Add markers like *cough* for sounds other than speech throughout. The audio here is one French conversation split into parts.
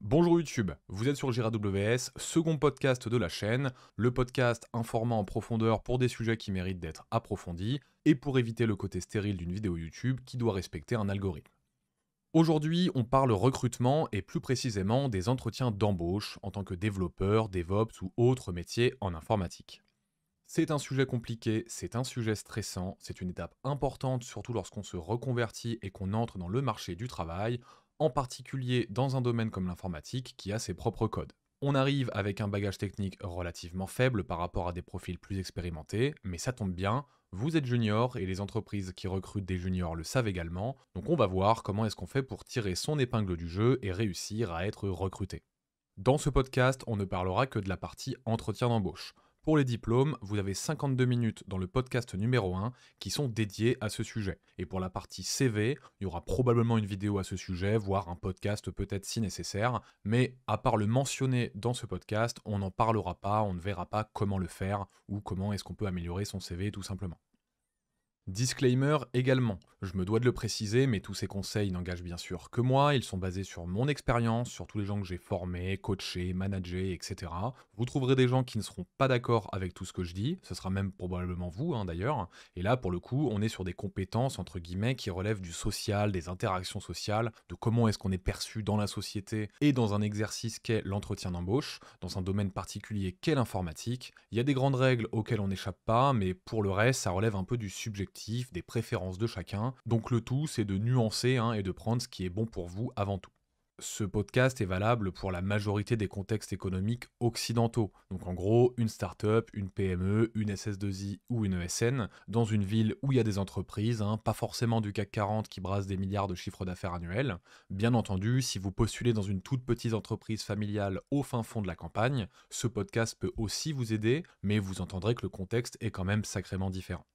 Bonjour YouTube, vous êtes sur GiraWS, second podcast de la chaîne, le podcast informant en profondeur pour des sujets qui méritent d'être approfondis et pour éviter le côté stérile d'une vidéo YouTube qui doit respecter un algorithme. Aujourd'hui, on parle recrutement et plus précisément des entretiens d'embauche en tant que développeur, DevOps ou autre métier en informatique. C'est un sujet compliqué, c'est un sujet stressant, c'est une étape importante surtout lorsqu'on se reconvertit et qu'on entre dans le marché du travail, en particulier dans un domaine comme l'informatique qui a ses propres codes. On arrive avec un bagage technique relativement faible par rapport à des profils plus expérimentés, mais ça tombe bien, vous êtes junior et les entreprises qui recrutent des juniors le savent également, donc on va voir comment est-ce qu'on fait pour tirer son épingle du jeu et réussir à être recruté. Dans ce podcast, on ne parlera que de la partie entretien d'embauche. Pour les diplômes, vous avez 52 minutes dans le podcast numéro 1 qui sont dédiées à ce sujet. Et pour la partie CV, il y aura probablement une vidéo à ce sujet, voire un podcast peut-être si nécessaire, mais à part le mentionner dans ce podcast, on n'en parlera pas, on ne verra pas comment le faire ou comment est-ce qu'on peut améliorer son CV tout simplement. Disclaimer également, je me dois de le préciser, mais tous ces conseils n'engagent bien sûr que moi, ils sont basés sur mon expérience, sur tous les gens que j'ai formés, coachés, managés, etc. Vous trouverez des gens qui ne seront pas d'accord avec tout ce que je dis, ce sera même probablement vous hein, d'ailleurs, et là pour le coup on est sur des compétences entre guillemets qui relèvent du social, des interactions sociales, de comment est-ce qu'on est perçu dans la société et dans un exercice qu'est l'entretien d'embauche, dans un domaine particulier qu'est l'informatique. Il y a des grandes règles auxquelles on n'échappe pas, mais pour le reste ça relève un peu du subjectif des préférences de chacun. Donc le tout, c'est de nuancer hein, et de prendre ce qui est bon pour vous avant tout. Ce podcast est valable pour la majorité des contextes économiques occidentaux. Donc en gros, une start-up, une PME, une SS2I ou une ESN, dans une ville où il y a des entreprises, hein, pas forcément du CAC 40 qui brasse des milliards de chiffres d'affaires annuels. Bien entendu, si vous postulez dans une toute petite entreprise familiale au fin fond de la campagne, ce podcast peut aussi vous aider, mais vous entendrez que le contexte est quand même sacrément différent.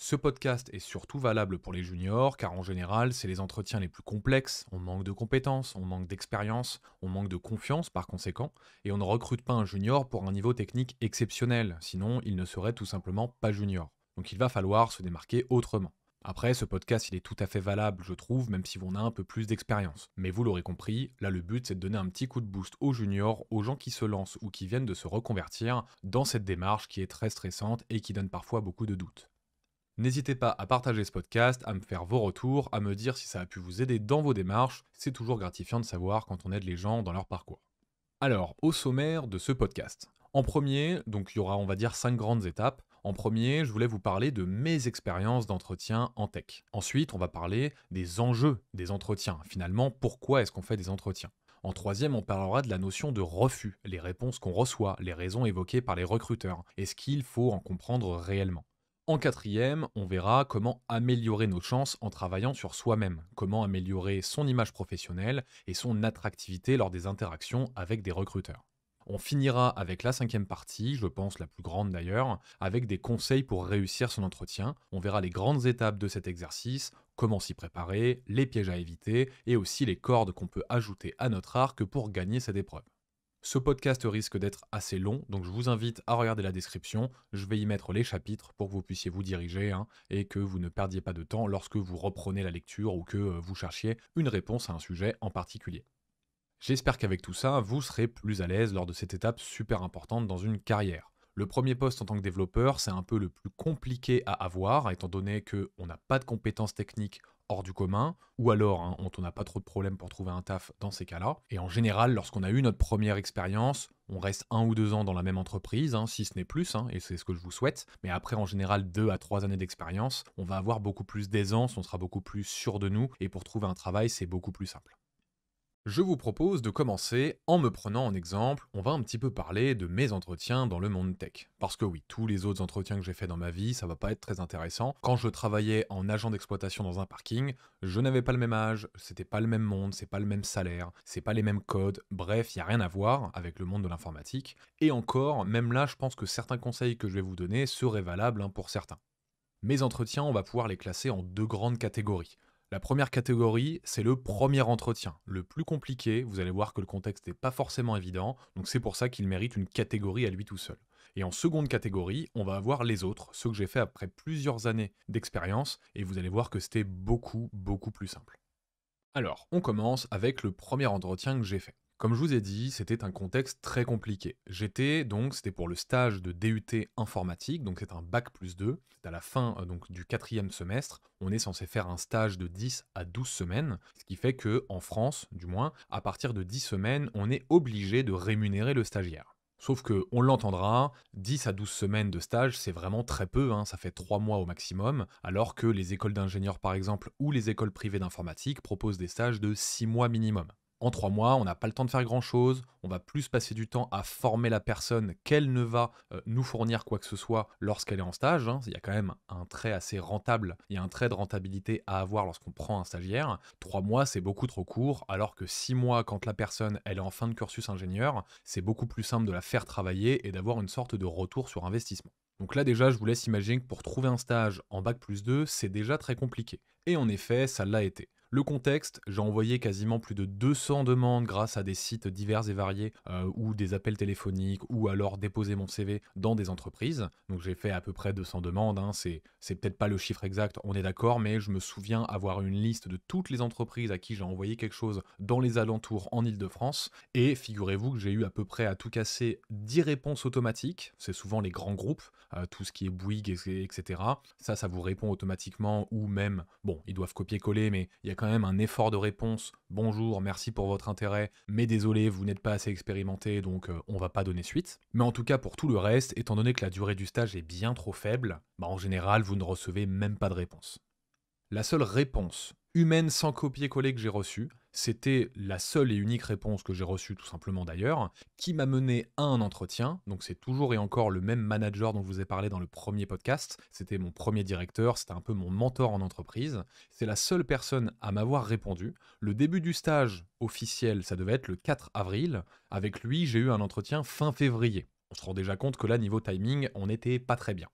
Ce podcast est surtout valable pour les juniors, car en général, c'est les entretiens les plus complexes, on manque de compétences, on manque d'expérience, on manque de confiance par conséquent, et on ne recrute pas un junior pour un niveau technique exceptionnel, sinon il ne serait tout simplement pas junior. Donc il va falloir se démarquer autrement. Après, ce podcast, il est tout à fait valable, je trouve, même si on a un peu plus d'expérience. Mais vous l'aurez compris, là, le but, c'est de donner un petit coup de boost aux juniors, aux gens qui se lancent ou qui viennent de se reconvertir dans cette démarche qui est très stressante et qui donne parfois beaucoup de doutes. N'hésitez pas à partager ce podcast, à me faire vos retours, à me dire si ça a pu vous aider dans vos démarches. C'est toujours gratifiant de savoir quand on aide les gens dans leur parcours. Alors, au sommaire de ce podcast. En premier, donc il y aura on va dire cinq grandes étapes. En premier, je voulais vous parler de mes expériences d'entretien en tech. Ensuite, on va parler des enjeux des entretiens. Finalement, pourquoi est-ce qu'on fait des entretiens en troisième, on parlera de la notion de refus, les réponses qu'on reçoit, les raisons évoquées par les recruteurs, et ce qu'il faut en comprendre réellement. En quatrième, on verra comment améliorer nos chances en travaillant sur soi-même, comment améliorer son image professionnelle et son attractivité lors des interactions avec des recruteurs. On finira avec la cinquième partie, je pense la plus grande d'ailleurs, avec des conseils pour réussir son entretien. On verra les grandes étapes de cet exercice, comment s'y préparer, les pièges à éviter et aussi les cordes qu'on peut ajouter à notre arc pour gagner cette épreuve. Ce podcast risque d'être assez long, donc je vous invite à regarder la description, je vais y mettre les chapitres pour que vous puissiez vous diriger hein, et que vous ne perdiez pas de temps lorsque vous reprenez la lecture ou que euh, vous cherchiez une réponse à un sujet en particulier. J'espère qu'avec tout ça, vous serez plus à l'aise lors de cette étape super importante dans une carrière. Le premier poste en tant que développeur, c'est un peu le plus compliqué à avoir, étant donné qu'on n'a pas de compétences techniques hors du commun, ou alors hein, on n'a pas trop de problèmes pour trouver un taf dans ces cas-là. Et en général, lorsqu'on a eu notre première expérience, on reste un ou deux ans dans la même entreprise, hein, si ce n'est plus, hein, et c'est ce que je vous souhaite. Mais après, en général, deux à trois années d'expérience, on va avoir beaucoup plus d'aisance, on sera beaucoup plus sûr de nous, et pour trouver un travail, c'est beaucoup plus simple je vous propose de commencer en me prenant en exemple. On va un petit peu parler de mes entretiens dans le monde tech. Parce que oui, tous les autres entretiens que j'ai fait dans ma vie, ça va pas être très intéressant. Quand je travaillais en agent d'exploitation dans un parking, je n'avais pas le même âge, c'était pas le même monde, c'est pas le même salaire, c'est pas les mêmes codes. Bref, il n'y a rien à voir avec le monde de l'informatique. Et encore, même là, je pense que certains conseils que je vais vous donner seraient valables hein, pour certains. Mes entretiens, on va pouvoir les classer en deux grandes catégories. La première catégorie, c'est le premier entretien, le plus compliqué, vous allez voir que le contexte n'est pas forcément évident, donc c'est pour ça qu'il mérite une catégorie à lui tout seul. Et en seconde catégorie, on va avoir les autres, ceux que j'ai fait après plusieurs années d'expérience, et vous allez voir que c'était beaucoup, beaucoup plus simple. Alors, on commence avec le premier entretien que j'ai fait. Comme je vous ai dit, c'était un contexte très compliqué. J'étais donc, c'était pour le stage de DUT informatique, donc c'est un bac plus 2. C'est à la fin euh, donc du quatrième semestre. On est censé faire un stage de 10 à 12 semaines, ce qui fait que, en France, du moins, à partir de 10 semaines, on est obligé de rémunérer le stagiaire. Sauf que, on l'entendra, 10 à 12 semaines de stage, c'est vraiment très peu, hein. ça fait 3 mois au maximum, alors que les écoles d'ingénieurs par exemple ou les écoles privées d'informatique proposent des stages de 6 mois minimum en trois mois, on n'a pas le temps de faire grand-chose, on va plus passer du temps à former la personne qu'elle ne va euh, nous fournir quoi que ce soit lorsqu'elle est en stage. Hein. Il y a quand même un trait assez rentable, il y a un trait de rentabilité à avoir lorsqu'on prend un stagiaire. Trois mois, c'est beaucoup trop court, alors que six mois, quand la personne elle est en fin de cursus ingénieur, c'est beaucoup plus simple de la faire travailler et d'avoir une sorte de retour sur investissement. Donc là déjà, je vous laisse imaginer que pour trouver un stage en bac plus 2, c'est déjà très compliqué. Et en effet, ça l'a été. Le contexte, j'ai envoyé quasiment plus de 200 demandes grâce à des sites divers et variés euh, ou des appels téléphoniques ou alors déposer mon CV dans des entreprises. Donc j'ai fait à peu près 200 demandes, hein. c'est, peut-être pas le chiffre exact, on est d'accord, mais je me souviens avoir une liste de toutes les entreprises à qui j'ai envoyé quelque chose dans les alentours en Ile-de-France. Et figurez-vous que j'ai eu à peu près à tout casser 10 réponses automatiques, c'est souvent les grands groupes, euh, tout ce qui est Bouygues, etc. Ça, ça vous répond automatiquement ou même, bon, ils doivent copier-coller, mais il y a quand même un effort de réponse. Bonjour, merci pour votre intérêt, mais désolé, vous n'êtes pas assez expérimenté, donc euh, on va pas donner suite. Mais en tout cas, pour tout le reste, étant donné que la durée du stage est bien trop faible, bah, en général, vous ne recevez même pas de réponse. La seule réponse humaine sans copier-coller que j'ai reçue, c'était la seule et unique réponse que j'ai reçue tout simplement d'ailleurs, qui m'a mené à un entretien. Donc c'est toujours et encore le même manager dont je vous ai parlé dans le premier podcast. C'était mon premier directeur, c'était un peu mon mentor en entreprise. C'est la seule personne à m'avoir répondu. Le début du stage officiel, ça devait être le 4 avril. Avec lui, j'ai eu un entretien fin février. On se rend déjà compte que là, niveau timing, on n'était pas très bien.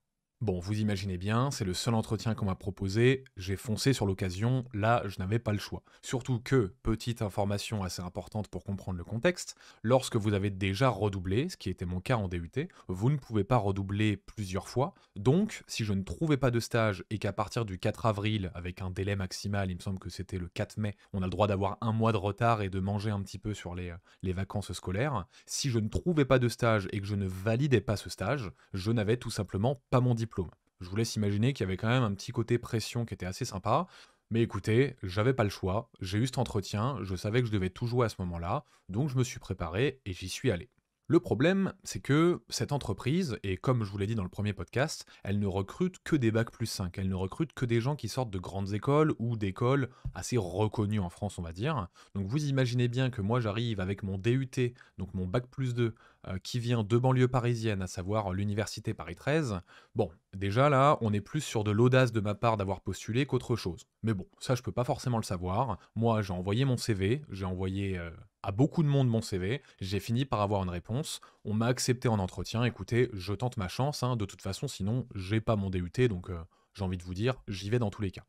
Bon, vous imaginez bien, c'est le seul entretien qu'on m'a proposé, j'ai foncé sur l'occasion, là je n'avais pas le choix. Surtout que, petite information assez importante pour comprendre le contexte, lorsque vous avez déjà redoublé, ce qui était mon cas en DUT, vous ne pouvez pas redoubler plusieurs fois, donc si je ne trouvais pas de stage et qu'à partir du 4 avril, avec un délai maximal, il me semble que c'était le 4 mai, on a le droit d'avoir un mois de retard et de manger un petit peu sur les, euh, les vacances scolaires, si je ne trouvais pas de stage et que je ne validais pas ce stage, je n'avais tout simplement pas mon diplôme. Je vous laisse imaginer qu'il y avait quand même un petit côté pression qui était assez sympa. Mais écoutez, j'avais pas le choix, j'ai eu cet entretien, je savais que je devais tout jouer à ce moment-là, donc je me suis préparé et j'y suis allé. Le problème, c'est que cette entreprise, et comme je vous l'ai dit dans le premier podcast, elle ne recrute que des bacs plus 5, elle ne recrute que des gens qui sortent de grandes écoles ou d'écoles assez reconnues en France, on va dire. Donc vous imaginez bien que moi j'arrive avec mon DUT, donc mon bac plus 2, euh, qui vient de banlieue parisienne, à savoir l'université Paris 13, bon, déjà là, on est plus sur de l'audace de ma part d'avoir postulé qu'autre chose. Mais bon, ça je peux pas forcément le savoir. Moi, j'ai envoyé mon CV, j'ai envoyé euh, à beaucoup de monde mon CV, j'ai fini par avoir une réponse, on m'a accepté en entretien, écoutez, je tente ma chance, hein, de toute façon, sinon j'ai pas mon DUT, donc euh, j'ai envie de vous dire, j'y vais dans tous les cas.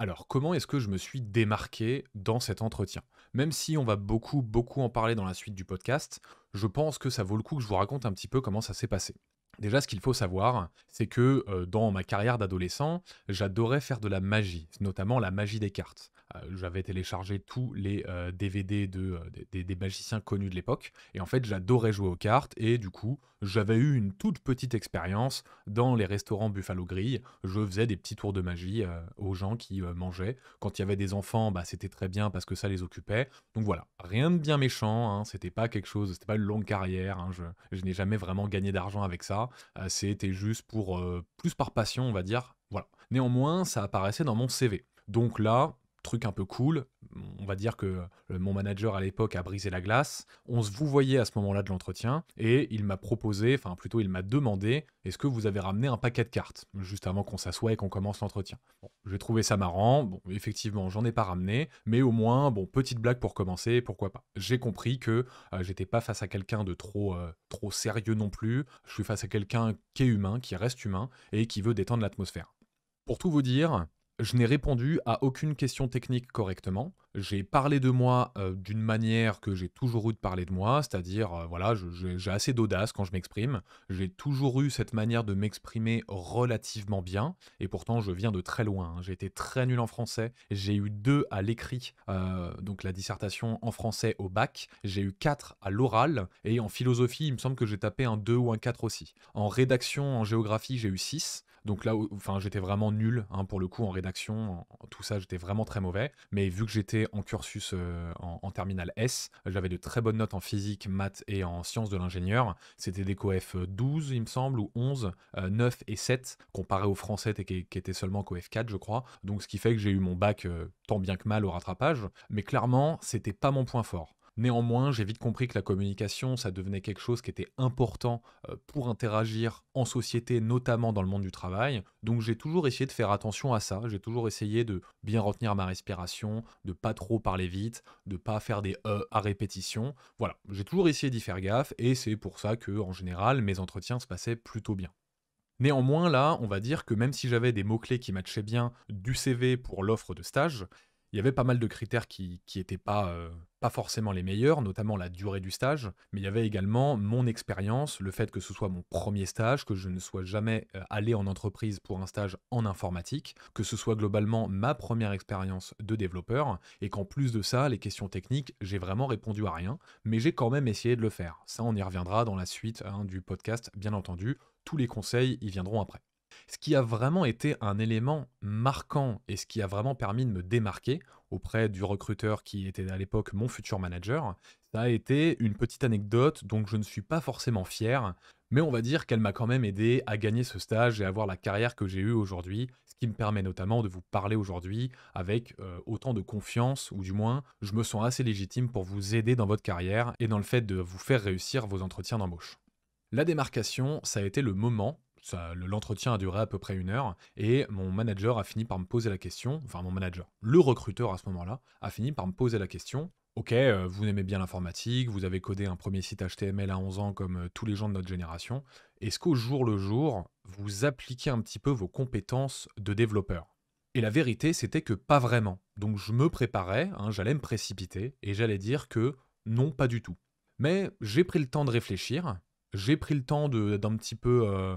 Alors, comment est-ce que je me suis démarqué dans cet entretien Même si on va beaucoup, beaucoup en parler dans la suite du podcast, je pense que ça vaut le coup que je vous raconte un petit peu comment ça s'est passé. Déjà, ce qu'il faut savoir, c'est que euh, dans ma carrière d'adolescent, j'adorais faire de la magie, notamment la magie des cartes. Euh, j'avais téléchargé tous les DVD euh, des, magiciens connus de l'époque, et en fait, j'adorais jouer aux cartes, et du coup, j'avais eu une toute petite expérience dans les restaurants Buffalo Grill. Je faisais des petits tours de magie aux gens qui mangeaient. Quand il y avait des enfants, bah, c'était très bien parce que ça les occupait. Donc voilà, rien de bien méchant. Hein, c'était pas quelque chose, c'était pas une longue carrière. Hein, je n'ai jamais vraiment gagné d'argent avec ça. Euh, c'était juste pour euh, plus par passion, on va dire. Voilà. Néanmoins, ça apparaissait dans mon CV. Donc là, truc un peu cool. On va dire que mon manager à l'époque a brisé la glace. On se vous voyait à ce moment-là de l'entretien et il m'a proposé, enfin plutôt il m'a demandé, est-ce que vous avez ramené un paquet de cartes juste avant qu'on s'assoie et qu'on commence l'entretien. j'ai trouvé ça marrant. Bon, effectivement, j'en ai pas ramené, mais au moins, bon, petite blague pour commencer, pourquoi pas. J'ai compris que euh, j'étais pas face à quelqu'un de trop euh, trop sérieux non plus. Je suis face à quelqu'un qui est humain, qui reste humain et qui veut détendre l'atmosphère. Pour tout vous dire, je n'ai répondu à aucune question technique correctement. J'ai parlé de moi euh, d'une manière que j'ai toujours eu de parler de moi, c'est-à-dire, euh, voilà, j'ai assez d'audace quand je m'exprime. J'ai toujours eu cette manière de m'exprimer relativement bien, et pourtant je viens de très loin. Hein. J'ai été très nul en français. J'ai eu deux à l'écrit, euh, donc la dissertation en français au bac. J'ai eu quatre à l'oral, et en philosophie, il me semble que j'ai tapé un 2 ou un 4 aussi. En rédaction, en géographie, j'ai eu 6. Donc là, enfin, j'étais vraiment nul hein, pour le coup en rédaction, tout ça, j'étais vraiment très mauvais. Mais vu que j'étais en cursus euh, en, terminale S, j'avais de très bonnes notes en physique, maths et en sciences de l'ingénieur. C'était des coef 12, euh, il me semble, ou 11, 9 euh, et 7, comparé aux français qui, qui étaient seulement coef 4, je crois. Donc ce qui fait que j'ai eu mon bac tant bien que mal au rattrapage. Mais clairement, c'était pas mon point fort. Néanmoins, j'ai vite compris que la communication, ça devenait quelque chose qui était important euh, pour interagir en société, notamment dans le monde du travail. Donc j'ai toujours essayé de faire attention à ça, j'ai toujours essayé de bien retenir ma respiration, de pas trop parler vite, de pas faire des E à répétition. Voilà, j'ai toujours essayé d'y faire gaffe et c'est pour ça que en général, mes entretiens se passaient plutôt bien. Néanmoins, là, on va dire que même si j'avais des mots-clés qui matchaient bien du CV pour l'offre de stage, il y avait pas mal de critères qui n'étaient pas, euh, pas forcément les meilleurs, notamment la durée du stage, mais il y avait également mon expérience, le fait que ce soit mon premier stage, que je ne sois jamais euh, allé en entreprise pour un stage en informatique, que ce soit globalement ma première expérience de développeur, et qu'en plus de ça, les questions techniques, j'ai vraiment répondu à rien, mais j'ai quand même essayé de le faire. Ça, on y reviendra dans la suite hein, du podcast, bien entendu. Tous les conseils y viendront après. Ce qui a vraiment été un élément marquant et ce qui a vraiment permis de me démarquer auprès du recruteur qui était à l'époque mon futur manager, ça a été une petite anecdote dont je ne suis pas forcément fier, mais on va dire qu'elle m'a quand même aidé à gagner ce stage et à avoir la carrière que j'ai eue aujourd'hui, ce qui me permet notamment de vous parler aujourd'hui avec euh, autant de confiance, ou du moins je me sens assez légitime pour vous aider dans votre carrière et dans le fait de vous faire réussir vos entretiens d'embauche. La démarcation, ça a été le moment L'entretien a duré à peu près une heure et mon manager a fini par me poser la question, enfin mon manager, le recruteur à ce moment-là, a fini par me poser la question. Ok, euh, vous aimez bien l'informatique, vous avez codé un premier site HTML à 11 ans comme euh, tous les gens de notre génération. Est-ce qu'au jour le jour, vous appliquez un petit peu vos compétences de développeur et la vérité, c'était que pas vraiment. Donc je me préparais, hein, j'allais me précipiter, et j'allais dire que non, pas du tout. Mais j'ai pris le temps de réfléchir, j'ai pris le temps d'un petit peu euh,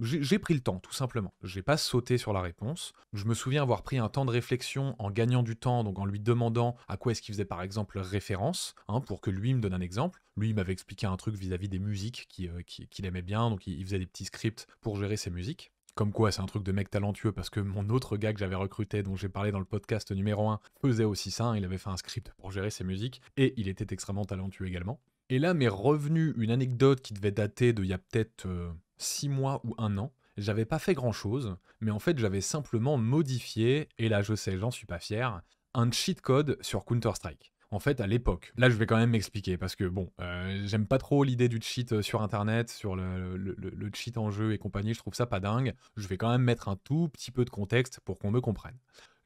j'ai pris le temps, tout simplement. J'ai pas sauté sur la réponse. Je me souviens avoir pris un temps de réflexion en gagnant du temps, donc en lui demandant à quoi est-ce qu'il faisait par exemple référence, hein, pour que lui me donne un exemple. Lui, il m'avait expliqué un truc vis-à-vis des musiques euh, qu'il aimait bien, donc il faisait des petits scripts pour gérer ses musiques. Comme quoi, c'est un truc de mec talentueux parce que mon autre gars que j'avais recruté, dont j'ai parlé dans le podcast numéro 1, faisait aussi ça. Hein. il avait fait un script pour gérer ses musiques et il était extrêmement talentueux également. Et là m'est revenue une anecdote qui devait dater de il y a peut-être euh, six mois ou un an, j'avais pas fait grand chose, mais en fait j'avais simplement modifié, et là je sais, j'en suis pas fier, un cheat code sur Counter-Strike. En fait, à l'époque, là je vais quand même m'expliquer parce que bon, euh, j'aime pas trop l'idée du cheat euh, sur internet, sur le, cheat en jeu et compagnie, je trouve ça pas dingue. Je vais quand même mettre un tout petit peu de contexte pour qu'on me comprenne.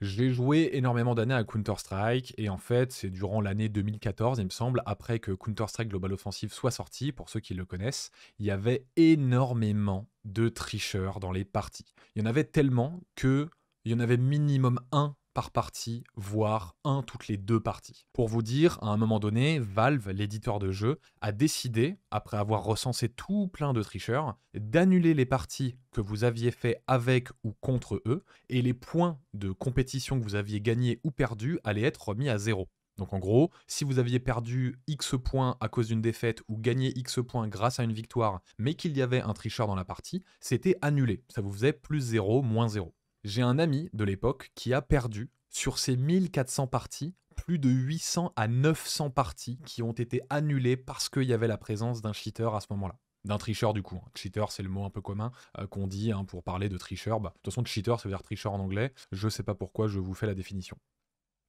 J'ai joué énormément d'années à Counter-Strike et en fait, c'est durant l'année 2014, il me semble, après que Counter-Strike Global Offensive soit sorti, pour ceux qui le connaissent, il y avait énormément de tricheurs dans les parties. Il y en avait tellement que il y en avait minimum un partie, voire un toutes les deux parties. Pour vous dire, à un moment donné, Valve, l'éditeur de jeu, a décidé, après avoir recensé tout plein de tricheurs, d'annuler les parties que vous aviez fait avec ou contre eux, et les points de compétition que vous aviez gagnés ou perdus allaient être remis à zéro. Donc en gros, si vous aviez perdu X points à cause d'une défaite ou gagné X points grâce à une victoire, mais qu'il y avait un tricheur dans la partie, c'était annulé. Ça vous faisait plus zéro moins 0. J'ai un ami de l'époque qui a perdu, sur ses 1400 parties, plus de 800 à 900 parties qui ont été annulées parce qu'il y avait la présence d'un cheater à ce moment-là d'un tricheur du coup. Hein. Cheater, c'est le mot un peu commun euh, qu'on dit hein, pour parler de tricheur. Bah, de toute façon, cheater, ça veut dire tricheur en anglais. Je sais pas pourquoi je vous fais la définition.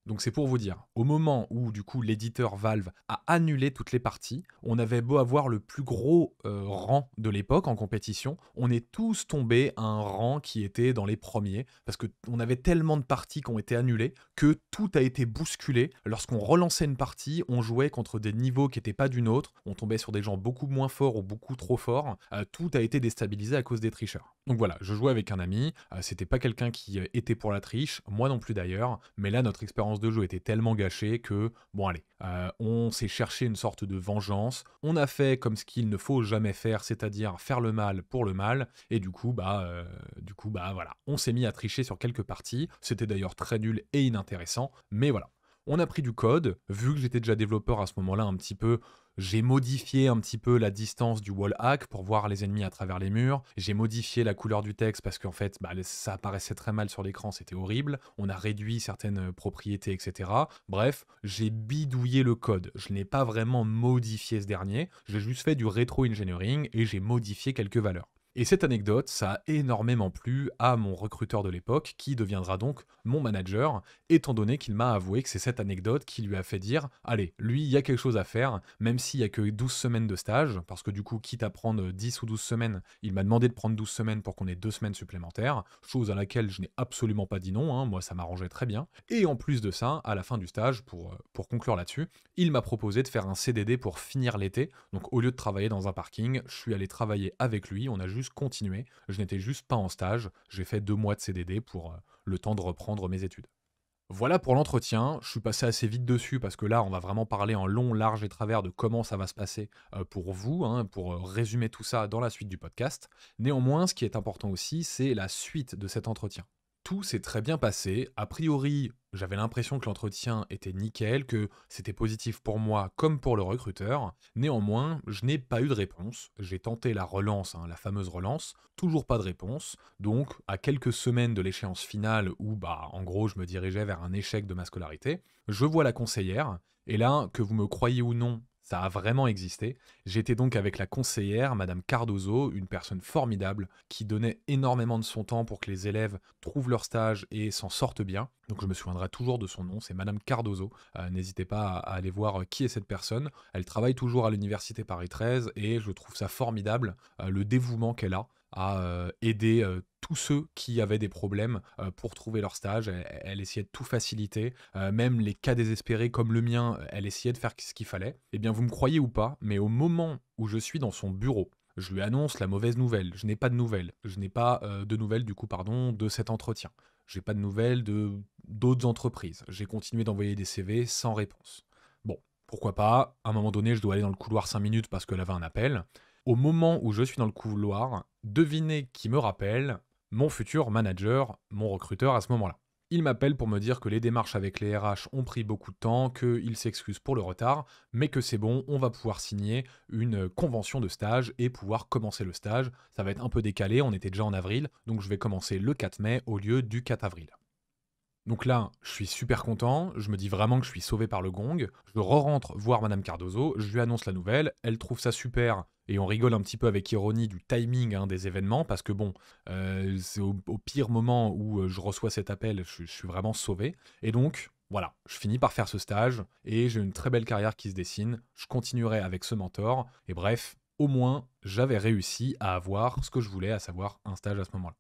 Donc c'est pour vous dire, au moment où du coup l'éditeur Valve a annulé toutes les parties, on avait beau avoir le plus gros euh, rang de l'époque en compétition, on est tous tombés à un rang qui était dans les premiers parce qu'on avait tellement de parties qui ont été annulées que tout a été bousculé. Lorsqu'on relançait une partie, on jouait contre des niveaux qui n'étaient pas du nôtre, on tombait sur des gens beaucoup moins forts ou beaucoup trop forts, euh, tout a été déstabilisé à cause des tricheurs. Donc voilà, je jouais avec un ami, euh, c'était pas quelqu'un qui était pour la triche, moi non plus d'ailleurs, mais là notre expérience de jeu était tellement gâchée que, bon allez, euh, on s'est cherché une sorte de vengeance, on a fait comme ce qu'il ne faut jamais faire, c'est-à-dire faire le mal pour le mal, et du coup, bah, euh, du coup, bah voilà, on s'est mis à tricher sur quelques parties, c'était d'ailleurs très nul et inintéressant, mais voilà. On a pris du code, vu que j'étais déjà développeur à ce moment-là un petit peu, j'ai modifié un petit peu la distance du wall hack pour voir les ennemis à travers les murs. J'ai modifié la couleur du texte parce qu'en fait, bah, ça apparaissait très mal sur l'écran, c'était horrible. On a réduit certaines euh, propriétés, etc. Bref, j'ai bidouillé le code. Je n'ai pas vraiment modifié ce dernier. J'ai juste fait du rétro-engineering et j'ai modifié quelques valeurs. Et cette anecdote, ça a énormément plu à mon recruteur de l'époque, qui deviendra donc mon manager, étant donné qu'il m'a avoué que c'est cette anecdote qui lui a fait dire Allez, lui, il y a quelque chose à faire, même s'il n'y a que 12 semaines de stage, parce que du coup, quitte à prendre 10 ou 12 semaines, il m'a demandé de prendre 12 semaines pour qu'on ait deux semaines supplémentaires, chose à laquelle je n'ai absolument pas dit non, hein, moi ça m'arrangeait très bien. Et en plus de ça, à la fin du stage, pour, euh, pour conclure là-dessus, il m'a proposé de faire un CDD pour finir l'été, donc au lieu de travailler dans un parking, je suis allé travailler avec lui, on a juste continuer, Je n'étais juste pas en stage. J'ai fait deux mois de CDD pour euh, le temps de reprendre mes études. Voilà pour l'entretien, je suis passé assez vite dessus parce que là on va vraiment parler en long, large et travers de comment ça va se passer euh, pour vous, hein, pour euh, résumer tout ça dans la suite du podcast. Néanmoins, ce qui est important aussi, c'est la suite de cet entretien tout s'est très bien passé. A priori, j'avais l'impression que l'entretien était nickel, que c'était positif pour moi comme pour le recruteur. Néanmoins, je n'ai pas eu de réponse. J'ai tenté la relance, hein, la fameuse relance, toujours pas de réponse. Donc, à quelques semaines de l'échéance finale où, bah, en gros, je me dirigeais vers un échec de ma scolarité, je vois la conseillère. Et là, que vous me croyez ou non, ça a vraiment existé. J'étais donc avec la conseillère, Madame Cardozo, une personne formidable, qui donnait énormément de son temps pour que les élèves trouvent leur stage et s'en sortent bien. Donc je me souviendrai toujours de son nom, c'est Madame Cardozo. Euh, n'hésitez pas à, aller voir euh, qui est cette personne. Elle travaille toujours à l'université Paris 13 et je trouve ça formidable, euh, le dévouement qu'elle a à euh, aider euh, tous ceux qui avaient des problèmes euh, pour trouver leur stage. Elle, essayait de tout faciliter, même les cas désespérés comme le mien, elle essayait de faire ce qu'il fallait. Eh bien, vous me croyez ou pas, mais au moment où je suis dans son bureau, je lui annonce la mauvaise nouvelle. Je n'ai pas de nouvelles. Je n'ai pas de nouvelles du coup, pardon, de cet entretien. J'ai pas de nouvelles de d'autres entreprises. J'ai continué d'envoyer des CV sans réponse. Bon, pourquoi pas À un moment donné, je dois aller dans le couloir 5 minutes parce qu'elle avait un appel. Au moment où je suis dans le couloir, devinez qui me rappelle mon futur manager, mon recruteur à ce moment-là. Il m'appelle pour me dire que les démarches avec les RH ont pris beaucoup de temps, qu'il s'excuse pour le retard, mais que c'est bon, on va pouvoir signer une convention de stage et pouvoir commencer le stage. Ça va être un peu décalé, on était déjà en avril, donc je vais commencer le 4 mai au lieu du 4 avril. Donc là, je suis super content, je me dis vraiment que je suis sauvé par le gong, je re-rentre voir Madame Cardozo, je lui annonce la nouvelle, elle trouve ça super, et on rigole un petit peu avec ironie du timing hein, des événements, parce que bon, euh, c'est au, pire moment où euh, je reçois cet appel, je suis vraiment sauvé, et donc... Voilà, je finis par faire ce stage et j'ai une très belle carrière qui se dessine. Je continuerai avec ce mentor et bref, au moins j'avais réussi à avoir ce que je voulais, à savoir un stage à ce moment-là.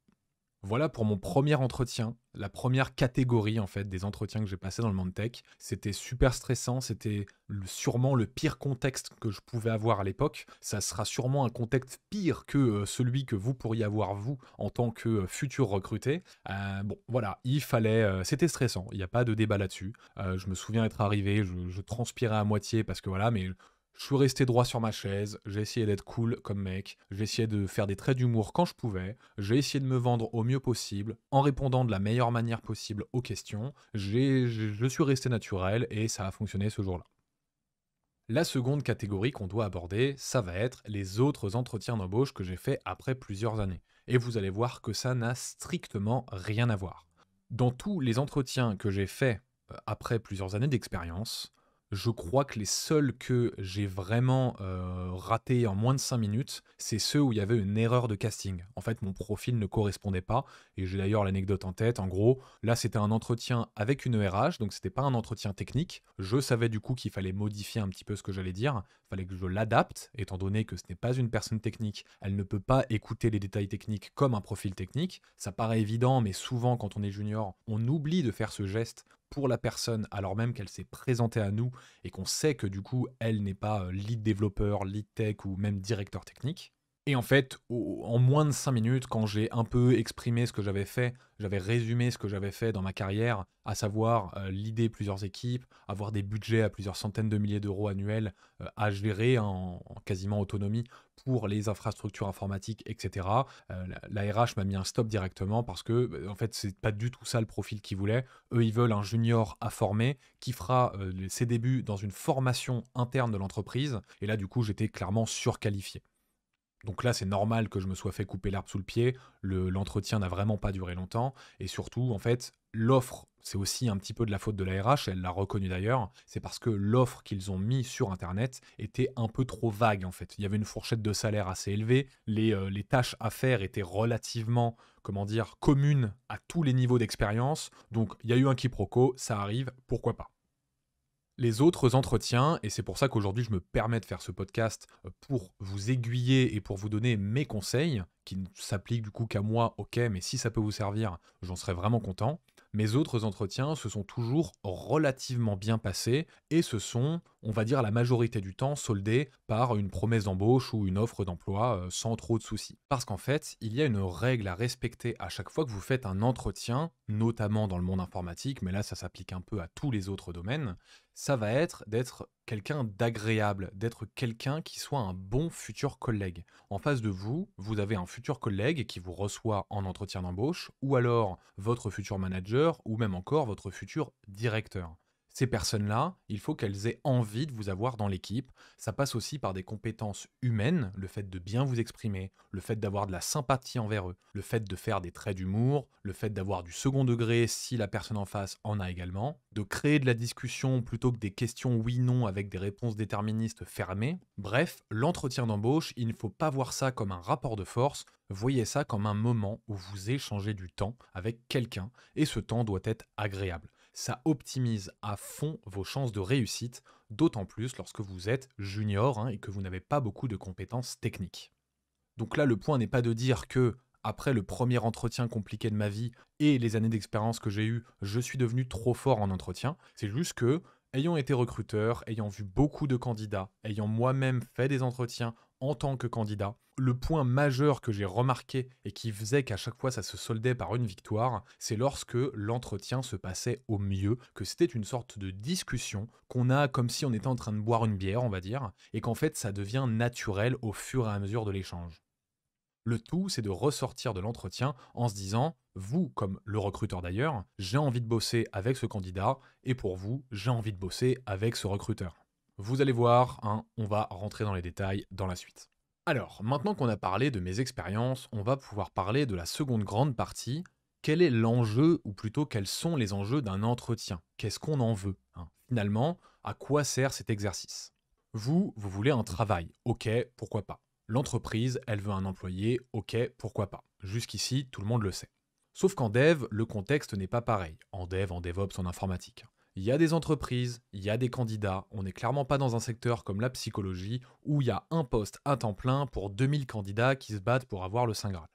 Voilà pour mon premier entretien, la première catégorie en fait des entretiens que j'ai passés dans le monde tech. C'était super stressant, c'était sûrement le pire contexte que je pouvais avoir à l'époque. Ça sera sûrement un contexte pire que euh, celui que vous pourriez avoir vous en tant que euh, futur recruté. Euh, bon, voilà, il fallait, c'était stressant. Il n'y a pas de débat là-dessus. je me souviens être arrivé, je transpirais à moitié parce que voilà, mais je suis resté droit sur ma chaise, j'ai essayé d'être cool comme mec, j'ai essayé de faire des traits d'humour quand je pouvais, j'ai essayé de me vendre au mieux possible, en répondant de la meilleure manière possible aux questions, je suis resté naturel et ça a fonctionné ce jour-là. La seconde catégorie qu'on doit aborder, ça va être les autres entretiens d'embauche que j'ai fait après plusieurs années. Et vous allez voir que ça n'a strictement rien à voir. Dans tous les entretiens que j'ai faits euh, après plusieurs années d'expérience, je crois que les seuls que j'ai vraiment euh, ratés en moins de 5 minutes, c'est ceux où il y avait une erreur de casting. En fait, mon profil ne correspondait pas, et j'ai d'ailleurs l'anecdote en tête. En gros, là, c'était un entretien avec une RH, donc c'était pas un entretien technique. Je savais du coup qu'il fallait modifier un petit peu ce que j'allais dire, Il fallait que je l'adapte, étant donné que ce n'est pas une personne technique, elle ne peut pas écouter les détails techniques comme un profil technique. Ça paraît évident, mais souvent, quand on est junior, on oublie de faire ce geste, pour la personne alors même qu'elle s'est présentée à nous et qu'on sait que du coup elle n'est pas euh, lead développeur, lead tech ou même directeur technique, et en fait, en moins de 5 minutes, quand j'ai un peu exprimé ce que j'avais fait, j'avais résumé ce que j'avais fait dans ma carrière, à savoir euh, l'idée plusieurs équipes, avoir des budgets à plusieurs centaines de milliers d'euros annuels euh, à gérer en, quasiment autonomie pour les infrastructures informatiques, etc. Euh, la, RH m'a mis un stop directement parce que, bah, en fait, c'est pas du tout ça le profil qu'ils voulaient. Eux, ils veulent un junior à former qui fera ses débuts dans une formation interne de l'entreprise. Et là, du coup, j'étais clairement surqualifié. Donc là, c'est normal que je me sois fait couper l'arbre sous le pied. L'entretien n'a vraiment pas duré longtemps. Et surtout, en fait, l'offre, c'est aussi un petit peu de la faute de la RH, elle l'a reconnu d'ailleurs. C'est parce que l'offre qu'ils ont mis sur Internet était un peu trop vague, en fait. Il y avait une fourchette de salaire assez élevée. Les, euh, les tâches à faire étaient relativement, comment dire, communes à tous les niveaux d'expérience. Donc, il y a eu un quiproquo, ça arrive, pourquoi pas. Les autres entretiens, et c'est pour ça qu'aujourd'hui je me permets de faire ce podcast euh, pour vous aiguiller et pour vous donner mes conseils, qui ne s'appliquent du coup qu'à moi, ok, mais si ça peut vous servir, j'en serais vraiment content. Mes autres entretiens se sont toujours relativement bien passés et se sont, on va dire la majorité du temps, soldés par une promesse d'embauche ou une offre d'emploi euh, sans trop de soucis. Parce qu'en fait, il y a une règle à respecter à chaque fois que vous faites un entretien, notamment dans le monde informatique, mais là ça s'applique un peu à tous les autres domaines, ça va être d'être quelqu'un d'agréable, d'être quelqu'un qui soit un bon futur collègue. En face de vous, vous avez un futur collègue qui vous reçoit en entretien d'embauche, ou alors votre futur manager, ou même encore votre futur directeur ces personnes-là, il faut qu'elles aient envie de vous avoir dans l'équipe. Ça passe aussi par des compétences humaines, le fait de bien vous exprimer, le fait d'avoir de la sympathie envers eux, le fait de faire des traits d'humour, le fait d'avoir du second degré si la personne en face en a également, de créer de la discussion plutôt que des questions oui-non avec des réponses déterministes fermées. Bref, l'entretien d'embauche, il ne faut pas voir ça comme un rapport de force, voyez ça comme un moment où vous échangez du temps avec quelqu'un et ce temps doit être agréable ça optimise à fond vos chances de réussite, d'autant plus lorsque vous êtes junior hein, et que vous n'avez pas beaucoup de compétences techniques. Donc là, le point n'est pas de dire que après le premier entretien compliqué de ma vie et les années d'expérience que j'ai eues, je suis devenu trop fort en entretien. C'est juste que, ayant été recruteur, ayant vu beaucoup de candidats, ayant moi-même fait des entretiens en tant que candidat. Le point majeur que j'ai remarqué et qui faisait qu'à chaque fois ça se soldait par une victoire, c'est lorsque l'entretien se passait au mieux, que c'était une sorte de discussion qu'on a comme si on était en train de boire une bière, on va dire, et qu'en fait ça devient naturel au fur et à mesure de l'échange. Le tout, c'est de ressortir de l'entretien en se disant, vous, comme le recruteur d'ailleurs, j'ai envie de bosser avec ce candidat, et pour vous, j'ai envie de bosser avec ce recruteur. Vous allez voir, hein, on va rentrer dans les détails dans la suite. Alors, maintenant qu'on a parlé de mes expériences, on va pouvoir parler de la seconde grande partie. Quel est l'enjeu, ou plutôt quels sont les enjeux d'un entretien Qu'est-ce qu'on en veut hein? Finalement, à quoi sert cet exercice Vous, vous voulez un travail, ok, pourquoi pas. L'entreprise, elle veut un employé, ok, pourquoi pas. Jusqu'ici, tout le monde le sait. Sauf qu'en dev, le contexte n'est pas pareil. En dev, en DevOps, en informatique. Il y a des entreprises, il y a des candidats, on n'est clairement pas dans un secteur comme la psychologie où il y a un poste à temps plein pour 2000 candidats qui se battent pour avoir le Saint Graal.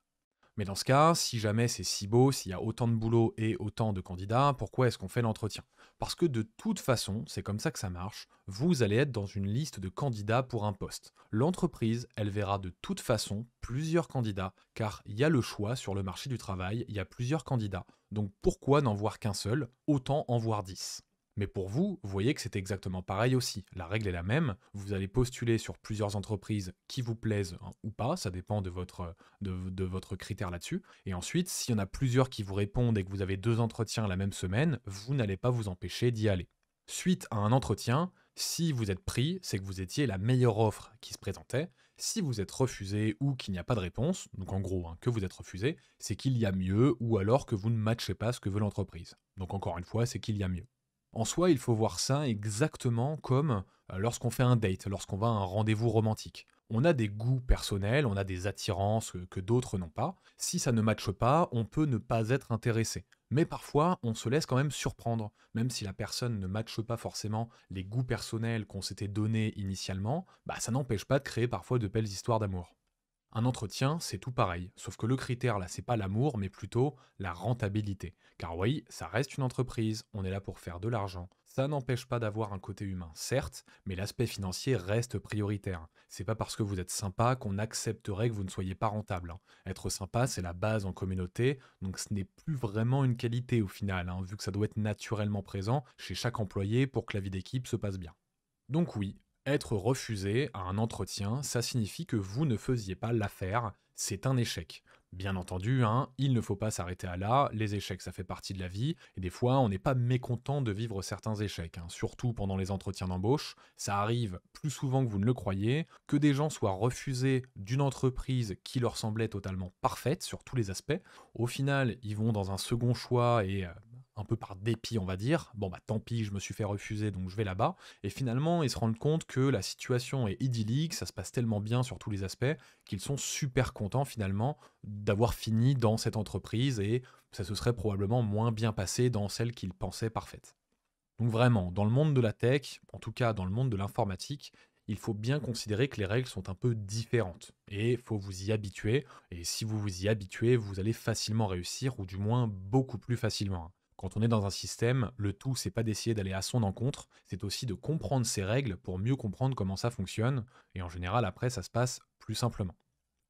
Mais dans ce cas, si jamais c'est si beau, s'il y a autant de boulot et autant de candidats, pourquoi est-ce qu'on fait l'entretien Parce que de toute façon, c'est comme ça que ça marche, vous allez être dans une liste de candidats pour un poste. L'entreprise, elle verra de toute façon plusieurs candidats, car il y a le choix sur le marché du travail, il y a plusieurs candidats donc pourquoi n'en voir qu'un seul Autant en voir dix Mais pour vous, vous voyez que c'est exactement pareil aussi. La règle est la même. Vous allez postuler sur plusieurs entreprises qui vous plaisent hein, ou pas. Ça dépend de votre, de votre critère là-dessus. Et ensuite, s'il y en a plusieurs qui vous répondent et que vous avez deux entretiens la même semaine, vous n'allez pas vous empêcher d'y aller. Suite à un entretien, si vous êtes pris, c'est que vous étiez la meilleure offre qui se présentait. Si vous êtes refusé ou qu'il n'y a pas de réponse, donc en gros hein, que vous êtes refusé, c'est qu'il y a mieux ou alors que vous ne matchez pas ce que veut l'entreprise. Donc encore une fois, c'est qu'il y a mieux. En soi, il faut voir ça exactement comme euh, lorsqu'on fait un date, lorsqu'on va à un rendez-vous romantique. On a des goûts personnels, on a des attirances que d'autres n'ont pas. Si ça ne matche pas, on peut ne pas être intéressé mais parfois on se laisse quand même surprendre, même si la personne ne matche pas forcément les goûts personnels qu'on s'était donnés initialement, bah, ça n'empêche pas de créer parfois de belles histoires d'amour. Un entretien, c'est tout pareil, sauf que le critère là, c'est pas l'amour, mais plutôt la rentabilité. Car oui, ça reste une entreprise, on est là pour faire de l'argent. Ça n'empêche pas d'avoir un côté humain, certes, mais l'aspect financier reste prioritaire. C'est pas parce que vous êtes sympa qu'on accepterait que vous ne soyez pas rentable. Hein. Être sympa, c'est la base en communauté, donc ce n'est plus vraiment une qualité au final, hein, vu que ça doit être naturellement présent chez chaque employé pour que la vie d'équipe se passe bien. Donc oui, être refusé à un entretien, ça signifie que vous ne faisiez pas l'affaire, c'est un échec. Bien entendu, hein, il ne faut pas s'arrêter à là, les échecs ça fait partie de la vie, et des fois on n'est pas mécontent de vivre certains échecs, hein. surtout pendant les entretiens d'embauche, ça arrive plus souvent que vous ne le croyez, que des gens soient refusés d'une entreprise qui leur semblait totalement parfaite sur tous les aspects, au final ils vont dans un second choix et euh, un peu par dépit, on va dire. Bon, bah tant pis, je me suis fait refuser, donc je vais là-bas. Et finalement, ils se rendent compte que la situation est idyllique, ça se passe tellement bien sur tous les aspects, qu'ils sont super contents finalement d'avoir fini dans cette entreprise et ça se serait probablement moins bien passé dans celle qu'ils pensaient parfaite. Donc vraiment, dans le monde de la tech, en tout cas dans le monde de l'informatique, il faut bien considérer que les règles sont un peu différentes et il faut vous y habituer. Et si vous vous y habituez, vous allez facilement réussir, ou du moins beaucoup plus facilement. Hein. Quand on est dans un système, le tout, c'est pas d'essayer d'aller à son encontre, c'est aussi de comprendre ses règles pour mieux comprendre comment ça fonctionne, et en général, après, ça se passe plus simplement.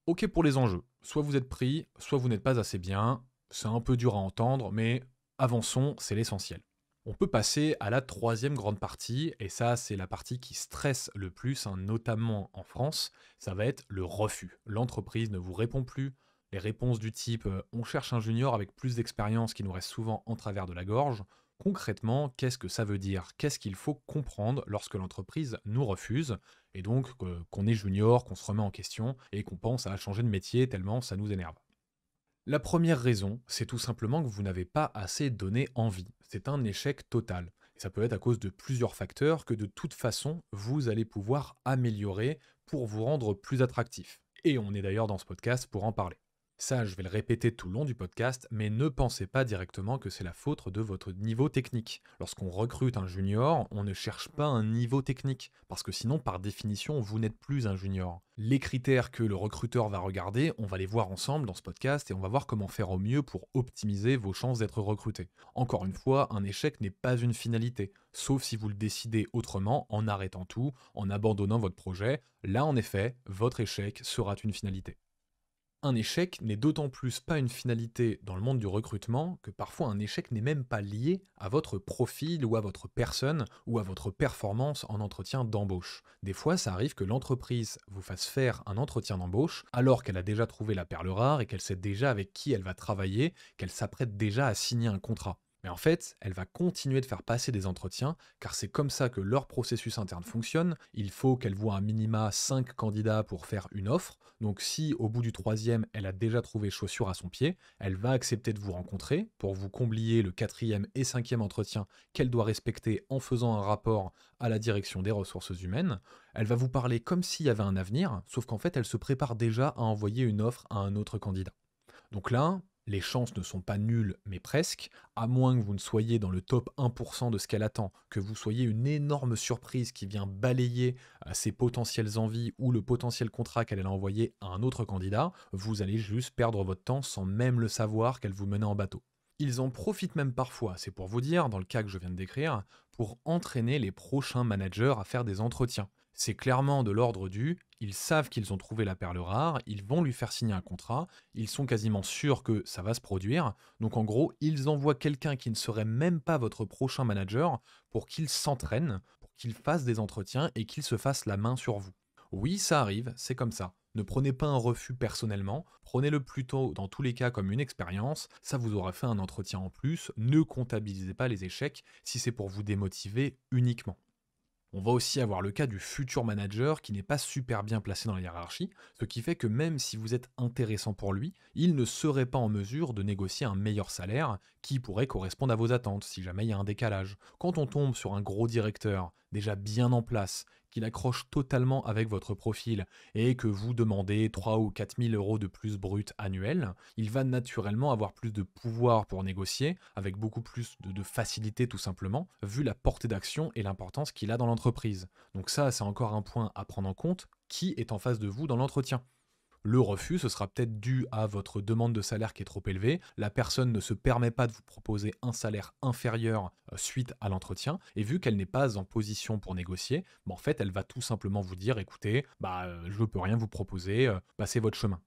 Ok pour les enjeux, soit vous êtes pris, soit vous n'êtes pas assez bien, c'est un peu dur à entendre, mais avançons, c'est l'essentiel. On peut passer à la troisième grande partie, et ça c'est la partie qui stresse le plus, hein, notamment en France, ça va être le refus. L'entreprise ne vous répond plus, les réponses du type euh, on cherche un junior avec plus d'expérience qui nous reste souvent en travers de la gorge. Concrètement, qu'est-ce que ça veut dire Qu'est-ce qu'il faut comprendre lorsque l'entreprise nous refuse Et donc qu'on est junior, qu'on se remet en question et qu'on pense à changer de métier tellement ça nous énerve. La première raison, c'est tout simplement que vous n'avez pas assez donné envie. C'est un échec total. ça peut être à cause de plusieurs facteurs que de toute façon, vous allez pouvoir améliorer pour vous rendre plus attractif. Et on est d'ailleurs dans ce podcast pour en parler. Ça, je vais le répéter tout le long du podcast, mais ne pensez pas directement que c'est la faute de votre niveau technique. Lorsqu'on recrute un junior, on ne cherche pas un niveau technique, parce que sinon, par définition, vous n'êtes plus un junior. Les critères que le recruteur va regarder, on va les voir ensemble dans ce podcast et on va voir comment faire au mieux pour optimiser vos chances d'être recruté. Encore une fois, un échec n'est pas une finalité, sauf si vous le décidez autrement, en arrêtant tout, en abandonnant votre projet. Là, en effet, votre échec sera une finalité. Un échec n'est d'autant plus pas une finalité dans le monde du recrutement que parfois un échec n'est même pas lié à votre profil ou à votre personne ou à votre performance en entretien d'embauche. Des fois, ça arrive que l'entreprise vous fasse faire un entretien d'embauche alors qu'elle a déjà trouvé la perle rare et qu'elle sait déjà avec qui elle va travailler, qu'elle s'apprête déjà à signer un contrat. Et en fait, elle va continuer de faire passer des entretiens, car c'est comme ça que leur processus interne fonctionne. Il faut qu'elle voit un minima 5 candidats pour faire une offre. Donc si au bout du troisième, elle a déjà trouvé chaussure à son pied, elle va accepter de vous rencontrer pour vous comblier le quatrième et cinquième entretien qu'elle doit respecter en faisant un rapport à la direction des ressources humaines. Elle va vous parler comme s'il y avait un avenir, sauf qu'en fait, elle se prépare déjà à envoyer une offre à un autre candidat. Donc là, les chances ne sont pas nulles, mais presque, à moins que vous ne soyez dans le top 1% de ce qu'elle attend, que vous soyez une énorme surprise qui vient balayer euh, ses potentielles envies ou le potentiel contrat qu'elle a envoyé à un autre candidat, vous allez juste perdre votre temps sans même le savoir qu'elle vous menait en bateau. Ils en profitent même parfois, c'est pour vous dire, dans le cas que je viens de décrire, pour entraîner les prochains managers à faire des entretiens c'est clairement de l'ordre du ils savent qu'ils ont trouvé la perle rare, ils vont lui faire signer un contrat, ils sont quasiment sûrs que ça va se produire. Donc en gros, ils envoient quelqu'un qui ne serait même pas votre prochain manager pour qu'il s'entraîne, pour qu'il fasse des entretiens et qu'il se fasse la main sur vous. Oui, ça arrive, c'est comme ça. Ne prenez pas un refus personnellement, prenez-le plutôt dans tous les cas comme une expérience, ça vous aura fait un entretien en plus, ne comptabilisez pas les échecs si c'est pour vous démotiver uniquement. On va aussi avoir le cas du futur manager qui n'est pas super bien placé dans la hiérarchie, ce qui fait que même si vous êtes intéressant pour lui, il ne serait pas en mesure de négocier un meilleur salaire qui pourrait correspondre à vos attentes si jamais il y a un décalage. Quand on tombe sur un gros directeur déjà bien en place, qui l'accroche totalement avec votre profil et que vous demandez 3 ou 4 000 euros de plus brut annuel, il va naturellement avoir plus de pouvoir pour négocier, avec beaucoup plus de, de facilité tout simplement, vu la portée d'action et l'importance qu'il a dans l'entreprise. Donc ça, c'est encore un point à prendre en compte, qui est en face de vous dans l'entretien. Le refus, ce sera peut-être dû à votre demande de salaire qui est trop élevée, la personne ne se permet pas de vous proposer un salaire inférieur euh, suite à l'entretien, et vu qu'elle n'est pas en position pour négocier, bah, en fait, elle va tout simplement vous dire, écoutez, bah, euh, je ne peux rien vous proposer, passez euh, bah, votre chemin.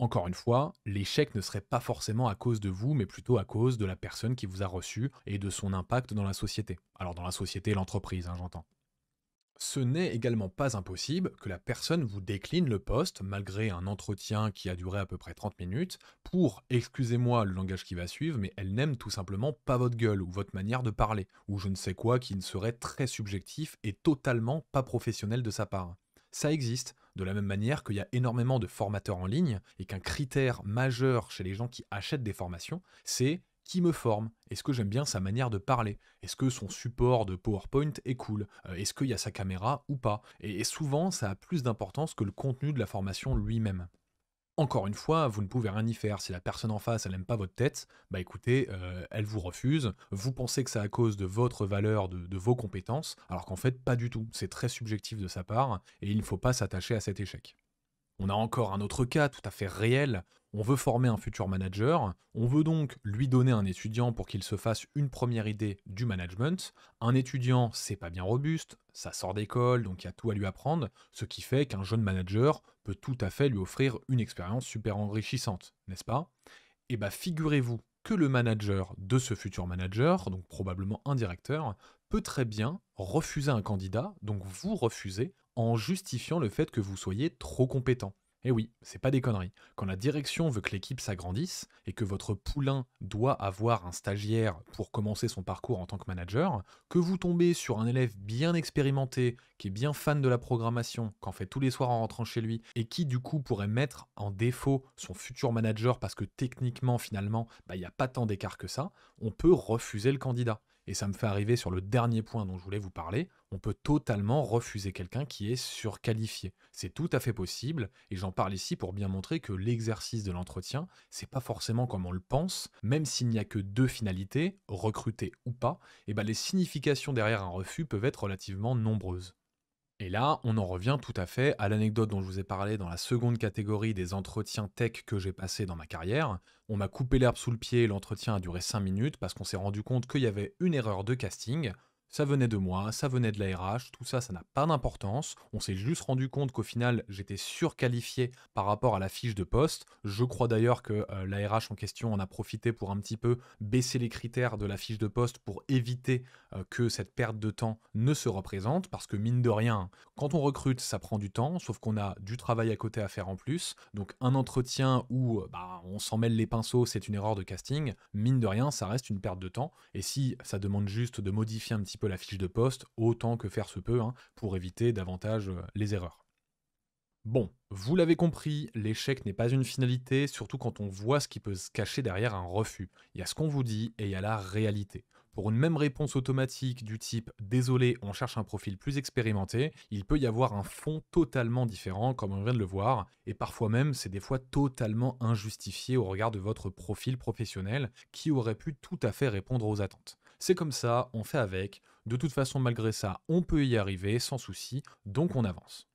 Encore une fois, l'échec ne serait pas forcément à cause de vous, mais plutôt à cause de la personne qui vous a reçu et de son impact dans la société. Alors dans la société l'entreprise, hein, j'entends. Ce n'est également pas impossible que la personne vous décline le poste malgré un entretien qui a duré à peu près 30 minutes pour, excusez-moi le langage qui va suivre, mais elle n'aime tout simplement pas votre gueule ou votre manière de parler, ou je ne sais quoi qui ne serait très subjectif et totalement pas professionnel de sa part. Ça existe, de la même manière qu'il y a énormément de formateurs en ligne et qu'un critère majeur chez les gens qui achètent des formations, c'est qui me forme Est-ce que j'aime bien sa manière de parler Est-ce que son support de PowerPoint est cool euh, Est-ce qu'il y a sa caméra ou pas et, souvent, ça a plus d'importance que le contenu de la formation lui-même. Encore une fois, vous ne pouvez rien y faire. Si la personne en face, elle n'aime pas votre tête, bah écoutez, euh, elle vous refuse. Vous pensez que c'est à cause de votre valeur, de vos compétences, alors qu'en fait, pas du tout. C'est très subjectif de sa part et il ne faut pas s'attacher à cet échec. On a encore un autre cas tout à fait réel on veut former un futur manager, on veut donc lui donner un étudiant pour qu'il se fasse une première idée du management. Un étudiant, c'est pas bien robuste, ça sort d'école, donc il y a tout à lui apprendre, ce qui fait qu'un jeune manager peut tout à fait lui offrir une expérience super enrichissante, n'est-ce pas Eh bah figurez-vous que le manager de ce futur manager, donc probablement un directeur, peut très bien refuser un candidat, donc vous refuser, en justifiant le fait que vous soyez trop compétent. Et eh oui, c'est pas des conneries. Quand la direction veut que l'équipe s'agrandisse et que votre poulain doit avoir un stagiaire pour commencer son parcours en tant que manager, que vous tombez sur un élève bien expérimenté, qui est bien fan de la programmation, qu'en fait tous les soirs en rentrant chez lui, et qui du coup pourrait mettre en défaut son futur manager parce que techniquement finalement, bah, il n'y a pas tant d'écart que ça, on peut refuser le candidat. Et ça me fait arriver sur le dernier point dont je voulais vous parler. On peut totalement refuser quelqu'un qui est surqualifié. C'est tout à fait possible, et j'en parle ici pour bien montrer que l'exercice de l'entretien, c'est pas forcément comme on le pense, même s'il n'y a que deux finalités, recruter ou pas, et eh ben les significations derrière un refus peuvent être relativement nombreuses. Et là, on en revient tout à fait à l'anecdote dont je vous ai parlé dans la seconde catégorie des entretiens tech que j'ai passé dans ma carrière. On m'a coupé l'herbe sous le pied et l'entretien a duré 5 minutes parce qu'on s'est rendu compte qu'il y avait une erreur de casting. Ça venait de moi, ça venait de la RH, tout ça, ça n'a pas d'importance. On s'est juste rendu compte qu'au final, j'étais surqualifié par rapport à la fiche de poste. Je crois d'ailleurs que l'ARH euh, la RH en question en a profité pour un petit peu baisser les critères de la fiche de poste pour éviter euh, que cette perte de temps ne se représente, parce que mine de rien, quand on recrute, ça prend du temps, sauf qu'on a du travail à côté à faire en plus. Donc un entretien où euh, bah, on s'en mêle les pinceaux, c'est une erreur de casting. Mine de rien, ça reste une perte de temps. Et si ça demande juste de modifier un petit peu la fiche de poste autant que faire se peut hein, pour éviter davantage euh, les erreurs. Bon, vous l'avez compris, l'échec n'est pas une finalité, surtout quand on voit ce qui peut se cacher derrière un refus. Il y a ce qu'on vous dit et il y a la réalité. Pour une même réponse automatique du type désolé, on cherche un profil plus expérimenté, il peut y avoir un fond totalement différent, comme on vient de le voir, et parfois même c'est des fois totalement injustifié au regard de votre profil professionnel qui aurait pu tout à fait répondre aux attentes. C'est comme ça, on fait avec, de toute façon, malgré ça, on peut y arriver sans souci, donc on avance.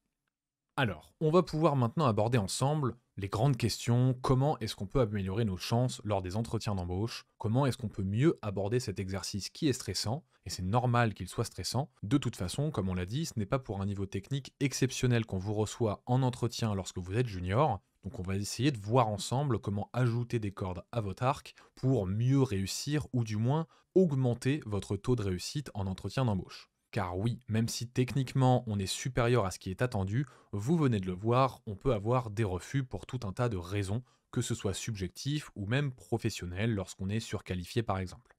Alors, on va pouvoir maintenant aborder ensemble les grandes questions, comment est-ce qu'on peut améliorer nos chances lors des entretiens d'embauche, comment est-ce qu'on peut mieux aborder cet exercice qui est stressant, et c'est normal qu'il soit stressant, de toute façon, comme on l'a dit, ce n'est pas pour un niveau technique exceptionnel qu'on vous reçoit en entretien lorsque vous êtes junior, donc on va essayer de voir ensemble comment ajouter des cordes à votre arc pour mieux réussir, ou du moins augmenter votre taux de réussite en entretien d'embauche. Car oui, même si techniquement on est supérieur à ce qui est attendu, vous venez de le voir, on peut avoir des refus pour tout un tas de raisons, que ce soit subjectif ou même professionnel lorsqu'on est surqualifié par exemple.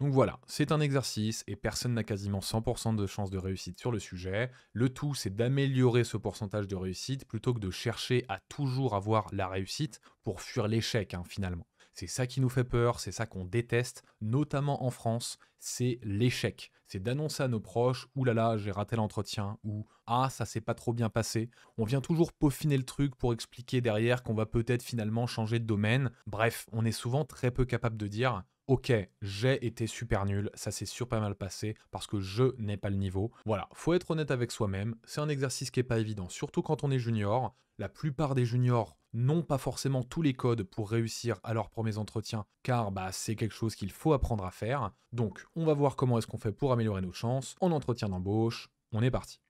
Donc voilà, c'est un exercice et personne n'a quasiment 100% de chances de réussite sur le sujet. Le tout, c'est d'améliorer ce pourcentage de réussite plutôt que de chercher à toujours avoir la réussite pour fuir l'échec hein, finalement. C'est ça qui nous fait peur, c'est ça qu'on déteste, notamment en France, c'est l'échec. C'est d'annoncer à nos proches, oulala, j'ai raté l'entretien, ou ah, ça s'est pas trop bien passé. On vient toujours peaufiner le truc pour expliquer derrière qu'on va peut-être finalement changer de domaine. Bref, on est souvent très peu capable de dire Ok, j'ai été super nul, ça s'est super mal passé parce que je n'ai pas le niveau. Voilà, faut être honnête avec soi-même, c'est un exercice qui est pas évident, surtout quand on est junior. La plupart des juniors n'ont pas forcément tous les codes pour réussir à leurs premiers entretiens, car bah, c'est quelque chose qu'il faut apprendre à faire. Donc, on va voir comment est-ce qu'on fait pour améliorer nos chances en entretien d'embauche. On est parti.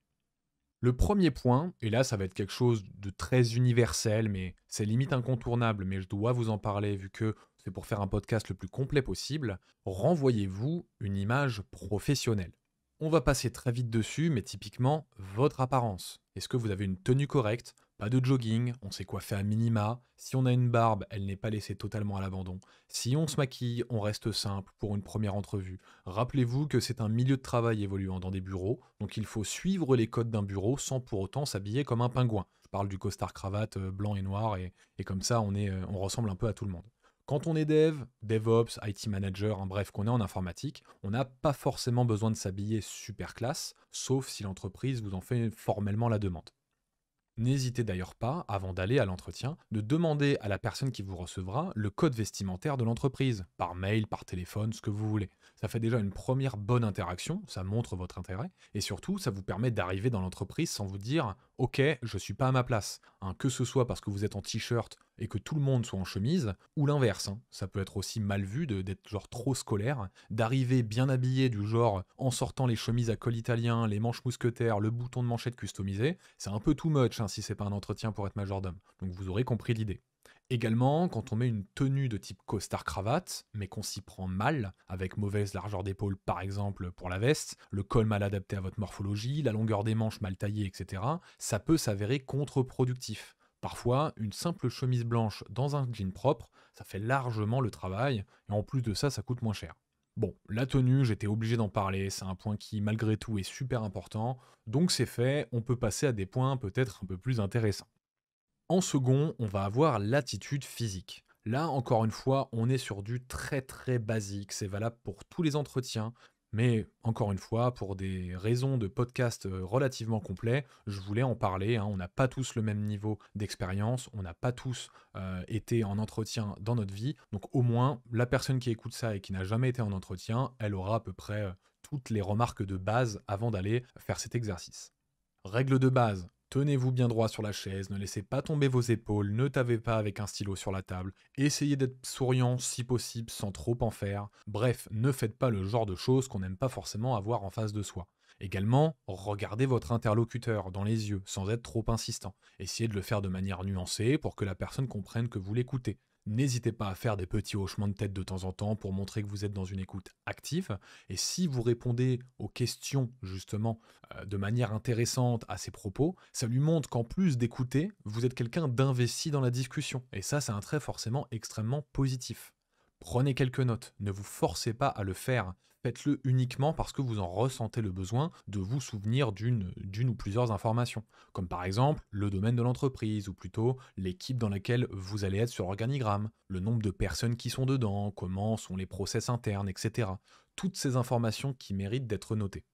Le premier point, et là ça va être quelque chose de très universel, mais c'est limite incontournable, mais je dois vous en parler vu que c'est pour faire un podcast le plus complet possible, renvoyez-vous une image professionnelle. On va passer très vite dessus, mais typiquement, votre apparence. Est-ce que vous avez une tenue correcte pas de jogging, on s'est coiffé à minima, si on a une barbe, elle n'est pas laissée totalement à l'abandon. Si on se maquille, on reste simple pour une première entrevue. Rappelez-vous que c'est un milieu de travail évoluant dans des bureaux, donc il faut suivre les codes d'un bureau sans pour autant s'habiller comme un pingouin. Je parle du costard cravate euh, blanc et noir, et, comme ça on, est, euh, on ressemble un peu à tout le monde. Quand on est dev, DevOps, IT manager, hein, bref, qu'on est en informatique, on n'a pas forcément besoin de s'habiller super classe, sauf si l'entreprise vous en fait formellement la demande. N'hésitez d'ailleurs pas, avant d'aller à l'entretien, de demander à la personne qui vous recevra le code vestimentaire de l'entreprise, par mail, par téléphone, ce que vous voulez. Ça fait déjà une première bonne interaction, ça montre votre intérêt, et surtout, ça vous permet d'arriver dans l'entreprise sans vous dire Ok, je suis pas à ma place. Hein, que ce soit parce que vous êtes en t-shirt et que tout le monde soit en chemise, ou l'inverse. Hein. Ça peut être aussi mal vu d'être genre trop scolaire, d'arriver bien habillé du genre en sortant les chemises à col italien, les manches mousquetaires, le bouton de manchette customisé. C'est un peu too much hein, si c'est pas un entretien pour être majordome. Donc vous aurez compris l'idée. Également, quand on met une tenue de type costard-cravate, mais qu'on s'y prend mal, avec mauvaise largeur d'épaule par exemple pour la veste, le col mal adapté à votre morphologie, la longueur des manches mal taillée, etc., ça peut s'avérer contre-productif. Parfois, une simple chemise blanche dans un jean propre, ça fait largement le travail, et en plus de ça, ça coûte moins cher. Bon, la tenue, j'étais obligé d'en parler, c'est un point qui malgré tout est super important, donc c'est fait, on peut passer à des points peut-être un peu plus intéressants. En second, on va avoir l'attitude physique. Là, encore une fois, on est sur du très très basique. C'est valable pour tous les entretiens. Mais encore une fois, pour des raisons de podcast euh, relativement complet, je voulais en parler. Hein. On n'a pas tous le même niveau d'expérience, on n'a pas tous euh, été en entretien dans notre vie. Donc au moins, la personne qui écoute ça et qui n'a jamais été en entretien, elle aura à peu près euh, toutes les remarques de base avant d'aller faire cet exercice. Règle de base, Tenez-vous bien droit sur la chaise, ne laissez pas tomber vos épaules, ne tavez pas avec un stylo sur la table, essayez d'être souriant si possible sans trop en faire. Bref, ne faites pas le genre de choses qu'on n'aime pas forcément avoir en face de soi. Également, regardez votre interlocuteur dans les yeux sans être trop insistant. Essayez de le faire de manière nuancée pour que la personne comprenne que vous l'écoutez. N'hésitez pas à faire des petits hochements de tête de temps en temps pour montrer que vous êtes dans une écoute active. Et si vous répondez aux questions, justement, euh, de manière intéressante à ses propos, ça lui montre qu'en plus d'écouter, vous êtes quelqu'un d'investi dans la discussion. Et ça, c'est un trait forcément extrêmement positif. Prenez quelques notes, ne vous forcez pas à le faire faites-le uniquement parce que vous en ressentez le besoin de vous souvenir d'une ou plusieurs informations, comme par exemple le domaine de l'entreprise, ou plutôt l'équipe dans laquelle vous allez être sur l'organigramme, le nombre de personnes qui sont dedans, comment sont les process internes, etc. Toutes ces informations qui méritent d'être notées.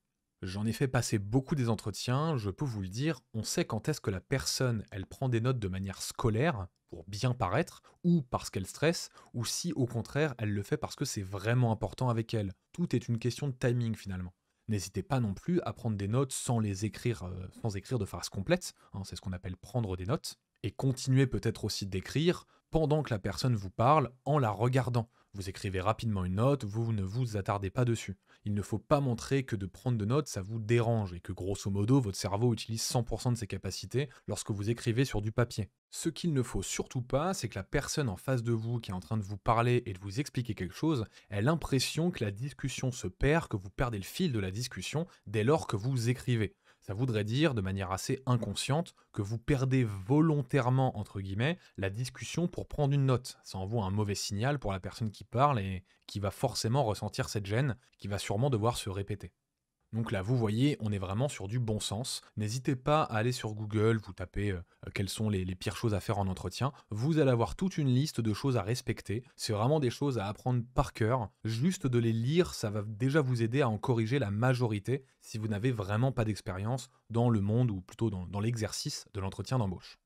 J'en ai fait passer beaucoup des entretiens, je peux vous le dire, on sait quand est-ce que la personne, elle prend des notes de manière scolaire, pour bien paraître, ou parce qu'elle stresse, ou si au contraire elle le fait parce que c'est vraiment important avec elle. Tout est une question de timing finalement. N'hésitez pas non plus à prendre des notes sans les écrire, euh, sans écrire de phrases complètes, hein, c'est ce qu'on appelle prendre des notes, et continuez peut-être aussi d'écrire pendant que la personne vous parle en la regardant. Vous écrivez rapidement une note, vous ne vous attardez pas dessus il ne faut pas montrer que de prendre de notes, ça vous dérange et que grosso modo, votre cerveau utilise 100% de ses capacités lorsque vous écrivez sur du papier. Ce qu'il ne faut surtout pas, c'est que la personne en face de vous qui est en train de vous parler et de vous expliquer quelque chose ait l'impression que la discussion se perd, que vous perdez le fil de la discussion dès lors que vous écrivez. Ça voudrait dire, de manière assez inconsciente, que vous perdez volontairement, entre guillemets, la discussion pour prendre une note. Ça envoie un mauvais signal pour la personne qui parle et qui va forcément ressentir cette gêne, qui va sûrement devoir se répéter. Donc là, vous voyez, on est vraiment sur du bon sens. N'hésitez pas à aller sur Google, vous tapez euh, euh, quelles sont les, pires choses à faire en entretien. Vous allez avoir toute une liste de choses à respecter. C'est vraiment des choses à apprendre par cœur. Juste de les lire, ça va déjà vous aider à en corriger la majorité si vous n'avez vraiment pas d'expérience dans le monde ou plutôt dans, l'exercice de l'entretien d'embauche.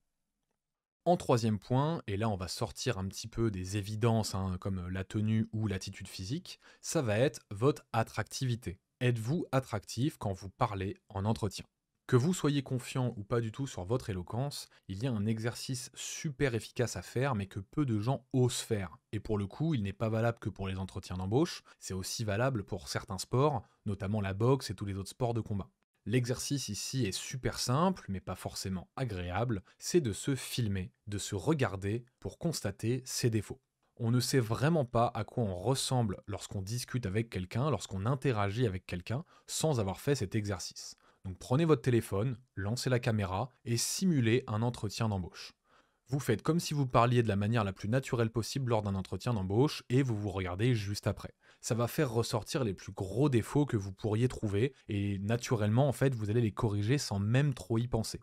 En troisième point, et là on va sortir un petit peu des évidences hein, comme la tenue ou l'attitude physique, ça va être votre attractivité. Êtes-vous attractif quand vous parlez en entretien Que vous soyez confiant ou pas du tout sur votre éloquence, il y a un exercice super efficace à faire mais que peu de gens osent faire. Et pour le coup, il n'est pas valable que pour les entretiens d'embauche, c'est aussi valable pour certains sports, notamment la boxe et tous les autres sports de combat. L'exercice ici est super simple, mais pas forcément agréable, c'est de se filmer, de se regarder pour constater ses défauts on ne sait vraiment pas à quoi on ressemble lorsqu'on discute avec quelqu'un, lorsqu'on interagit avec quelqu'un, sans avoir fait cet exercice. Donc prenez votre téléphone, lancez la caméra et simulez un entretien d'embauche. Vous faites comme si vous parliez de la manière la plus naturelle possible lors d'un entretien d'embauche et vous vous regardez juste après. Ça va faire ressortir les plus gros défauts que vous pourriez trouver et naturellement en fait vous allez les corriger sans même trop y penser.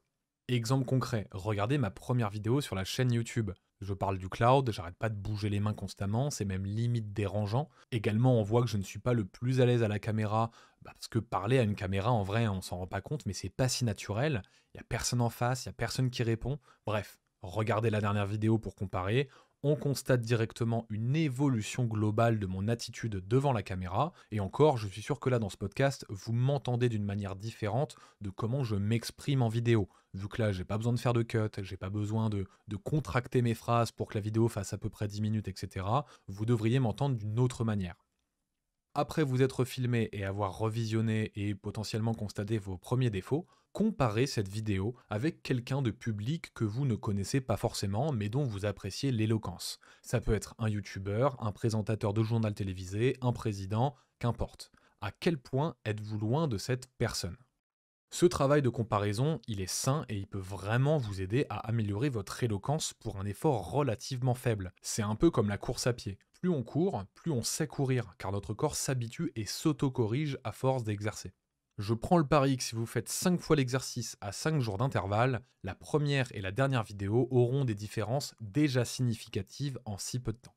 Exemple concret, regardez ma première vidéo sur la chaîne YouTube. Je parle du cloud, j'arrête pas de bouger les mains constamment, c'est même limite dérangeant. Également, on voit que je ne suis pas le plus à l'aise à la caméra, bah, parce que parler à une caméra, en vrai, on s'en rend pas compte, mais c'est pas si naturel. Il y a personne en face, il y a personne qui répond. Bref, regardez la dernière vidéo pour comparer on constate directement une évolution globale de mon attitude devant la caméra. Et encore, je suis sûr que là, dans ce podcast, vous m'entendez d'une manière différente de comment je m'exprime en vidéo. Vu que là, j'ai pas besoin de faire de cut, j'ai pas besoin de, de, contracter mes phrases pour que la vidéo fasse à peu près 10 minutes, etc. Vous devriez m'entendre d'une autre manière. Après vous être filmé et avoir revisionné et potentiellement constaté vos premiers défauts, comparez cette vidéo avec quelqu'un de public que vous ne connaissez pas forcément mais dont vous appréciez l'éloquence. Ça peut être un youtubeur, un présentateur de journal télévisé, un président, qu'importe. À quel point êtes-vous loin de cette personne ce travail de comparaison, il est sain et il peut vraiment vous aider à améliorer votre éloquence pour un effort relativement faible. C'est un peu comme la course à pied. Plus on court, plus on sait courir, car notre corps s'habitue et s'auto-corrige à force d'exercer. Je prends le pari que si vous faites 5 fois l'exercice à 5 jours d'intervalle, la première et la dernière vidéo auront des différences déjà significatives en si peu de temps.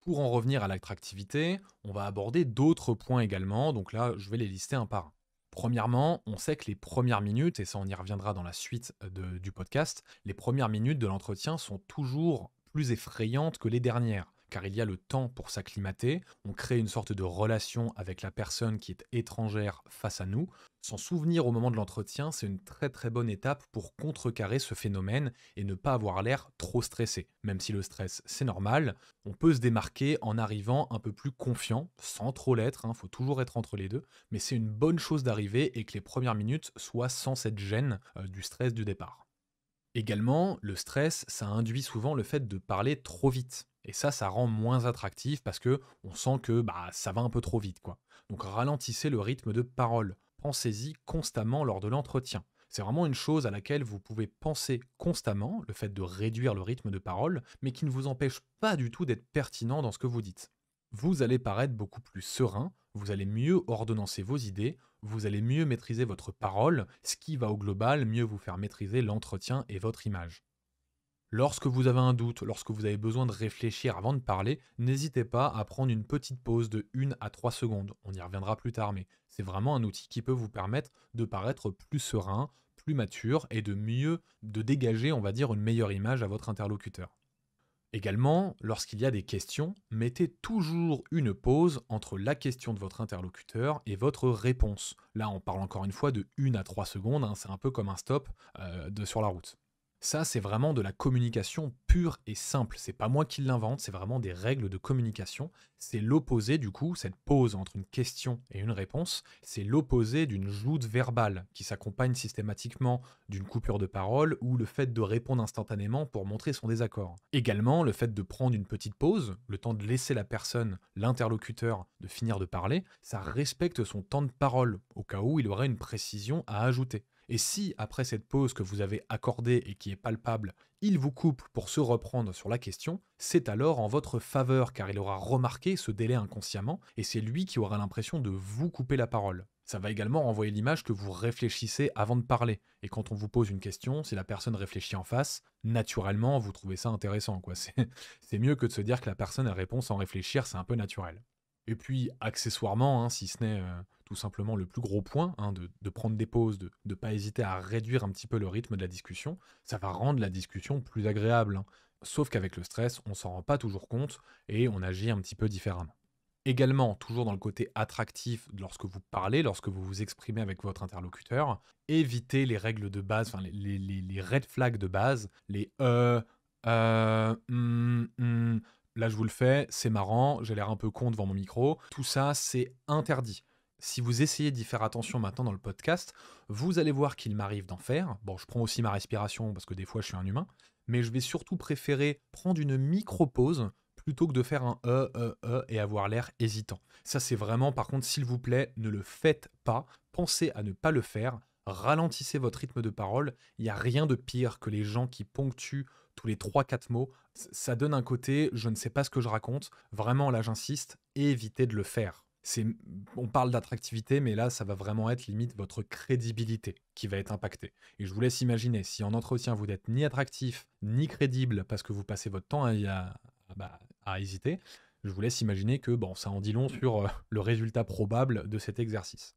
Pour en revenir à l'attractivité, on va aborder d'autres points également, donc là je vais les lister un par un. Premièrement, on sait que les premières minutes, et ça on y reviendra dans la suite euh, du podcast, les premières minutes de l'entretien sont toujours plus effrayantes que les dernières car il y a le temps pour s'acclimater, on crée une sorte de relation avec la personne qui est étrangère face à nous. S'en souvenir au moment de l'entretien, c'est une très très bonne étape pour contrecarrer ce phénomène et ne pas avoir l'air trop stressé. Même si le stress c'est normal, on peut se démarquer en arrivant un peu plus confiant, sans trop l'être, il hein, faut toujours être entre les deux, mais c'est une bonne chose d'arriver et que les premières minutes soient sans cette gêne euh, du stress du départ. Également, le stress, ça induit souvent le fait de parler trop vite. Et ça, ça rend moins attractif parce que on sent que bah, ça va un peu trop vite. quoi. Donc ralentissez le rythme de parole. Pensez-y constamment lors de l'entretien. C'est vraiment une chose à laquelle vous pouvez penser constamment, le fait de réduire le rythme de parole, mais qui ne vous empêche pas du tout d'être pertinent dans ce que vous dites. Vous allez paraître beaucoup plus serein, vous allez mieux ordonnancer vos idées, vous allez mieux maîtriser votre parole, ce qui va au global mieux vous faire maîtriser l'entretien et votre image. Lorsque vous avez un doute, lorsque vous avez besoin de réfléchir avant de parler, n'hésitez pas à prendre une petite pause de 1 à 3 secondes. On y reviendra plus tard, mais c'est vraiment un outil qui peut vous permettre de paraître plus serein, plus mature et de mieux, de dégager, on va dire, une meilleure image à votre interlocuteur. Également, lorsqu'il y a des questions, mettez toujours une pause entre la question de votre interlocuteur et votre réponse. Là, on parle encore une fois de 1 à 3 secondes, hein, c'est un peu comme un stop euh, sur la route. Ça, c'est vraiment de la communication pure et simple. C'est pas moi qui l'invente, c'est vraiment des règles de communication. C'est l'opposé, du coup, cette pause entre une question et une réponse, c'est l'opposé d'une joute verbale qui s'accompagne systématiquement d'une coupure de parole ou le fait de répondre instantanément pour montrer son désaccord. Également, le fait de prendre une petite pause, le temps de laisser la personne, l'interlocuteur, de finir de parler, ça respecte son temps de parole, au cas où il aurait une précision à ajouter. Et si, après cette pause que vous avez accordée et qui est palpable, il vous coupe pour se reprendre sur la question, c'est alors en votre faveur car il aura remarqué ce délai inconsciemment et c'est lui qui aura l'impression de vous couper la parole. Ça va également renvoyer l'image que vous réfléchissez avant de parler. Et quand on vous pose une question, si la personne réfléchit en face, naturellement, vous trouvez ça intéressant. Quoi. *laughs* C'est, mieux que de se dire que la personne a réponse sans réfléchir, c'est un peu naturel. Et puis, accessoirement, hein, si ce n'est euh, tout simplement le plus gros point, hein, de, prendre des pauses, de ne pas hésiter à réduire un petit peu le rythme de la discussion, ça va rendre la discussion plus agréable. Hein. Sauf qu'avec le stress, on s'en rend pas toujours compte et on agit un petit peu différemment. Également, toujours dans le côté attractif, lorsque vous parlez, lorsque vous vous exprimez avec votre interlocuteur, évitez les règles de base, enfin les, red flags de base, les euh, euh, hmm, hmm, là je vous le fais, c'est marrant, j'ai l'air un peu con devant mon micro. Tout ça, c'est interdit. Si vous essayez d'y faire attention maintenant dans le podcast, vous allez voir qu'il m'arrive d'en faire. Bon, je prends aussi ma respiration parce que des fois je suis un humain, mais je vais surtout préférer prendre une micro-pause plutôt que de faire un e, e, e et avoir l'air hésitant. Ça, c'est vraiment, par contre, s'il vous plaît, ne le faites pas. Pensez à ne pas le faire. Ralentissez votre rythme de parole. Il n'y a rien de pire que les gens qui ponctuent tous les 3-4 mots. Ça donne un côté, je ne sais pas ce que je raconte. Vraiment, là, j'insiste, évitez de le faire. C'est, on parle d'attractivité, mais là, ça va vraiment être limite votre crédibilité qui va être impactée. Et je vous laisse imaginer, si en entretien, vous n'êtes ni attractif, ni crédible, parce que vous passez votre temps à, bah, à hésiter, je vous laisse imaginer que bon, ça en dit long sur euh, le résultat probable de cet exercice.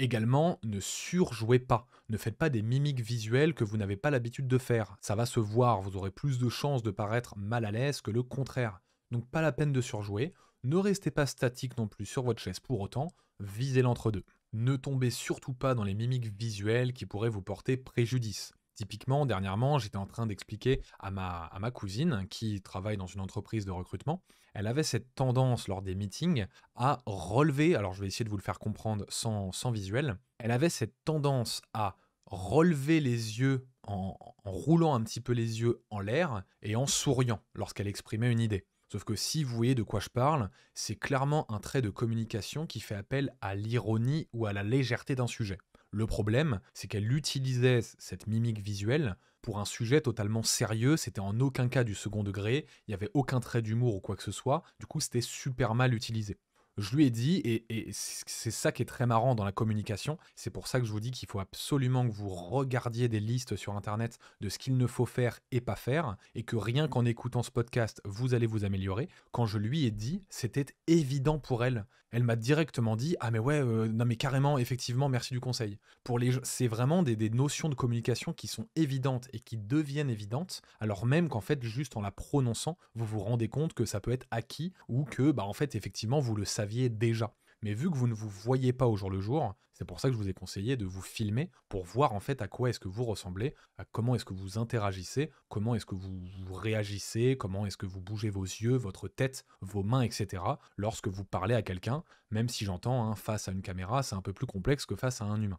Également, ne surjouez pas, ne faites pas des mimiques visuelles que vous n'avez pas l'habitude de faire. Ça va se voir, vous aurez plus de chances de paraître mal à l'aise que le contraire. Donc pas la peine de surjouer, ne restez pas statique non plus sur votre chaise pour autant, visez l'entre-deux. Ne tombez surtout pas dans les mimiques visuelles qui pourraient vous porter préjudice. Typiquement, dernièrement, j'étais en train d'expliquer à ma, cousine, qui travaille dans une entreprise de recrutement, elle avait cette tendance lors des meetings à relever, alors je vais essayer de vous le faire comprendre sans, visuel, elle avait cette tendance à relever les yeux en roulant un petit peu les yeux en l'air et en souriant lorsqu'elle exprimait une idée. Sauf que si vous voyez de quoi je parle, c'est clairement un trait de communication qui fait appel à l'ironie ou à la légèreté d'un sujet. Le problème, c'est qu'elle utilisait cette mimique visuelle pour un sujet totalement sérieux, c'était en aucun cas du second degré, il n'y avait aucun trait d'humour ou quoi que ce soit, du coup c'était super mal utilisé je lui ai dit, et, c'est ça qui est très marrant dans la communication, c'est pour ça que je vous dis qu'il faut absolument que vous regardiez des listes sur Internet de ce qu'il ne faut faire et pas faire, et que rien qu'en écoutant ce podcast, vous allez vous améliorer. Quand je lui ai dit, c'était évident pour elle. Elle m'a directement dit, ah mais ouais, euh, non mais carrément, effectivement, merci du conseil. Pour les, C'est vraiment des, des notions de communication qui sont évidentes et qui deviennent évidentes, alors même qu'en fait, juste en la prononçant, vous vous rendez compte que ça peut être acquis ou que, bah en fait, effectivement, vous le savez déjà. Mais vu que vous ne vous voyez pas au jour le jour, c'est pour ça que je vous ai conseillé de vous filmer pour voir en fait à quoi est-ce que vous ressemblez, à comment est-ce que vous interagissez, comment est-ce que vous, réagissez, comment est-ce que vous bougez vos yeux, votre tête, vos mains, etc. lorsque vous parlez à quelqu'un, même si j'entends un hein, face à une caméra, c'est un peu plus complexe que face à un humain.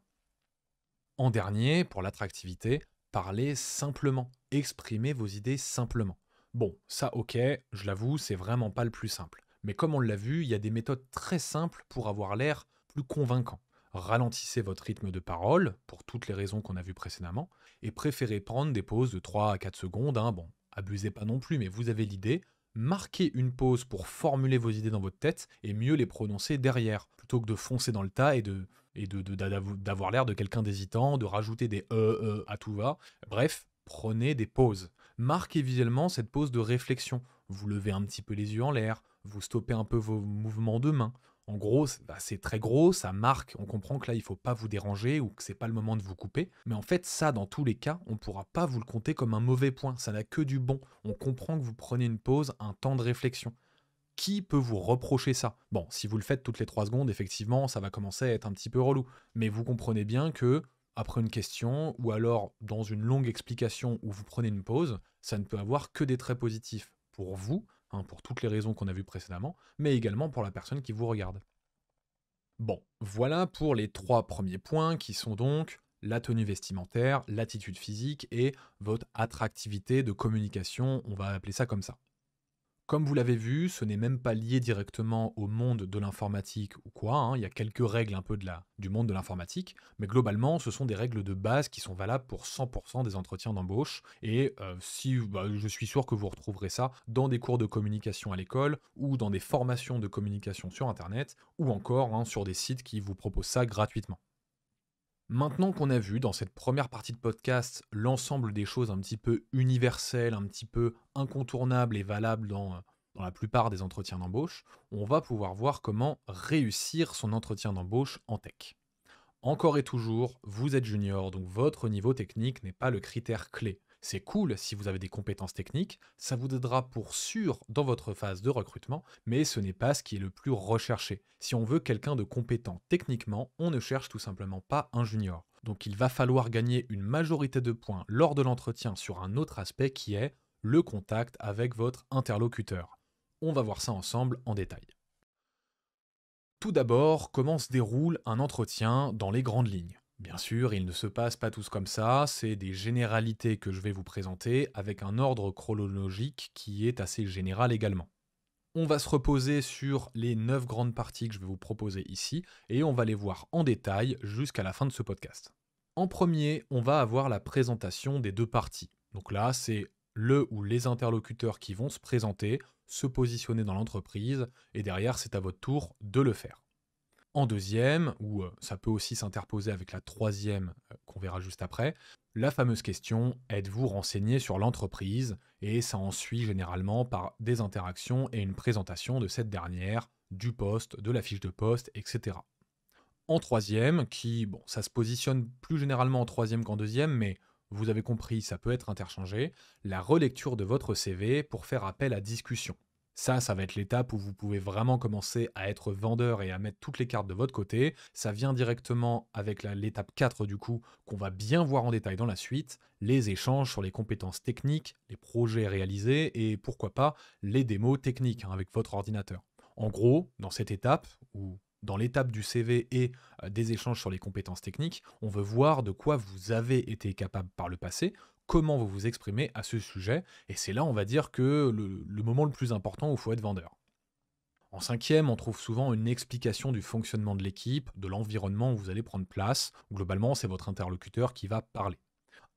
En dernier, pour l'attractivité, parlez simplement, exprimez vos idées simplement. Bon, ça ok, je l'avoue, c'est vraiment pas le plus simple. Mais comme on l'a vu, il y a des méthodes très simples pour avoir l'air plus convaincant. Ralentissez votre rythme de parole, pour toutes les raisons qu'on a vues précédemment, et préférez prendre des pauses de 3 à 4 secondes. Hein. Bon, abusez pas non plus, mais vous avez l'idée. Marquez une pause pour formuler vos idées dans votre tête et mieux les prononcer derrière, plutôt que de foncer dans le tas et d'avoir l'air de, quelqu'un d'hésitant, de rajouter des euh, euh à tout va. Bref, prenez des pauses. Marquez visuellement cette pause de réflexion. Vous levez un petit peu les yeux en l'air, vous stoppez un peu vos mouvements de main. En gros, c'est bah, très gros, ça marque, on comprend que là, il ne faut pas vous déranger ou que c'est pas le moment de vous couper. Mais en fait, ça, dans tous les cas, on ne pourra pas vous le compter comme un mauvais point, ça n'a que du bon. On comprend que vous prenez une pause, un temps de réflexion. Qui peut vous reprocher ça Bon, si vous le faites toutes les trois secondes, effectivement, ça va commencer à être un petit peu relou. Mais vous comprenez bien que, après une question, ou alors dans une longue explication où vous prenez une pause, ça ne peut avoir que des traits positifs pour vous, Hein, pour toutes les raisons qu'on a vues précédemment, mais également pour la personne qui vous regarde. Bon, voilà pour les trois premiers points qui sont donc la tenue vestimentaire, l'attitude physique et votre attractivité de communication, on va appeler ça comme ça. Comme vous l'avez vu, ce n'est même pas lié directement au monde de l'informatique ou quoi, hein. il y a quelques règles un peu de la, du monde de l'informatique, mais globalement ce sont des règles de base qui sont valables pour 100% des entretiens d'embauche, et euh, si bah, je suis sûr que vous retrouverez ça dans des cours de communication à l'école, ou dans des formations de communication sur Internet, ou encore hein, sur des sites qui vous proposent ça gratuitement. Maintenant qu'on a vu dans cette première partie de podcast l'ensemble des choses un petit peu universelles, un petit peu incontournables et valables euh, dans, la plupart des entretiens d'embauche, on va pouvoir voir comment réussir son entretien d'embauche en tech. Encore et toujours, vous êtes junior, donc votre niveau technique n'est pas le critère clé. C'est cool si vous avez des compétences techniques, ça vous aidera pour sûr dans votre phase de recrutement, mais ce n'est pas ce qui est le plus recherché. Si on veut quelqu'un de compétent techniquement, on ne cherche tout simplement pas un junior. Donc il va falloir gagner une majorité de points lors de l'entretien sur un autre aspect qui est le contact avec votre interlocuteur. On va voir ça ensemble en détail. Tout d'abord, comment se déroule un entretien dans les grandes lignes Bien sûr, il ne se passe pas tous comme ça, c'est des généralités que je vais vous présenter avec un ordre chronologique qui est assez général également. On va se reposer sur les neuf grandes parties que je vais vous proposer ici et on va les voir en détail jusqu'à la fin de ce podcast. En premier, on va avoir la présentation des deux parties. Donc là, c'est le ou les interlocuteurs qui vont se présenter, se positionner dans l'entreprise et derrière, c'est à votre tour de le faire. En deuxième, ou euh, ça peut aussi s'interposer avec la troisième euh, qu'on verra juste après, la fameuse question êtes-vous renseigné sur l'entreprise Et ça en suit généralement par des interactions et une présentation de cette dernière, du poste, de la fiche de poste, etc. En troisième, qui, bon, ça se positionne plus généralement en troisième qu'en deuxième, mais vous avez compris, ça peut être interchangé, la relecture de votre CV pour faire appel à discussion. Ça, ça va être l'étape où vous pouvez vraiment commencer à être vendeur et à mettre toutes les cartes de votre côté. Ça vient directement avec l'étape 4 du coup, qu'on va bien voir en détail dans la suite, les échanges sur les compétences techniques, les projets réalisés et pourquoi pas les démos techniques hein, avec votre ordinateur. En gros, dans cette étape, ou dans l'étape du CV et euh, des échanges sur les compétences techniques, on veut voir de quoi vous avez été capable par le passé, comment vous vous exprimez à ce sujet, et c'est là, on va dire, que le, moment le plus important où il faut être vendeur. En cinquième, on trouve souvent une explication du fonctionnement de l'équipe, de l'environnement où vous allez prendre place. Globalement, c'est votre interlocuteur qui va parler.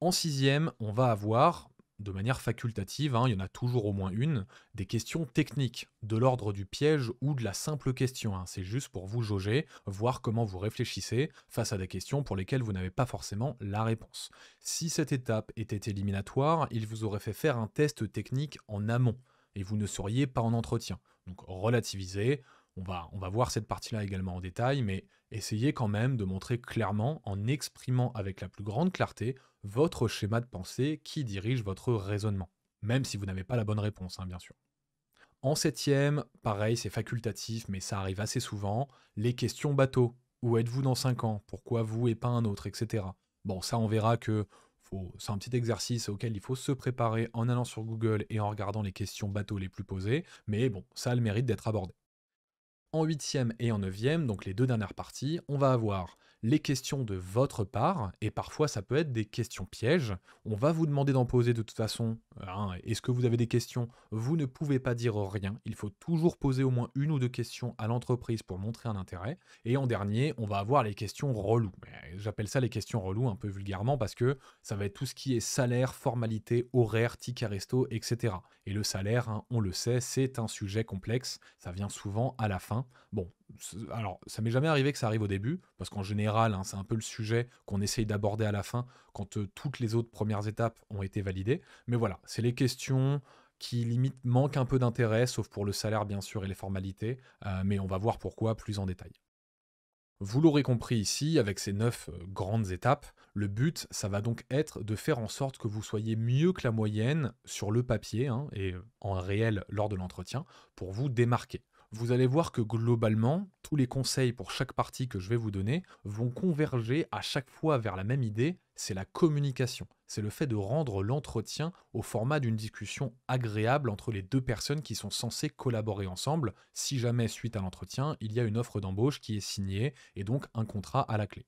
En sixième, on va avoir de manière facultative, hein, il y en a toujours au moins une, des questions techniques, de l'ordre du piège ou de la simple question. Hein. C'est juste pour vous jauger, voir comment vous réfléchissez face à des questions pour lesquelles vous n'avez pas forcément la réponse. Si cette étape était éliminatoire, il vous aurait fait faire un test technique en amont, et vous ne seriez pas en entretien. Donc relativiser, on va, on va voir cette partie-là également en détail, mais essayez quand même de montrer clairement, en exprimant avec la plus grande clarté, votre schéma de pensée qui dirige votre raisonnement, même si vous n'avez pas la bonne réponse, hein, bien sûr. En septième, pareil, c'est facultatif, mais ça arrive assez souvent, les questions bateaux. Où êtes-vous dans 5 ans Pourquoi vous et pas un autre Etc. Bon, ça on verra que c'est un petit exercice auquel il faut se préparer en allant sur Google et en regardant les questions bateaux les plus posées, mais bon, ça a le mérite d'être abordé. En huitième et en neuvième, donc les deux dernières parties, on va avoir les questions de votre part, et parfois ça peut être des questions pièges. On va vous demander d'en poser de toute façon. Euh, est-ce que vous avez des questions Vous ne pouvez pas dire rien. Il faut toujours poser au moins une ou deux questions à l'entreprise pour montrer un intérêt. Et en dernier, on va avoir les questions reloues. J'appelle ça les questions reloues un peu vulgairement parce que ça va être tout ce qui est salaire, formalité, horaire, ticket resto, etc. Et le salaire, hein, on le sait, c'est un sujet complexe. Ça vient souvent à la fin Hein. Bon, alors ça m'est jamais arrivé que ça arrive au début, parce qu'en général, hein, c'est un peu le sujet qu'on essaye d'aborder à la fin quand euh, toutes les autres premières étapes ont été validées. Mais voilà, c'est les questions qui limite manquent un peu d'intérêt, sauf pour le salaire bien sûr et les formalités, euh, mais on va voir pourquoi plus en détail. Vous l'aurez compris ici, avec ces neuf euh, grandes étapes, le but, ça va donc être de faire en sorte que vous soyez mieux que la moyenne sur le papier hein, et en réel lors de l'entretien pour vous démarquer vous allez voir que globalement, tous les conseils pour chaque partie que je vais vous donner vont converger à chaque fois vers la même idée, c'est la communication. C'est le fait de rendre l'entretien au format d'une discussion agréable entre les deux personnes qui sont censées collaborer ensemble, si jamais suite à l'entretien, il y a une offre d'embauche qui est signée et donc un contrat à la clé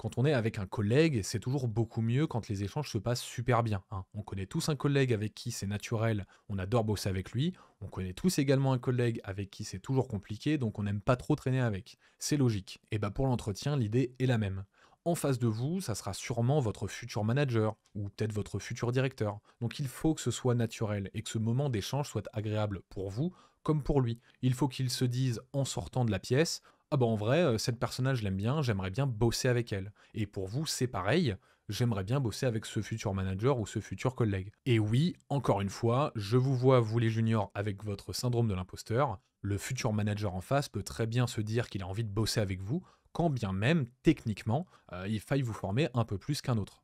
quand on est avec un collègue, c'est toujours beaucoup mieux quand les échanges se passent super bien. Hein. On connaît tous un collègue avec qui c'est naturel, on adore bosser avec lui. On connaît tous également un collègue avec qui c'est toujours compliqué, donc on n'aime pas trop traîner avec. C'est logique. Et bah pour l'entretien, l'idée est la même en face de vous, ça sera sûrement votre futur manager ou peut-être votre futur directeur. Donc il faut que ce soit naturel et que ce moment d'échange soit agréable pour vous comme pour lui. Il faut qu'il se dise en sortant de la pièce ah bah en vrai, euh, cette personnage là je l'aime bien, j'aimerais bien bosser avec elle. Et pour vous, c'est pareil, j'aimerais bien bosser avec ce futur manager ou ce futur collègue. Et oui, encore une fois, je vous vois, vous les juniors, avec votre syndrome de l'imposteur, le futur manager en face peut très bien se dire qu'il a envie de bosser avec vous, quand bien même, techniquement, euh, il faille vous former un peu plus qu'un autre.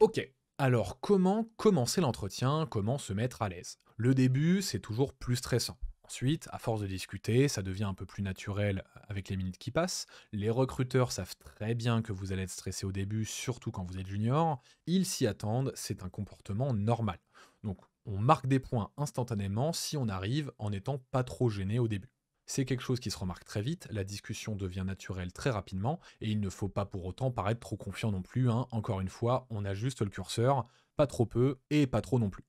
Ok, alors comment commencer l'entretien, comment se mettre à l'aise Le début, c'est toujours plus stressant. Ensuite, à force de discuter, ça devient un peu plus naturel euh, avec les minutes qui passent. Les recruteurs savent très bien que vous allez être stressé au début, surtout quand vous êtes junior. Ils s'y attendent, c'est un comportement normal. Donc, on marque des points instantanément si on arrive en n'étant pas trop gêné au début. C'est quelque chose qui se remarque très vite, la discussion devient naturelle très rapidement, et il ne faut pas pour autant paraître trop confiant non plus. Hein. Encore une fois, on ajuste le curseur, pas trop peu et pas trop non plus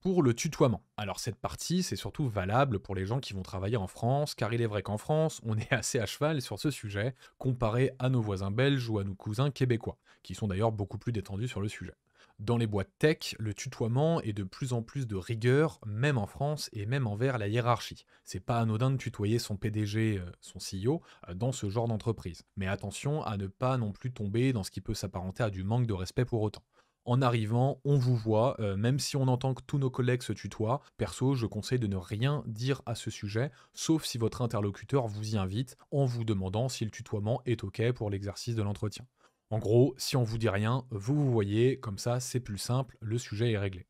pour le tutoiement. Alors cette partie, c'est surtout valable pour les gens qui vont travailler en France, car il est vrai qu'en France, on est assez à cheval sur ce sujet, comparé à nos voisins belges ou à nos cousins québécois, qui sont d'ailleurs beaucoup plus détendus sur le sujet. Dans les boîtes tech, le tutoiement est de plus en plus de rigueur, même en France et même envers la hiérarchie. C'est pas anodin de tutoyer son PDG, euh, son CEO, euh, dans ce genre d'entreprise. Mais attention à ne pas non plus tomber dans ce qui peut s'apparenter à du manque de respect pour autant en arrivant, on vous voit, euh, même si on entend que tous nos collègues se tutoient. Perso, je conseille de ne rien dire à ce sujet, sauf si votre interlocuteur vous y invite en vous demandant si le tutoiement est OK pour l'exercice de l'entretien. En gros, si on vous dit rien, vous vous voyez, comme ça c'est plus simple, le sujet est réglé.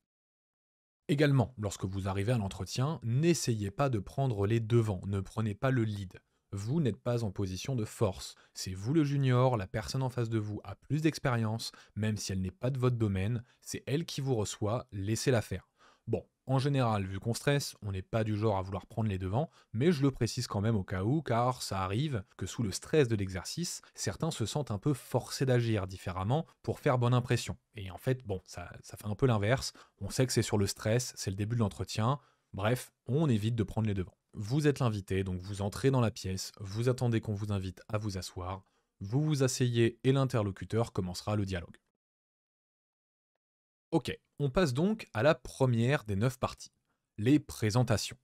Également, lorsque vous arrivez à l'entretien, n'essayez pas de prendre les devants, ne prenez pas le lead vous n'êtes pas en position de force. C'est vous le junior, la personne en face de vous a plus d'expérience, même si elle n'est pas de votre domaine, c'est elle qui vous reçoit, laissez-la faire. Bon, en général, vu qu'on stresse, on n'est pas du genre à vouloir prendre les devants, mais je le précise quand même au cas où, car ça arrive que sous le stress de l'exercice, certains se sentent un peu forcés d'agir différemment pour faire bonne impression. Et en fait, bon, ça, ça fait un peu l'inverse. On sait que c'est sur le stress, c'est le début de l'entretien. Bref, on évite de prendre les devants. Vous êtes l'invité, donc vous entrez dans la pièce, vous attendez qu'on vous invite à vous asseoir, vous vous asseyez et l'interlocuteur commencera le dialogue. Ok, on passe donc à la première des neuf parties, les présentations.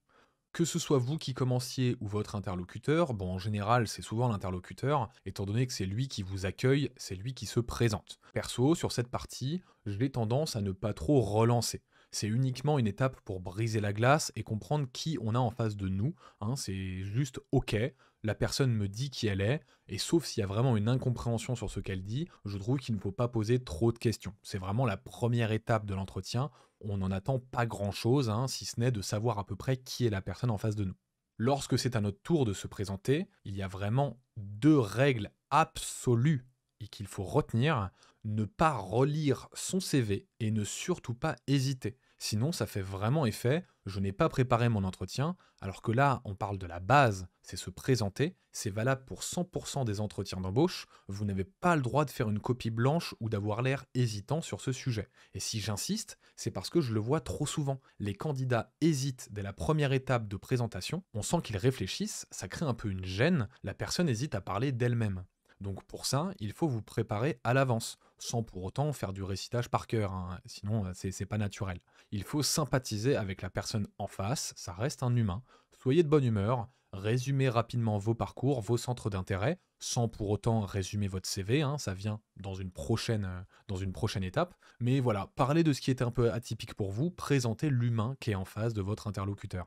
Que ce soit vous qui commenciez ou votre interlocuteur, bon en général c'est souvent l'interlocuteur, étant donné que c'est lui qui vous accueille, c'est lui qui se présente. Perso, sur cette partie, j'ai tendance à ne pas trop relancer c'est uniquement une étape pour briser la glace et comprendre qui on a en face de nous. Hein. c'est juste OK, la personne me dit qui elle est, et sauf s'il y a vraiment une incompréhension sur ce qu'elle dit, je trouve qu'il ne faut pas poser trop de questions. C'est vraiment la première étape de l'entretien, on n'en attend pas grand-chose, hein, si ce n'est de savoir à peu près qui est la personne en face de nous. Lorsque c'est à notre tour de se présenter, il y a vraiment deux règles absolues et qu'il faut retenir, ne pas relire son CV et ne surtout pas hésiter. Sinon, ça fait vraiment effet, je n'ai pas préparé mon entretien, alors que là, on parle de la base, c'est se présenter, c'est valable pour 100% des entretiens d'embauche, vous n'avez pas le droit de faire une copie blanche ou d'avoir l'air hésitant sur ce sujet. Et si j'insiste, c'est parce que je le vois trop souvent. Les candidats hésitent dès la première étape de présentation, on sent qu'ils réfléchissent, ça crée un peu une gêne, la personne hésite à parler d'elle-même. Donc pour ça, il faut vous préparer à l'avance, sans pour autant faire du récitage par cœur, hein. sinon euh, c'est pas naturel. Il faut sympathiser avec la personne en face, ça reste un humain. Soyez de bonne humeur, résumez rapidement vos parcours, vos centres d'intérêt, sans pour autant résumer votre CV, hein, ça vient dans une, prochaine, euh, dans une prochaine étape. Mais voilà, parlez de ce qui est un peu atypique pour vous, présentez l'humain qui est en face de votre interlocuteur.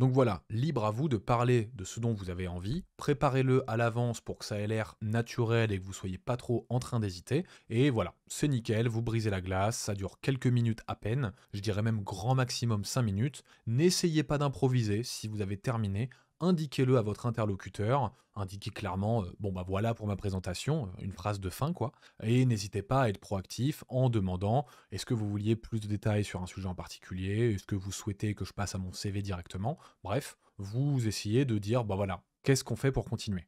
Donc voilà, libre à vous de parler de ce dont vous avez envie, préparez-le à l'avance pour que ça ait l'air naturel et que vous soyez pas trop en train d'hésiter, et voilà, c'est nickel, vous brisez la glace, ça dure quelques minutes à peine, je dirais même grand maximum 5 minutes, n'essayez pas d'improviser si vous avez terminé, indiquez-le à votre interlocuteur, indiquez clairement euh, bon bah voilà pour ma présentation, euh, une phrase de fin quoi, et n'hésitez pas à être proactif en demandant est-ce que vous vouliez plus de détails sur un sujet en particulier, est-ce que vous souhaitez que je passe à mon CV directement, bref, vous essayez de dire bah voilà, qu'est-ce qu'on fait pour continuer.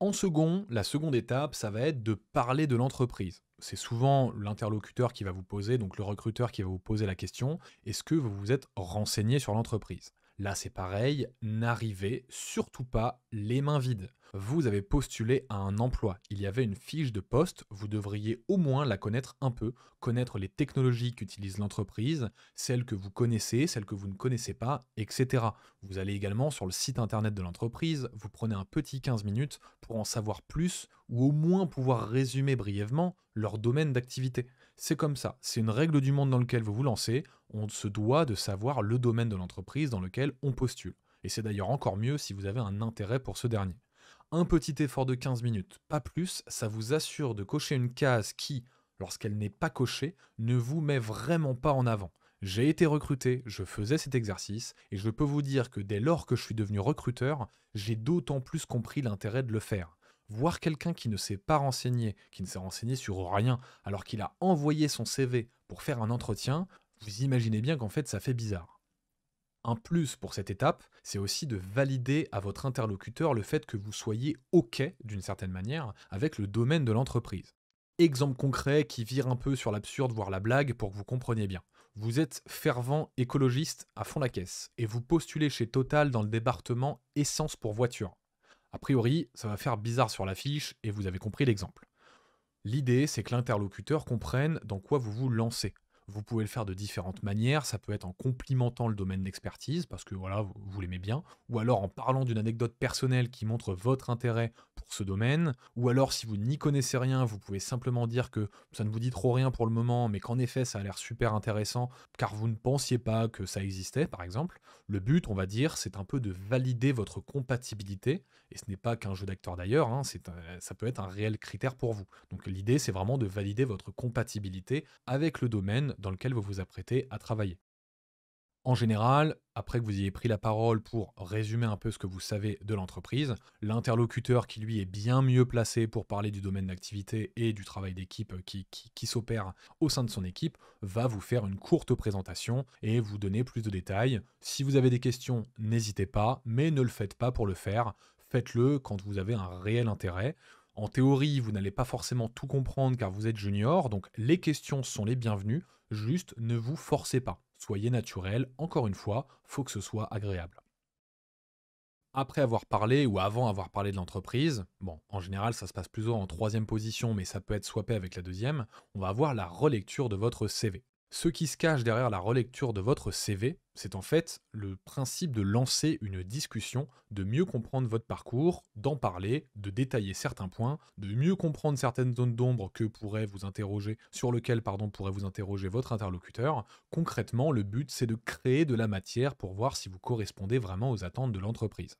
En second, la seconde étape, ça va être de parler de l'entreprise. C'est souvent l'interlocuteur qui va vous poser, donc le recruteur qui va vous poser la question, est-ce que vous vous êtes renseigné sur l'entreprise Là, c'est pareil, n'arrivez surtout pas les mains vides. Vous avez postulé à un emploi, il y avait une fiche de poste, vous devriez au moins la connaître un peu, connaître les technologies qu'utilise l'entreprise, celles que vous connaissez, celles que vous ne connaissez pas, etc. Vous allez également sur le site internet de l'entreprise, vous prenez un petit 15 minutes pour en savoir plus ou au moins pouvoir résumer brièvement leur domaine d'activité. C'est comme ça, c'est une règle du monde dans lequel vous vous lancez, on se doit de savoir le domaine de l'entreprise dans lequel on postule. Et c'est d'ailleurs encore mieux si vous avez un intérêt pour ce dernier. Un petit effort de 15 minutes, pas plus, ça vous assure de cocher une case qui, lorsqu'elle n'est pas cochée, ne vous met vraiment pas en avant. J'ai été recruté, je faisais cet exercice, et je peux vous dire que dès lors que je suis devenu recruteur, j'ai d'autant plus compris l'intérêt de le faire voir quelqu'un qui ne s'est pas renseigné, qui ne s'est renseigné sur rien, alors qu'il a envoyé son CV pour faire un entretien, vous imaginez bien qu'en fait ça fait bizarre. Un plus pour cette étape, c'est aussi de valider à votre interlocuteur le fait que vous soyez OK, d'une certaine manière, avec le domaine de l'entreprise. Exemple concret qui vire un peu sur l'absurde, voire la blague, pour que vous compreniez bien. Vous êtes fervent écologiste à fond la caisse, et vous postulez chez Total dans le département essence pour voiture. A priori, ça va faire bizarre sur l'affiche et vous avez compris l'exemple. L'idée, c'est que l'interlocuteur comprenne dans quoi vous vous lancez, vous pouvez le faire de différentes manières. Ça peut être en complimentant le domaine d'expertise, parce que voilà, vous, l'aimez bien, ou alors en parlant d'une anecdote personnelle qui montre votre intérêt pour ce domaine, ou alors si vous n'y connaissez rien, vous pouvez simplement dire que ça ne vous dit trop rien pour le moment, mais qu'en effet ça a l'air super intéressant, car vous ne pensiez pas que ça existait, par exemple. Le but, on va dire, c'est un peu de valider votre compatibilité, et ce n'est pas qu'un jeu d'acteur d'ailleurs, hein, ça peut être un réel critère pour vous. Donc l'idée, c'est vraiment de valider votre compatibilité avec le domaine dans lequel vous vous apprêtez à travailler. En général, après que vous ayez pris la parole pour résumer un peu ce que vous savez de l'entreprise, l'interlocuteur qui lui est bien mieux placé pour parler du domaine d'activité et du travail d'équipe qui, s'opère au sein de son équipe va vous faire une courte présentation et vous donner plus de détails. Si vous avez des questions, n'hésitez pas, mais ne le faites pas pour le faire. Faites-le quand vous avez un réel intérêt. En théorie, vous n'allez pas forcément tout comprendre car vous êtes junior, donc les questions sont les bienvenues, juste ne vous forcez pas. Soyez naturel, encore une fois, faut que ce soit agréable. Après avoir parlé ou avant avoir parlé de l'entreprise, bon, en général ça se passe plutôt en troisième position, mais ça peut être swappé avec la deuxième, on va avoir la relecture de votre CV. Ce qui se cache derrière la relecture de votre CV, c'est en fait le principe de lancer une discussion, de mieux comprendre votre parcours, d'en parler, de détailler certains points, de mieux comprendre certaines zones d'ombre que pourrait vous interroger, sur lesquelles pardon, pourrait vous interroger votre interlocuteur. Concrètement, le but c'est de créer de la matière pour voir si vous correspondez vraiment aux attentes de l'entreprise.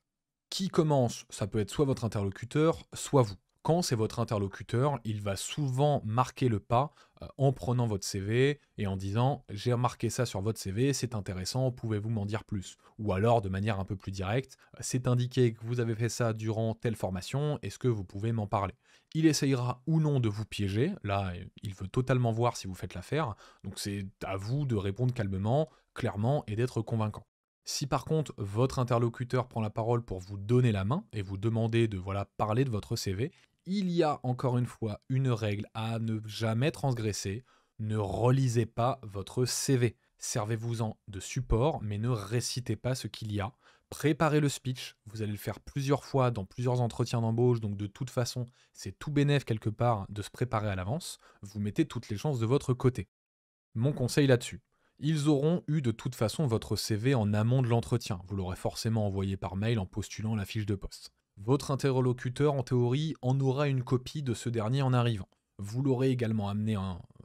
Qui commence Ça peut être soit votre interlocuteur, soit vous quand c'est votre interlocuteur, il va souvent marquer le pas euh, en prenant votre CV et en disant j'ai remarqué ça sur votre CV, c'est intéressant, pouvez-vous m'en dire plus Ou alors de manière un peu plus directe, c'est indiqué que vous avez fait ça durant telle formation, est-ce que vous pouvez m'en parler Il essayera ou non de vous piéger, là il veut totalement voir si vous faites l'affaire, donc c'est à vous de répondre calmement, clairement et d'être convaincant. Si par contre votre interlocuteur prend la parole pour vous donner la main et vous demander de voilà parler de votre CV, il y a encore une fois une règle à ne jamais transgresser, ne relisez pas votre CV. Servez-vous-en de support, mais ne récitez pas ce qu'il y a. Préparez le speech, vous allez le faire plusieurs fois dans plusieurs entretiens d'embauche, donc de toute façon, c'est tout bénéf quelque part de se préparer à l'avance, vous mettez toutes les chances de votre côté. Mon conseil là-dessus, ils auront eu de toute façon votre CV en amont de l'entretien, vous l'aurez forcément envoyé par mail en postulant la fiche de poste. Votre interlocuteur, en théorie, en aura une copie de ce dernier en arrivant. Vous l'aurez également amené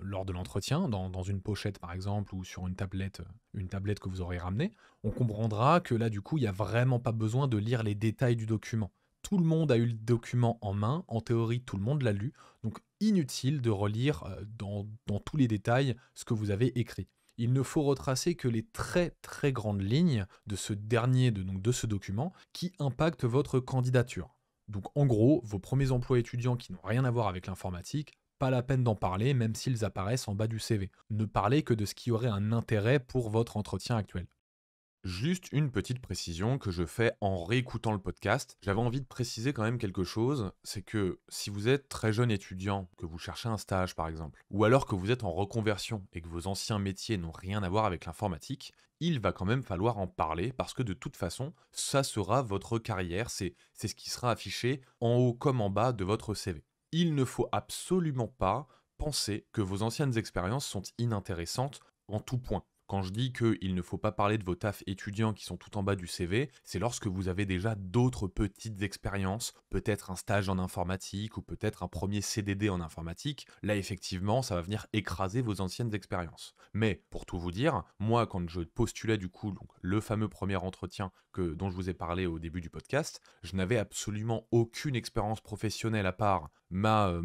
lors de l'entretien, dans, une pochette par exemple, ou sur une tablette, une tablette que vous aurez ramenée. On comprendra que là, du coup, il n'y a vraiment pas besoin de lire les détails du document. Tout le monde a eu le document en main, en théorie, tout le monde l'a lu, donc inutile de relire euh, dans tous les détails ce que vous avez écrit il ne faut retracer que les très très grandes lignes de ce dernier, de, ce document, qui impactent votre candidature. Donc en gros, vos premiers emplois étudiants qui n'ont rien à voir avec l'informatique, pas la peine d'en parler, même s'ils apparaissent en bas du CV. Ne parlez que de ce qui aurait un intérêt pour votre entretien actuel. Juste une petite précision que je fais en réécoutant le podcast. J'avais envie de préciser quand même quelque chose, c'est que si vous êtes très jeune étudiant, que vous cherchez un stage par exemple, ou alors que vous êtes en reconversion et que vos anciens métiers n'ont rien à voir avec l'informatique, il va quand même falloir en parler parce que de toute façon, ça sera votre carrière, c'est ce qui sera affiché en haut comme en bas de votre CV. Il ne faut absolument pas penser que vos anciennes expériences sont inintéressantes en tout point. Quand je dis qu'il ne faut pas parler de vos tafs étudiants qui sont tout en bas du CV, c'est lorsque vous avez déjà d'autres petites expériences, peut-être un stage en informatique ou peut-être un premier CDD en informatique. Là, effectivement, ça va venir écraser vos anciennes expériences. Mais pour tout vous dire, moi, quand je postulais du coup le fameux premier entretien que, dont je vous ai parlé au début du podcast, je n'avais absolument aucune expérience professionnelle à part euh,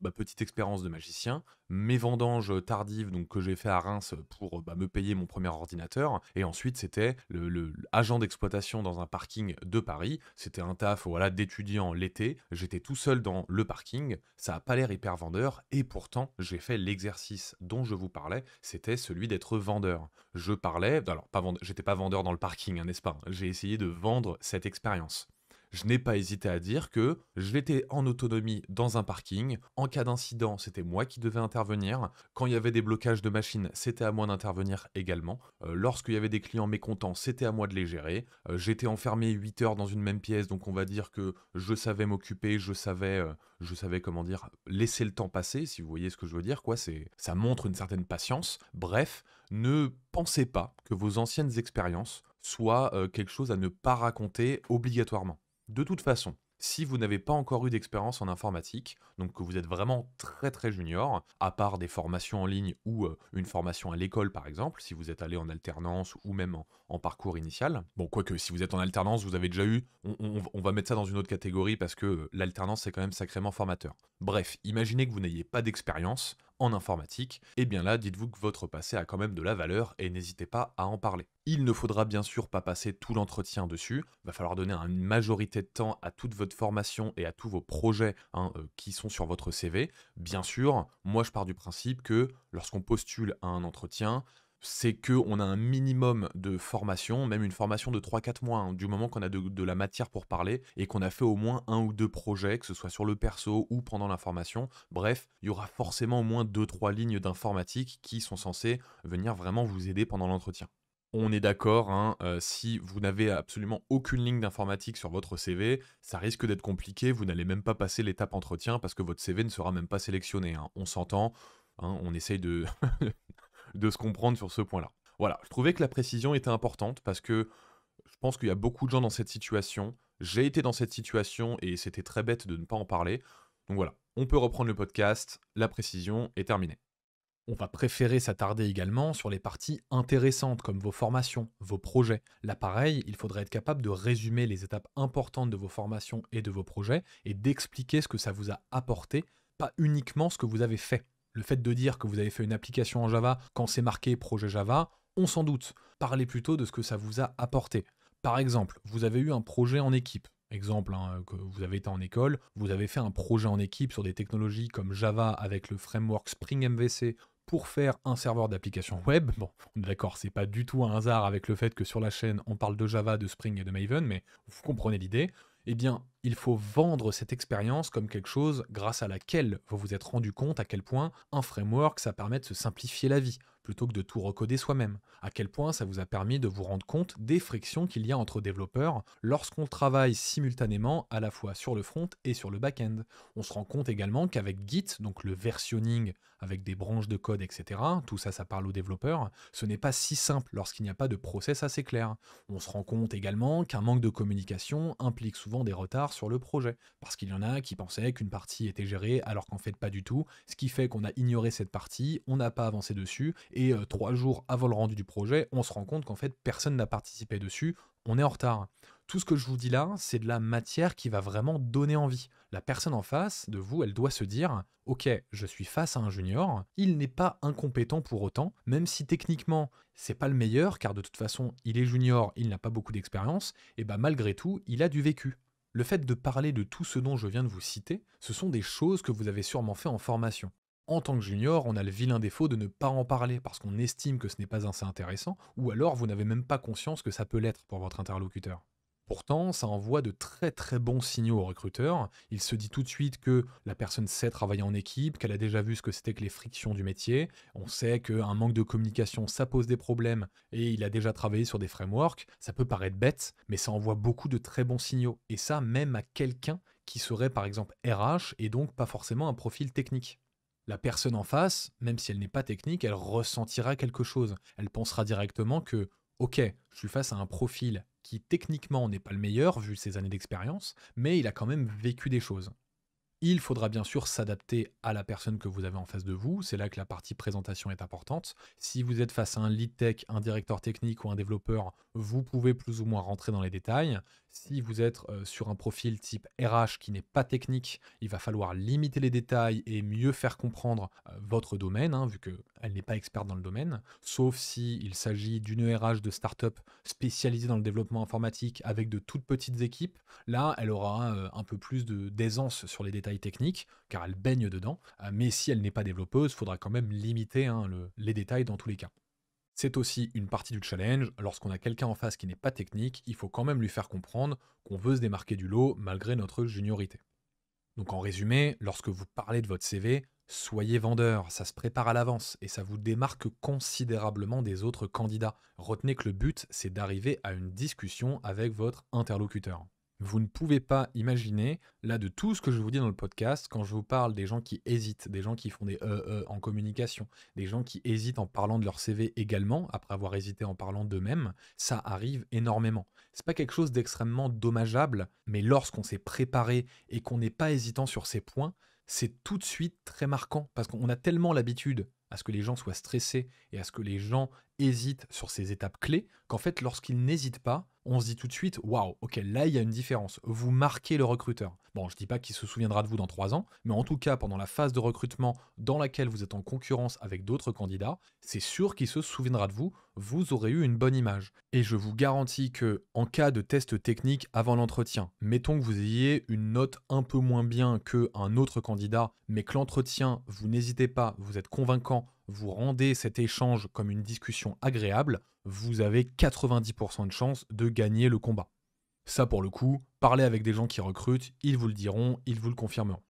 ma, petite expérience de magicien, mes vendanges euh, tardives donc, que j'ai fait à Reims pour euh, bah, me payer mon premier ordinateur. Et ensuite, c'était le, d'exploitation dans un parking de Paris. C'était un taf voilà, d'étudiant l'été. J'étais tout seul dans le parking. Ça n'a pas l'air hyper vendeur. Et pourtant, j'ai fait l'exercice dont je vous parlais. C'était celui d'être vendeur. Je parlais, alors pas j'étais pas vendeur dans le parking, hein, n'est-ce pas hein. J'ai essayé de vendre cette expérience je n'ai pas hésité à dire que j'étais en autonomie dans un parking. En cas d'incident, c'était moi qui devais intervenir. Quand il y avait des blocages de machines, c'était à moi d'intervenir également. Euh, lorsqu'il y avait des clients mécontents, c'était à moi de les gérer. Euh, j'étais enfermé 8 heures dans une même pièce, donc on va dire que je savais m'occuper, je savais, euh, je savais comment dire, laisser le temps passer, si vous voyez ce que je veux dire, quoi. C'est, ça montre une certaine patience. Bref, ne pensez pas que vos anciennes expériences soient quelque chose à ne pas raconter obligatoirement. De toute façon, si vous n'avez pas encore eu d'expérience en informatique, donc que vous êtes vraiment très très junior, à part des formations en ligne ou euh, une formation à l'école par exemple, si vous êtes allé en alternance ou même en, parcours initial. Bon, quoique si vous êtes en alternance, vous avez déjà eu, on, on va mettre ça dans une autre catégorie parce que euh, l'alternance c'est quand même sacrément formateur. Bref, imaginez que vous n'ayez pas d'expérience, en informatique, et eh bien là, dites-vous que votre passé a quand même de la valeur et n'hésitez pas à en parler. Il ne faudra bien sûr pas passer tout l'entretien dessus, va falloir donner une majorité de temps à toute votre formation et à tous vos projets hein, euh, qui sont sur votre CV. Bien sûr, moi je pars du principe que lorsqu'on postule à un entretien, c'est qu'on a un minimum de formation, même une formation de 3-4 mois, hein, du moment qu'on a de, la matière pour parler et qu'on a fait au moins un ou deux projets, que ce soit sur le perso ou pendant la formation. Bref, il y aura forcément au moins 2-3 lignes d'informatique qui sont censées venir vraiment vous aider pendant l'entretien. On est d'accord, hein, euh, si vous n'avez absolument aucune ligne d'informatique sur votre CV, ça risque d'être compliqué, vous n'allez même pas passer l'étape entretien parce que votre CV ne sera même pas sélectionné. Hein. On s'entend, on essaye de, *laughs* de se comprendre sur ce point-là. Voilà, je trouvais que la précision était importante parce que je pense qu'il y a beaucoup de gens dans cette situation. J'ai été dans cette situation et c'était très bête de ne pas en parler. Donc voilà, on peut reprendre le podcast, la précision est terminée. On va préférer s'attarder également sur les parties intéressantes comme vos formations, vos projets. Là pareil, il faudrait être capable de résumer les étapes importantes de vos formations et de vos projets et d'expliquer ce que ça vous a apporté, pas uniquement ce que vous avez fait. Le fait de dire que vous avez fait une application en Java quand c'est marqué projet Java, on s'en doute. Parlez plutôt de ce que ça vous a apporté. Par exemple, vous avez eu un projet en équipe. Exemple, hein, que vous avez été en école, vous avez fait un projet en équipe sur des technologies comme Java avec le framework Spring MVC pour faire un serveur d'application web. Bon, d'accord, c'est pas du tout un hasard avec le fait que sur la chaîne on parle de Java, de Spring et de Maven, mais vous comprenez l'idée eh bien, il faut vendre cette expérience comme quelque chose grâce à laquelle vous vous êtes rendu compte à quel point un framework, ça permet de se simplifier la vie, plutôt que de tout recoder soi-même. À quel point ça vous a permis de vous rendre compte des frictions qu'il y a entre développeurs lorsqu'on travaille simultanément à la fois sur le front et sur le back-end. On se rend compte également qu'avec Git, donc le versionning avec des branches de code, etc., tout ça, ça parle aux développeurs, ce n'est pas si simple lorsqu'il n'y a pas de process assez clair. On se rend compte également qu'un manque de communication implique souvent des retards sur le projet, parce qu'il y en a qui pensaient qu'une partie était gérée alors qu'en fait pas du tout, ce qui fait qu'on a ignoré cette partie, on n'a pas avancé dessus, et euh, trois jours avant le rendu du projet, on se rend compte qu'en fait, personne n'a participé dessus, on est en retard. Tout ce que je vous dis là, c'est de la matière qui va vraiment donner envie. La personne en face de vous, elle doit se dire Ok, je suis face à un junior, il n'est pas incompétent pour autant, même si techniquement, c'est pas le meilleur, car de toute façon, il est junior, il n'a pas beaucoup d'expérience, et bah malgré tout, il a du vécu. Le fait de parler de tout ce dont je viens de vous citer, ce sont des choses que vous avez sûrement fait en formation en tant que junior, on a le vilain défaut de ne pas en parler parce qu'on estime que ce n'est pas assez intéressant, ou alors vous n'avez même pas conscience que ça peut l'être pour votre interlocuteur. Pourtant, ça envoie de très très bons signaux au recruteur. Il se dit tout de suite que la personne sait travailler en équipe, qu'elle a déjà vu ce que c'était que les frictions du métier. On sait qu'un manque de communication, ça pose des problèmes et il a déjà travaillé sur des frameworks. Ça peut paraître bête, mais ça envoie beaucoup de très bons signaux. Et ça, même à quelqu'un qui serait par exemple RH et donc pas forcément un profil technique la personne en face, même si elle n'est pas technique, elle ressentira quelque chose. Elle pensera directement que, ok, je suis face à un profil qui techniquement n'est pas le meilleur vu ses années d'expérience, mais il a quand même vécu des choses. Il faudra bien sûr s'adapter à la personne que vous avez en face de vous, c'est là que la partie présentation est importante. Si vous êtes face à un lead tech, un directeur technique ou un développeur, vous pouvez plus ou moins rentrer dans les détails. Si vous êtes euh, sur un profil type RH qui n'est pas technique, il va falloir limiter les détails et mieux faire comprendre euh, votre domaine, hein, vu qu'elle n'est pas experte dans le domaine, sauf s'il s'agit d'une RH de start-up spécialisée dans le développement informatique avec de toutes petites équipes. Là, elle aura euh, un peu plus d'aisance sur les détails techniques, car elle baigne dedans. mais si elle n'est pas développeuse, il faudra quand même limiter hein, les détails dans tous les cas. C'est aussi une partie du challenge, lorsqu'on a quelqu'un en face qui n'est pas technique, il faut quand même lui faire comprendre qu'on veut se démarquer du lot malgré notre juniorité. Donc en résumé, lorsque vous parlez de votre CV, soyez vendeur, ça se prépare à l'avance et ça vous démarque considérablement des autres candidats. Retenez que le but, c'est d'arriver à une discussion avec votre interlocuteur. Vous ne pouvez pas imaginer, là, de tout ce que je vous dis dans le podcast, quand je vous parle des gens qui hésitent, des gens qui font des euh, euh en communication, des gens qui hésitent en parlant de leur CV également, après avoir hésité en parlant d'eux-mêmes, ça arrive énormément. C'est pas quelque chose d'extrêmement dommageable, mais lorsqu'on s'est préparé et qu'on n'est pas hésitant sur ces points, c'est tout de suite très marquant, parce qu'on a tellement l'habitude à ce que les gens soient stressés et à ce que les gens hésitent sur ces étapes clés, qu'en fait, lorsqu'ils n'hésitent pas, on se dit tout de suite, waouh, ok, là il y a une différence. Vous marquez le recruteur. Bon, je dis pas qu'il se souviendra de vous dans trois ans, mais en tout cas, pendant la phase de recrutement dans laquelle vous êtes en concurrence avec d'autres candidats, c'est sûr qu'il se souviendra de vous, vous aurez eu une bonne image. Et je vous garantis que, en cas de test technique avant l'entretien, mettons que vous ayez une note un peu moins bien qu'un autre candidat, mais que l'entretien, vous n'hésitez pas, vous êtes convaincant, vous rendez cet échange comme une discussion agréable, vous avez 90% de chance de gagner le combat. Ça, pour le coup, parlez avec des gens qui recrutent, ils vous le diront, ils vous le confirmeront.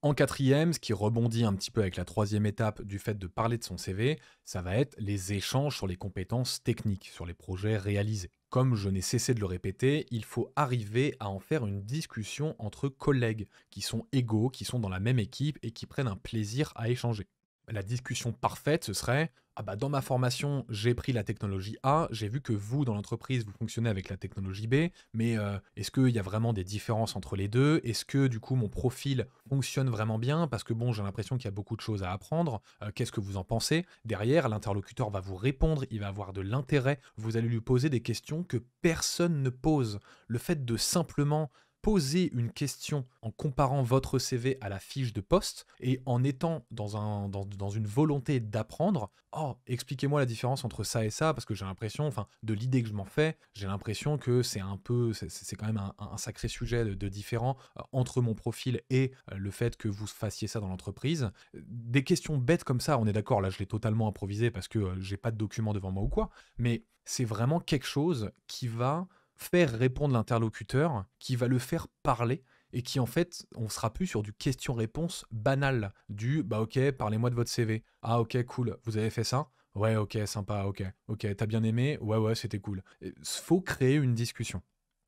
En quatrième, ce qui rebondit un petit peu avec la troisième étape du fait de parler de son CV, ça va être les échanges sur les compétences techniques, sur les projets réalisés. Comme je n'ai cessé de le répéter, il faut arriver à en faire une discussion entre collègues qui sont égaux, qui sont dans la même équipe et qui prennent un plaisir à échanger la discussion parfaite, ce serait ah bah dans ma formation, j'ai pris la technologie A, j'ai vu que vous, dans l'entreprise, vous fonctionnez avec la technologie B, mais euh, est-ce qu'il y a vraiment des différences entre les deux Est-ce que du coup mon profil fonctionne vraiment bien Parce que bon, j'ai l'impression qu'il y a beaucoup de choses à apprendre. Euh, qu'est-ce que vous en pensez Derrière, l'interlocuteur va vous répondre, il va avoir de l'intérêt, vous allez lui poser des questions que personne ne pose. Le fait de simplement poser une question en comparant votre CV à la fiche de poste et en étant dans, un, dans, une volonté d'apprendre, oh, expliquez-moi la différence entre ça et ça, parce que j'ai l'impression, enfin, de l'idée que je m'en fais, j'ai l'impression que c'est un peu, c'est quand même un, sacré sujet de, différent euh, entre mon profil et euh, le fait que vous fassiez ça dans l'entreprise. Des questions bêtes comme ça, on est d'accord, là je l'ai totalement improvisé parce que euh, j'ai pas de document devant moi ou quoi, mais c'est vraiment quelque chose qui va faire répondre l'interlocuteur, qui va le faire parler, et qui en fait, on sera plus sur du question-réponse banal, du bah ok, parlez-moi de votre CV. Ah ok, cool, vous avez fait ça Ouais, ok, sympa, ok, ok, t'as bien aimé Ouais, ouais, c'était cool. Il faut créer une discussion.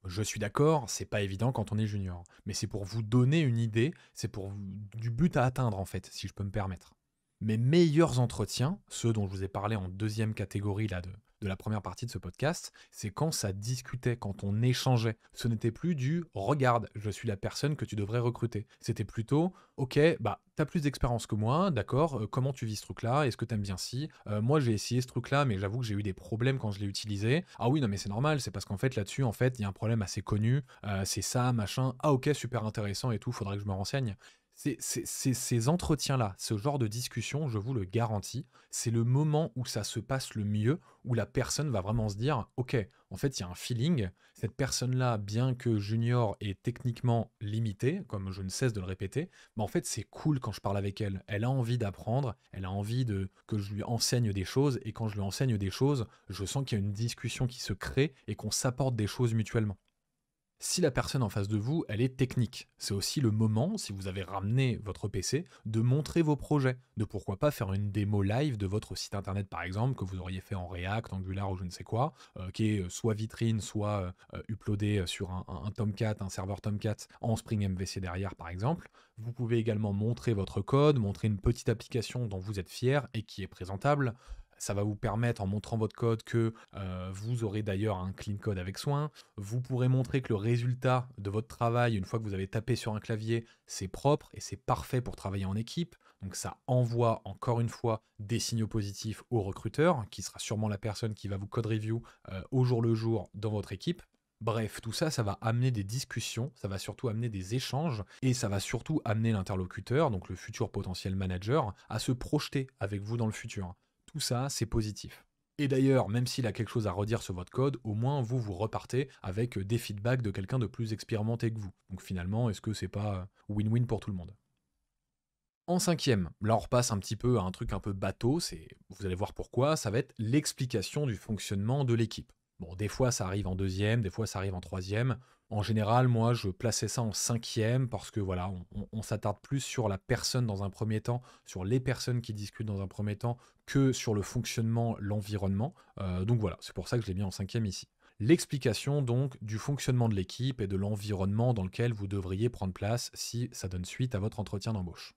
Je suis d'accord, c'est pas évident quand on est junior, mais c'est pour vous donner une idée, c'est pour vous, du but à atteindre en fait, si je peux me permettre. Mes meilleurs entretiens, ceux dont je vous ai parlé en deuxième catégorie là de, de la première partie de ce podcast, c'est quand ça discutait, quand on échangeait. Ce n'était plus du regarde, je suis la personne que tu devrais recruter. C'était plutôt ok, bah t'as plus d'expérience que moi, d'accord, euh, comment tu vis ce truc-là, est-ce que t'aimes bien si euh, Moi j'ai essayé ce truc-là, mais j'avoue que j'ai eu des problèmes quand je l'ai utilisé. Ah oui, non mais c'est normal, c'est parce qu'en fait là-dessus, en fait, il y a un problème assez connu, euh, c'est ça, machin, ah ok, super intéressant et tout, faudrait que je me renseigne ces entretiens-là, ce genre de discussion, je vous le garantis, c'est le moment où ça se passe le mieux, où la personne va vraiment se dire, OK, en fait, il y a un feeling, cette personne-là, bien que junior est techniquement limitée, comme je ne cesse de le répéter, mais en fait, c'est cool quand je parle avec elle. Elle a envie d'apprendre, elle a envie de, que je lui enseigne des choses, et quand je lui enseigne des choses, je sens qu'il y a une discussion qui se crée et qu'on s'apporte des choses mutuellement si la personne en face de vous, elle est technique. C'est aussi le moment, si vous avez ramené votre PC, de montrer vos projets, de pourquoi pas faire une démo live de votre site internet par exemple, que vous auriez fait en React, Angular ou je ne sais quoi, euh, qui est euh, soit vitrine, soit euh, uploadé sur un, un, Tomcat, un serveur Tomcat en Spring MVC derrière par exemple. Vous pouvez également montrer votre code, montrer une petite application dont vous êtes fier et qui est présentable, ça va vous permettre, en montrant votre code, que euh, vous aurez d'ailleurs un clean code avec soin. Vous pourrez montrer que le résultat de votre travail, une fois que vous avez tapé sur un clavier, c'est propre et c'est parfait pour travailler en équipe. Donc ça envoie encore une fois des signaux positifs au recruteur, qui sera sûrement la personne qui va vous code review euh, au jour le jour dans votre équipe. Bref, tout ça, ça va amener des discussions, ça va surtout amener des échanges, et ça va surtout amener l'interlocuteur, donc le futur potentiel manager, à se projeter avec vous dans le futur. Tout ça, c'est positif. Et d'ailleurs, même s'il a quelque chose à redire sur votre code, au moins vous vous repartez avec euh, des feedbacks de quelqu'un de plus expérimenté que vous. Donc finalement, est-ce que c'est pas euh, win-win pour tout le monde en cinquième, là on repasse un petit peu à un truc un peu bateau, c'est vous allez voir pourquoi, ça va être l'explication du fonctionnement de l'équipe. Bon, des fois ça arrive en deuxième, des fois ça arrive en troisième. En général, moi, je plaçais ça en cinquième parce que voilà, on, s'attarde plus sur la personne dans un premier temps, sur les personnes qui discutent dans un premier temps, que sur le fonctionnement, l'environnement. Euh, donc voilà, c'est pour ça que je l'ai mis en cinquième ici. L'explication donc du fonctionnement de l'équipe et de l'environnement dans lequel vous devriez prendre place si ça donne suite à votre entretien d'embauche.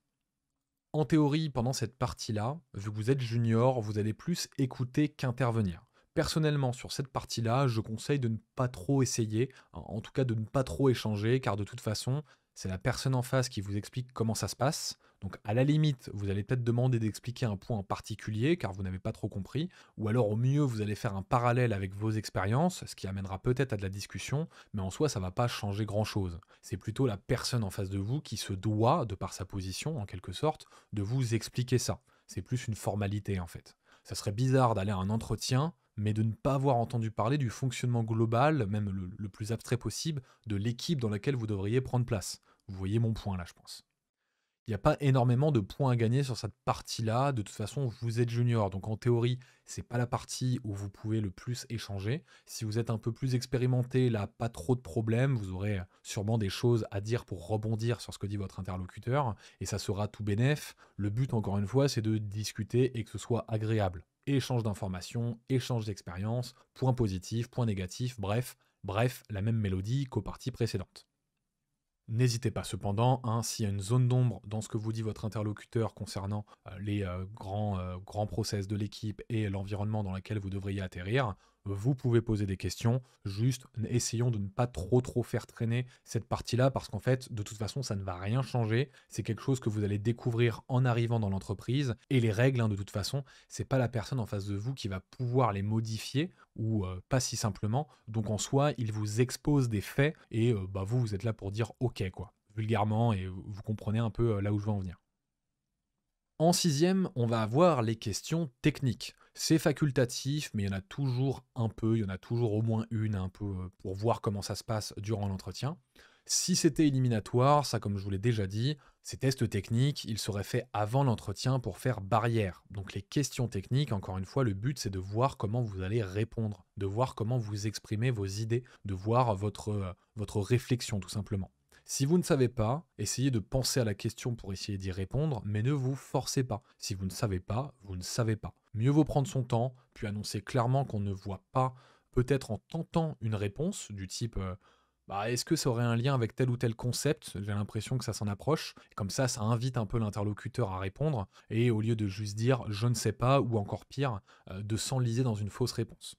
En théorie, pendant cette partie-là, vu que vous êtes junior, vous allez plus écouter qu'intervenir. Personnellement, sur cette partie-là, je conseille de ne pas trop essayer, en tout cas de ne pas trop échanger, car de toute façon, c'est la personne en face qui vous explique comment ça se passe. Donc à la limite, vous allez peut-être demander d'expliquer un point en particulier car vous n'avez pas trop compris, ou alors au mieux vous allez faire un parallèle avec vos expériences, ce qui amènera peut-être à de la discussion, mais en soi ça va pas changer grand-chose. C'est plutôt la personne en face de vous qui se doit, de par sa position en quelque sorte, de vous expliquer ça. C'est plus une formalité en fait. Ça serait bizarre d'aller à un entretien mais de ne pas avoir entendu parler du fonctionnement global, même le, plus abstrait possible, de l'équipe dans laquelle vous devriez prendre place. Vous voyez mon point là, je pense. Il n'y a pas énormément de points à gagner sur cette partie-là. De toute façon, vous êtes junior, donc en théorie, c'est pas la partie où vous pouvez le plus échanger. Si vous êtes un peu plus expérimenté, là, pas trop de problèmes. Vous aurez sûrement des choses à dire pour rebondir sur ce que dit votre interlocuteur, et ça sera tout bénef. Le but, encore une fois, c'est de discuter et que ce soit agréable échange d'informations, échange d'expériences, points positifs, points négatifs, bref, bref, la même mélodie qu'aux parties précédentes. N'hésitez pas cependant, hein, s'il y a une zone d'ombre dans ce que vous dit votre interlocuteur concernant euh, les euh, grands, euh, grands process de l'équipe et l'environnement dans lequel vous devriez atterrir, vous pouvez poser des questions. Juste, essayons de ne pas trop trop faire traîner cette partie-là parce qu'en fait, de toute façon, ça ne va rien changer. C'est quelque chose que vous allez découvrir en arrivant dans l'entreprise et les règles, hein, de toute façon, c'est pas la personne en face de vous qui va pouvoir les modifier ou euh, pas si simplement. Donc en soi, il vous expose des faits et euh, bah, vous, vous êtes là pour dire OK quoi vulgairement et vous comprenez un peu euh, là où je veux en venir. En sixième, on va avoir les questions techniques. C'est facultatif, mais il y en a toujours un peu, il y en a toujours au moins une un peu euh, pour voir comment ça se passe durant l'entretien. Si c'était éliminatoire, ça comme je vous l'ai déjà dit, ces tests techniques, ils seraient faits avant l'entretien pour faire barrière. Donc les questions techniques, encore une fois, le but c'est de voir comment vous allez répondre, de voir comment vous exprimez vos idées, de voir votre, euh, votre réflexion tout simplement. Si vous ne savez pas, essayez de penser à la question pour essayer d'y répondre, mais ne vous forcez pas. Si vous ne savez pas, vous ne savez pas. Mieux vaut prendre son temps, puis annoncer clairement qu'on ne voit pas, peut-être en tentant une réponse du type euh, bah, est-ce que ça aurait un lien avec tel ou tel concept J'ai l'impression que ça s'en approche. comme ça, ça invite un peu l'interlocuteur à répondre. Et au lieu de juste dire je ne sais pas, ou encore pire, euh, de s'enliser dans une fausse réponse.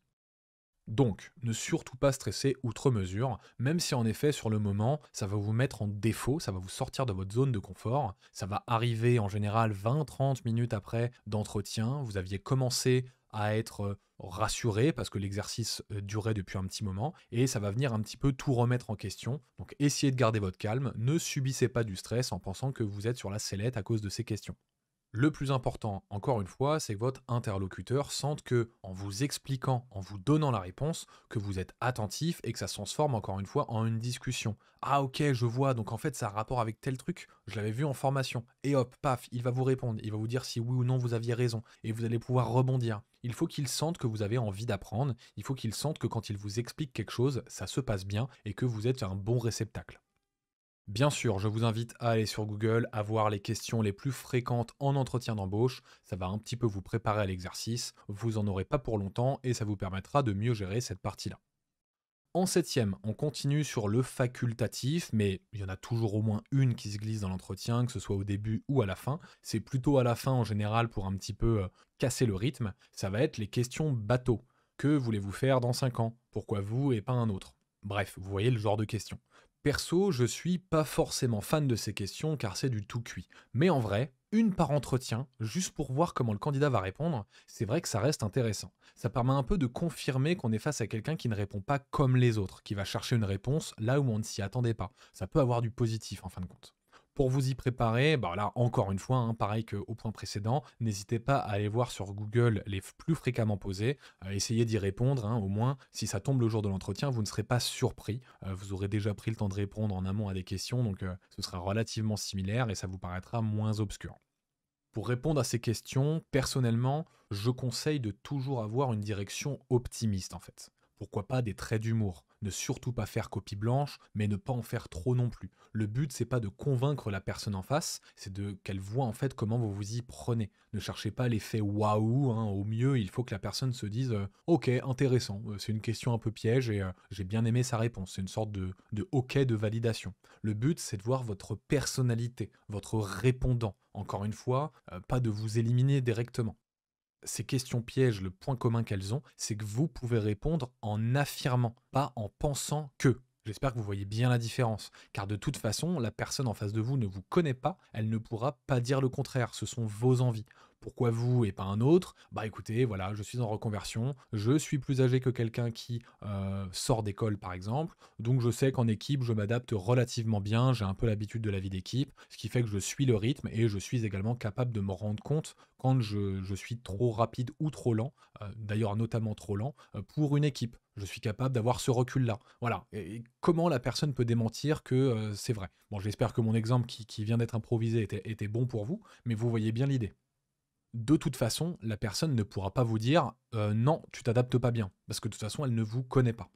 Donc, ne surtout pas stresser outre mesure, même si en effet sur le moment, ça va vous mettre en défaut, ça va vous sortir de votre zone de confort, ça va arriver en général 20-30 minutes après d'entretien, vous aviez commencé à être euh, rassuré parce que l'exercice euh, durait depuis un petit moment et ça va venir un petit peu tout remettre en question. Donc essayez de garder votre calme, ne subissez pas du stress en pensant que vous êtes sur la sellette à cause de ces questions. Le plus important, encore une fois, c'est que votre interlocuteur sente que, en vous expliquant, en vous donnant la réponse, que vous êtes attentif et que ça se transforme encore une fois en une discussion. Ah ok, je vois, donc en fait ça a rapport avec tel truc, je l'avais vu en formation. Et hop, paf, il va vous répondre, il va vous dire si oui ou non vous aviez raison, et vous allez pouvoir rebondir. Il faut qu'il sente que vous avez envie d'apprendre, il faut qu'il sente que quand il vous explique quelque chose, ça se passe bien et que vous êtes un bon réceptacle. Bien sûr, je vous invite à aller sur Google, à voir les questions les plus fréquentes en entretien d'embauche, ça va un petit peu vous préparer à l'exercice, vous n'en aurez pas pour longtemps et ça vous permettra de mieux gérer cette partie-là. En septième, on continue sur le facultatif, mais il y en a toujours au moins une qui se glisse dans l'entretien, que ce soit au début ou à la fin. C'est plutôt à la fin en général pour un petit peu euh, casser le rythme. Ça va être les questions bateau. Que voulez-vous faire dans 5 ans Pourquoi vous et pas un autre Bref, vous voyez le genre de questions. Perso, je suis pas forcément fan de ces questions car c'est du tout cuit. Mais en vrai, une par entretien, juste pour voir comment le candidat va répondre, c'est vrai que ça reste intéressant. Ça permet un peu de confirmer qu'on est face à quelqu'un qui ne répond pas comme les autres, qui va chercher une réponse là où on ne s'y attendait pas. Ça peut avoir du positif en fin de compte. Pour vous y préparer, bah là encore une fois, hein, pareil qu'au point précédent, n'hésitez pas à aller voir sur Google les plus fréquemment posés, essayez d'y répondre, hein, au moins si ça tombe le jour de l'entretien, vous ne serez pas surpris, euh, vous aurez déjà pris le temps de répondre en amont à des questions, donc euh, ce sera relativement similaire et ça vous paraîtra moins obscur. Pour répondre à ces questions, personnellement, je conseille de toujours avoir une direction optimiste en fait. Pourquoi pas des traits d'humour Ne surtout pas faire copie blanche, mais ne pas en faire trop non plus. Le but, c'est pas de convaincre la personne en face, c'est de qu'elle voit en fait comment vous vous y prenez. Ne cherchez pas l'effet waouh. Hein, au mieux, il faut que la personne se dise euh, Ok, intéressant. Euh, c'est une question un peu piège et euh, j'ai bien aimé sa réponse. C'est une sorte de, de ok de validation. Le but, c'est de voir votre personnalité, votre répondant. Encore une fois, pas de vous éliminer directement ces questions pièges, le point commun qu'elles ont, c'est que vous pouvez répondre en affirmant, pas en pensant que. J'espère que vous voyez bien la différence, car de toute façon, la personne en face de vous ne vous connaît pas, elle ne pourra pas dire le contraire, ce sont vos envies pourquoi vous et pas un autre Bah écoutez, voilà, je suis en reconversion, je suis plus âgé que quelqu'un qui euh, sort d'école par exemple, donc je sais qu'en équipe, je m'adapte relativement bien, j'ai un peu l'habitude de la vie d'équipe, ce qui fait que je suis le rythme et je suis également capable de me rendre compte quand je, suis trop rapide ou trop lent, euh, d'ailleurs notamment trop lent, euh, pour une équipe. Je suis capable d'avoir ce recul-là. Voilà. Et, comment la personne peut démentir que c'est vrai Bon, j'espère que mon exemple qui, vient d'être improvisé était bon pour vous, mais vous voyez bien l'idée de toute façon, la personne ne pourra pas vous dire euh, non, tu t'adaptes pas bien, parce que de toute façon, elle ne vous connaît pas.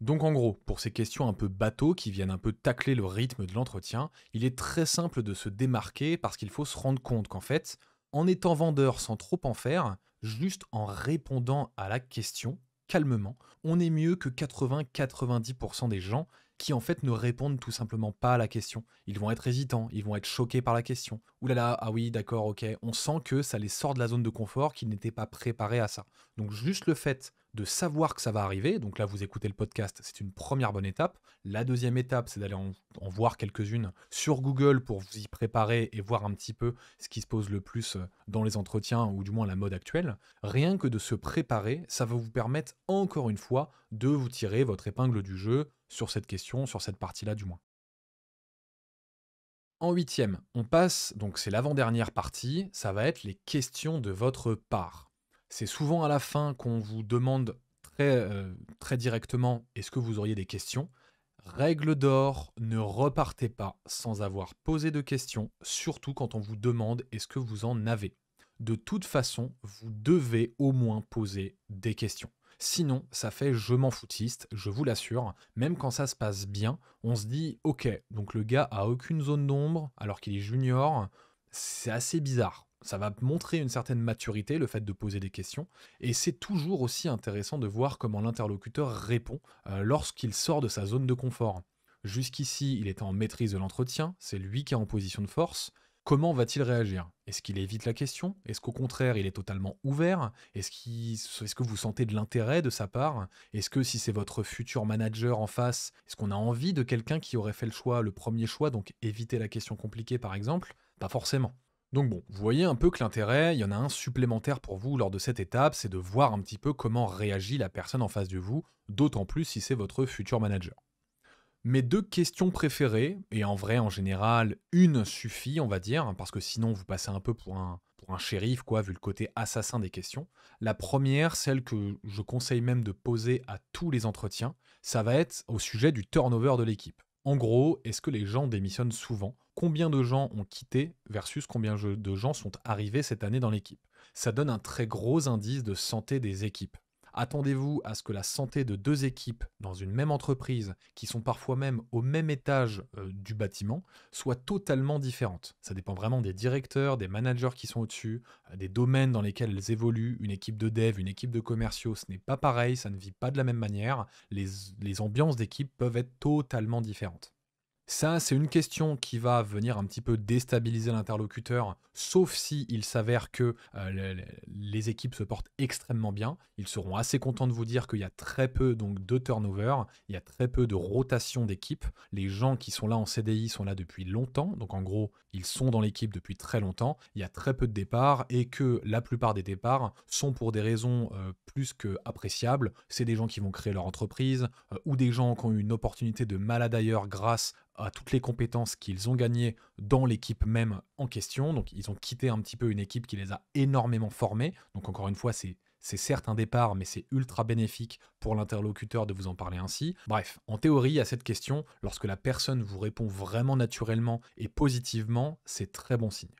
Donc en gros, pour ces questions un peu bateaux qui viennent un peu tacler le rythme de l'entretien, il est très simple de se démarquer parce qu'il faut se rendre compte qu'en fait, en étant vendeur sans trop en faire, juste en répondant à la question, calmement, on est mieux que 80-90% des gens qui en fait ne répondent tout simplement pas à la question. Ils vont être hésitants, ils vont être choqués par la question. Ouh là là, ah oui, d'accord, ok. On sent que ça les sort de la zone de confort, qu'ils n'étaient pas préparés à ça. Donc juste le fait de savoir que ça va arriver, donc là vous écoutez le podcast, c'est une première bonne étape. La deuxième étape, c'est d'aller en, voir quelques-unes sur Google pour vous y préparer et voir un petit peu ce qui se pose le plus euh, dans les entretiens ou du moins la mode actuelle. Rien que de se préparer, ça va vous permettre encore une fois de vous tirer votre épingle du jeu sur cette question, sur cette partie-là du moins. En huitième, on passe, donc c'est l'avant-dernière partie, ça va être les questions de votre part. C'est souvent à la fin qu'on vous demande très, euh, directement est-ce que vous auriez des questions. Règle d'or, ne repartez pas sans avoir posé de questions, surtout quand on vous demande est-ce que vous en avez. De toute façon, vous devez au moins poser des questions. Sinon, ça fait je m'en foutiste, je vous l'assure. Même quand ça se passe bien, on se dit ok, donc le gars a aucune zone d'ombre alors qu'il est junior, c'est assez bizarre. Ça va montrer une certaine maturité, le fait de poser des questions, et c'est toujours aussi intéressant de voir comment l'interlocuteur répond euh, lorsqu'il sort de sa zone de confort. Jusqu'ici, il était en maîtrise de l'entretien, c'est lui qui est en position de force. Comment va-t-il réagir Est-ce qu'il évite la question Est-ce qu'au contraire, il est totalement ouvert Est-ce que vous sentez de l'intérêt de sa part Est-ce que si c'est votre futur manager en face, est-ce qu'on a envie de quelqu'un qui aurait fait le choix, le premier choix, donc éviter la question compliquée par exemple Pas forcément. Donc bon, vous voyez un peu que l'intérêt, il y en a un supplémentaire pour vous lors de cette étape, c'est de voir un petit peu comment réagit la personne en face de vous, d'autant plus si c'est votre futur manager. Mes deux questions préférées, et en vrai en général une suffit on va dire, hein, parce que sinon vous passez un peu pour un, pour un shérif quoi, vu le côté assassin des questions. La première, celle que je conseille même de poser à tous les entretiens, ça va être au sujet du turnover de l'équipe. En gros, est-ce que les gens démissionnent souvent Combien de gens ont quitté versus combien de gens sont arrivés cette année dans l'équipe Ça donne un très gros indice de santé des équipes. Attendez-vous à ce que la santé de deux équipes dans une même entreprise, qui sont parfois même au même étage euh, du bâtiment, soit totalement différente. Ça dépend vraiment des directeurs, des managers qui sont au-dessus, euh, des domaines dans lesquels elles évoluent, une équipe de dev, une équipe de commerciaux, ce n'est pas pareil, ça ne vit pas de la même manière. Les, les ambiances d'équipe peuvent être totalement différentes. Ça, c'est une question qui va venir un petit peu déstabiliser l'interlocuteur, sauf si il s'avère que euh, les, équipes se portent extrêmement bien. Ils seront assez contents de vous dire qu'il y a très peu donc de turnover, il y a très peu de rotation d'équipe. Les gens qui sont là en CDI sont là depuis longtemps, donc en gros, ils sont dans l'équipe depuis très longtemps. Il y a très peu de départs et que la plupart des départs sont pour des raisons euh, plus que appréciables. C'est des gens qui vont créer leur entreprise euh, ou des gens qui ont eu une opportunité de malade ailleurs grâce à toutes les compétences qu'ils ont gagnées dans l'équipe même en question. Donc ils ont quitté un petit peu une équipe qui les a énormément formés. Donc encore une fois, c'est certes un départ, mais c'est ultra bénéfique pour l'interlocuteur de vous en parler ainsi. Bref, en théorie, à cette question, lorsque la personne vous répond vraiment naturellement et positivement, c'est très bon signe.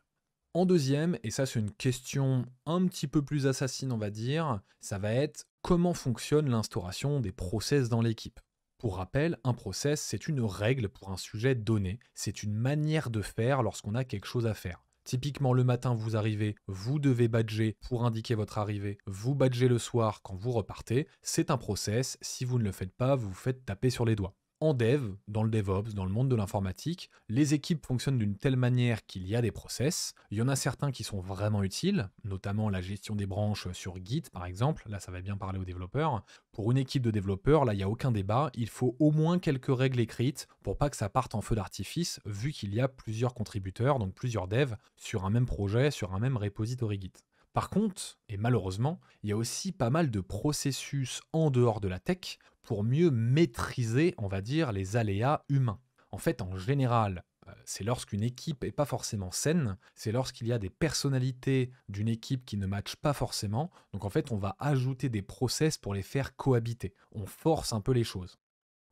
En deuxième, et ça c'est une question un petit peu plus assassine on va dire, ça va être comment fonctionne l'instauration des process dans l'équipe. Pour rappel, un process, c'est une règle pour un sujet donné, c'est une manière de faire lorsqu'on a quelque chose à faire. Typiquement, le matin, vous arrivez, vous devez badger pour indiquer votre arrivée, vous badgez le soir quand vous repartez. C'est un process. Si vous ne le faites pas, vous vous faites taper sur les doigts en dev, dans le DevOps, dans le monde de l'informatique, les équipes fonctionnent d'une telle manière qu'il y a des process. Il y en a certains qui sont vraiment utiles, notamment la gestion des branches sur Git par exemple. Là, ça va bien parler aux développeurs. Pour une équipe de développeurs, là, il n'y a aucun débat. Il faut au moins quelques règles écrites pour pas que ça parte en feu d'artifice, vu qu'il y a plusieurs contributeurs, donc plusieurs devs, sur un même projet, sur un même repository Git. Par contre, et malheureusement, il y a aussi pas mal de processus en dehors de la tech pour mieux maîtriser, on va dire, les aléas humains. En fait, en général, euh, c'est lorsqu'une équipe n'est pas forcément saine, c'est lorsqu'il y a des personnalités d'une équipe qui ne matchent pas forcément. Donc en fait, on va ajouter des process pour les faire cohabiter. On force un peu les choses.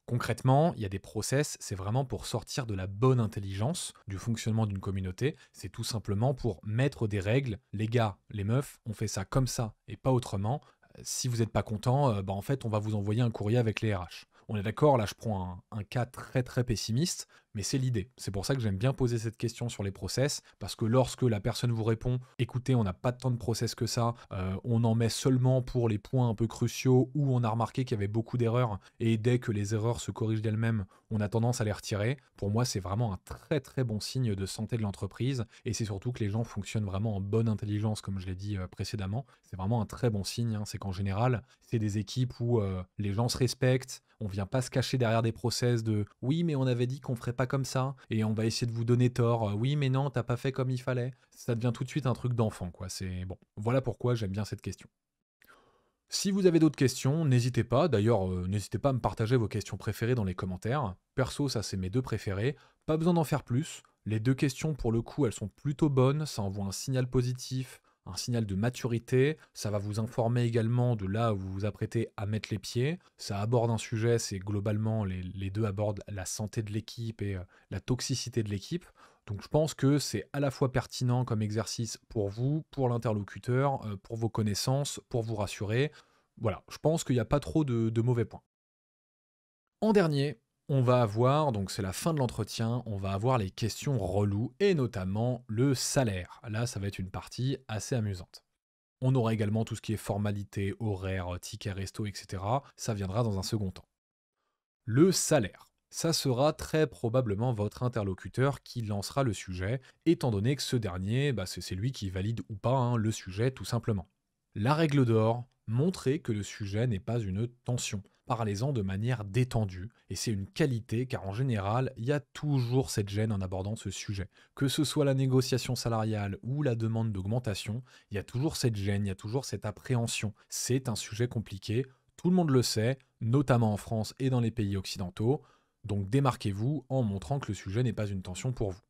Concrètement, il y a des process, c'est vraiment pour sortir de la bonne intelligence du fonctionnement d'une communauté, c'est tout simplement pour mettre des règles, les gars, les meufs, on fait ça comme ça et pas autrement, si vous n'êtes pas content, euh, bah en fait, on va vous envoyer un courrier avec les RH. On est d'accord, là je prends un, cas très très pessimiste. Mais c'est l'idée. C'est pour ça que j'aime bien poser cette question sur les process, parce que lorsque la personne vous répond, écoutez, on n'a pas tant de process que ça, euh, on en met seulement pour les points un peu cruciaux où on a remarqué qu'il y avait beaucoup d'erreurs, et dès que les erreurs se corrigent d'elles-mêmes, on a tendance à les retirer, pour moi c'est vraiment un très très bon signe de santé de l'entreprise, et c'est surtout que les gens fonctionnent vraiment en bonne intelligence, comme je l'ai dit euh, précédemment, c'est vraiment un très bon signe, hein. c'est qu'en général, c'est des équipes où euh, les gens se respectent, on vient pas se cacher derrière des process de oui mais on avait dit qu'on ferait pas comme ça, et on va essayer de vous donner tort, euh, oui mais non, t'as pas fait comme il fallait. Ça devient tout de suite un truc d'enfant, quoi. C'est bon, voilà pourquoi j'aime bien cette question. Si vous avez d'autres questions, n'hésitez pas. D'ailleurs, euh, n'hésitez pas à me partager vos questions préférées dans les commentaires. Perso, ça c'est mes deux préférées. Pas besoin d'en faire plus. Les deux questions, pour le coup, elles sont plutôt bonnes. Ça envoie un signal positif un signal de maturité, ça va vous informer également de là où vous vous apprêtez à mettre les pieds, ça aborde un sujet, c'est globalement les, deux abordent la santé de l'équipe et euh, la toxicité de l'équipe. Donc je pense que c'est à la fois pertinent comme exercice pour vous, pour l'interlocuteur, euh, pour vos connaissances, pour vous rassurer. Voilà, je pense qu'il n'y a pas trop de mauvais points. En dernier, on va avoir, donc c'est la fin de l'entretien, on va avoir les questions reloues et notamment le salaire. Là, ça va être une partie assez amusante. On aura également tout ce qui est formalité, horaire, ticket resto, etc. Ça viendra dans un second temps. Le salaire. Ça sera très probablement votre interlocuteur qui lancera le sujet, étant donné que ce dernier, bah, c'est lui qui valide ou pas hein, le sujet tout simplement. La règle d'or, montrer que le sujet n'est pas une tension parlez-en de manière détendue, et c'est une qualité car en général, il y a toujours cette gêne en abordant ce sujet. Que ce soit la négociation salariale ou la demande d'augmentation, il y a toujours cette gêne, il y a toujours cette appréhension. C'est un sujet compliqué, tout le monde le sait, notamment en France et dans les pays occidentaux, donc démarquez-vous en montrant que le sujet n'est pas une tension pour vous.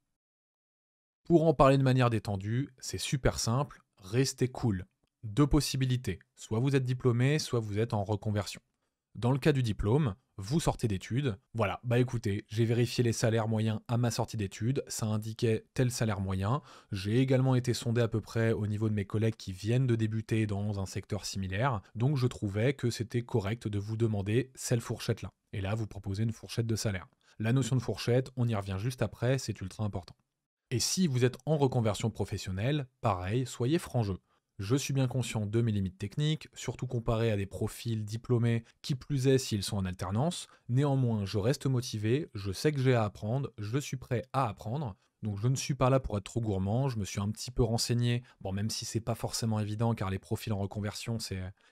Pour en parler de manière détendue, c'est super simple, restez cool. Deux possibilités, soit vous êtes diplômé, soit vous êtes en reconversion. Dans le cas du diplôme, vous sortez d'études, voilà, bah écoutez, j'ai vérifié les salaires moyens à ma sortie d'études, ça indiquait tel salaire moyen, j'ai également été sondé à peu près au niveau de mes collègues qui viennent de débuter dans un secteur similaire, donc je trouvais que c'était correct de vous demander cette fourchette-là. Et là, vous proposez une fourchette de salaire. La notion de fourchette, on y revient juste après, c'est ultra important. Et si vous êtes en reconversion professionnelle, pareil, soyez franc je suis bien conscient de mes limites techniques, surtout comparé à des profils diplômés qui plus est s'ils sont en alternance. Néanmoins, je reste motivé, je sais que j'ai à apprendre, je suis prêt à apprendre. Donc je ne suis pas là pour être trop gourmand, je me suis un petit peu renseigné, bon même si c'est pas forcément évident car les profils en reconversion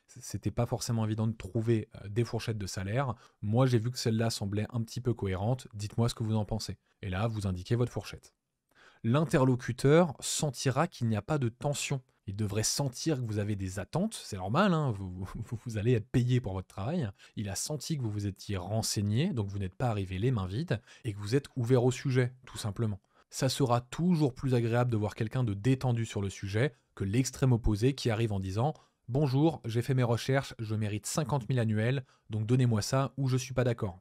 c'était pas forcément évident de trouver euh, des fourchettes de salaire, moi j'ai vu que celle-là semblait un petit peu cohérente, dites-moi ce que vous en pensez. Et là vous indiquez votre fourchette l'interlocuteur sentira qu'il n'y a pas de tension. Il devrait sentir que vous avez des attentes, c'est normal, hein, *laughs* vous, allez être payé pour votre travail. Il a senti que vous vous étiez renseigné, donc vous n'êtes pas arrivé les mains vides, et que vous êtes ouvert au sujet, tout simplement. Ça sera toujours plus agréable de voir quelqu'un de détendu sur le sujet que l'extrême opposé qui arrive en disant Bonjour, j'ai fait mes recherches, je mérite 50 000 annuels, donc donnez-moi ça ou je ne suis pas d'accord.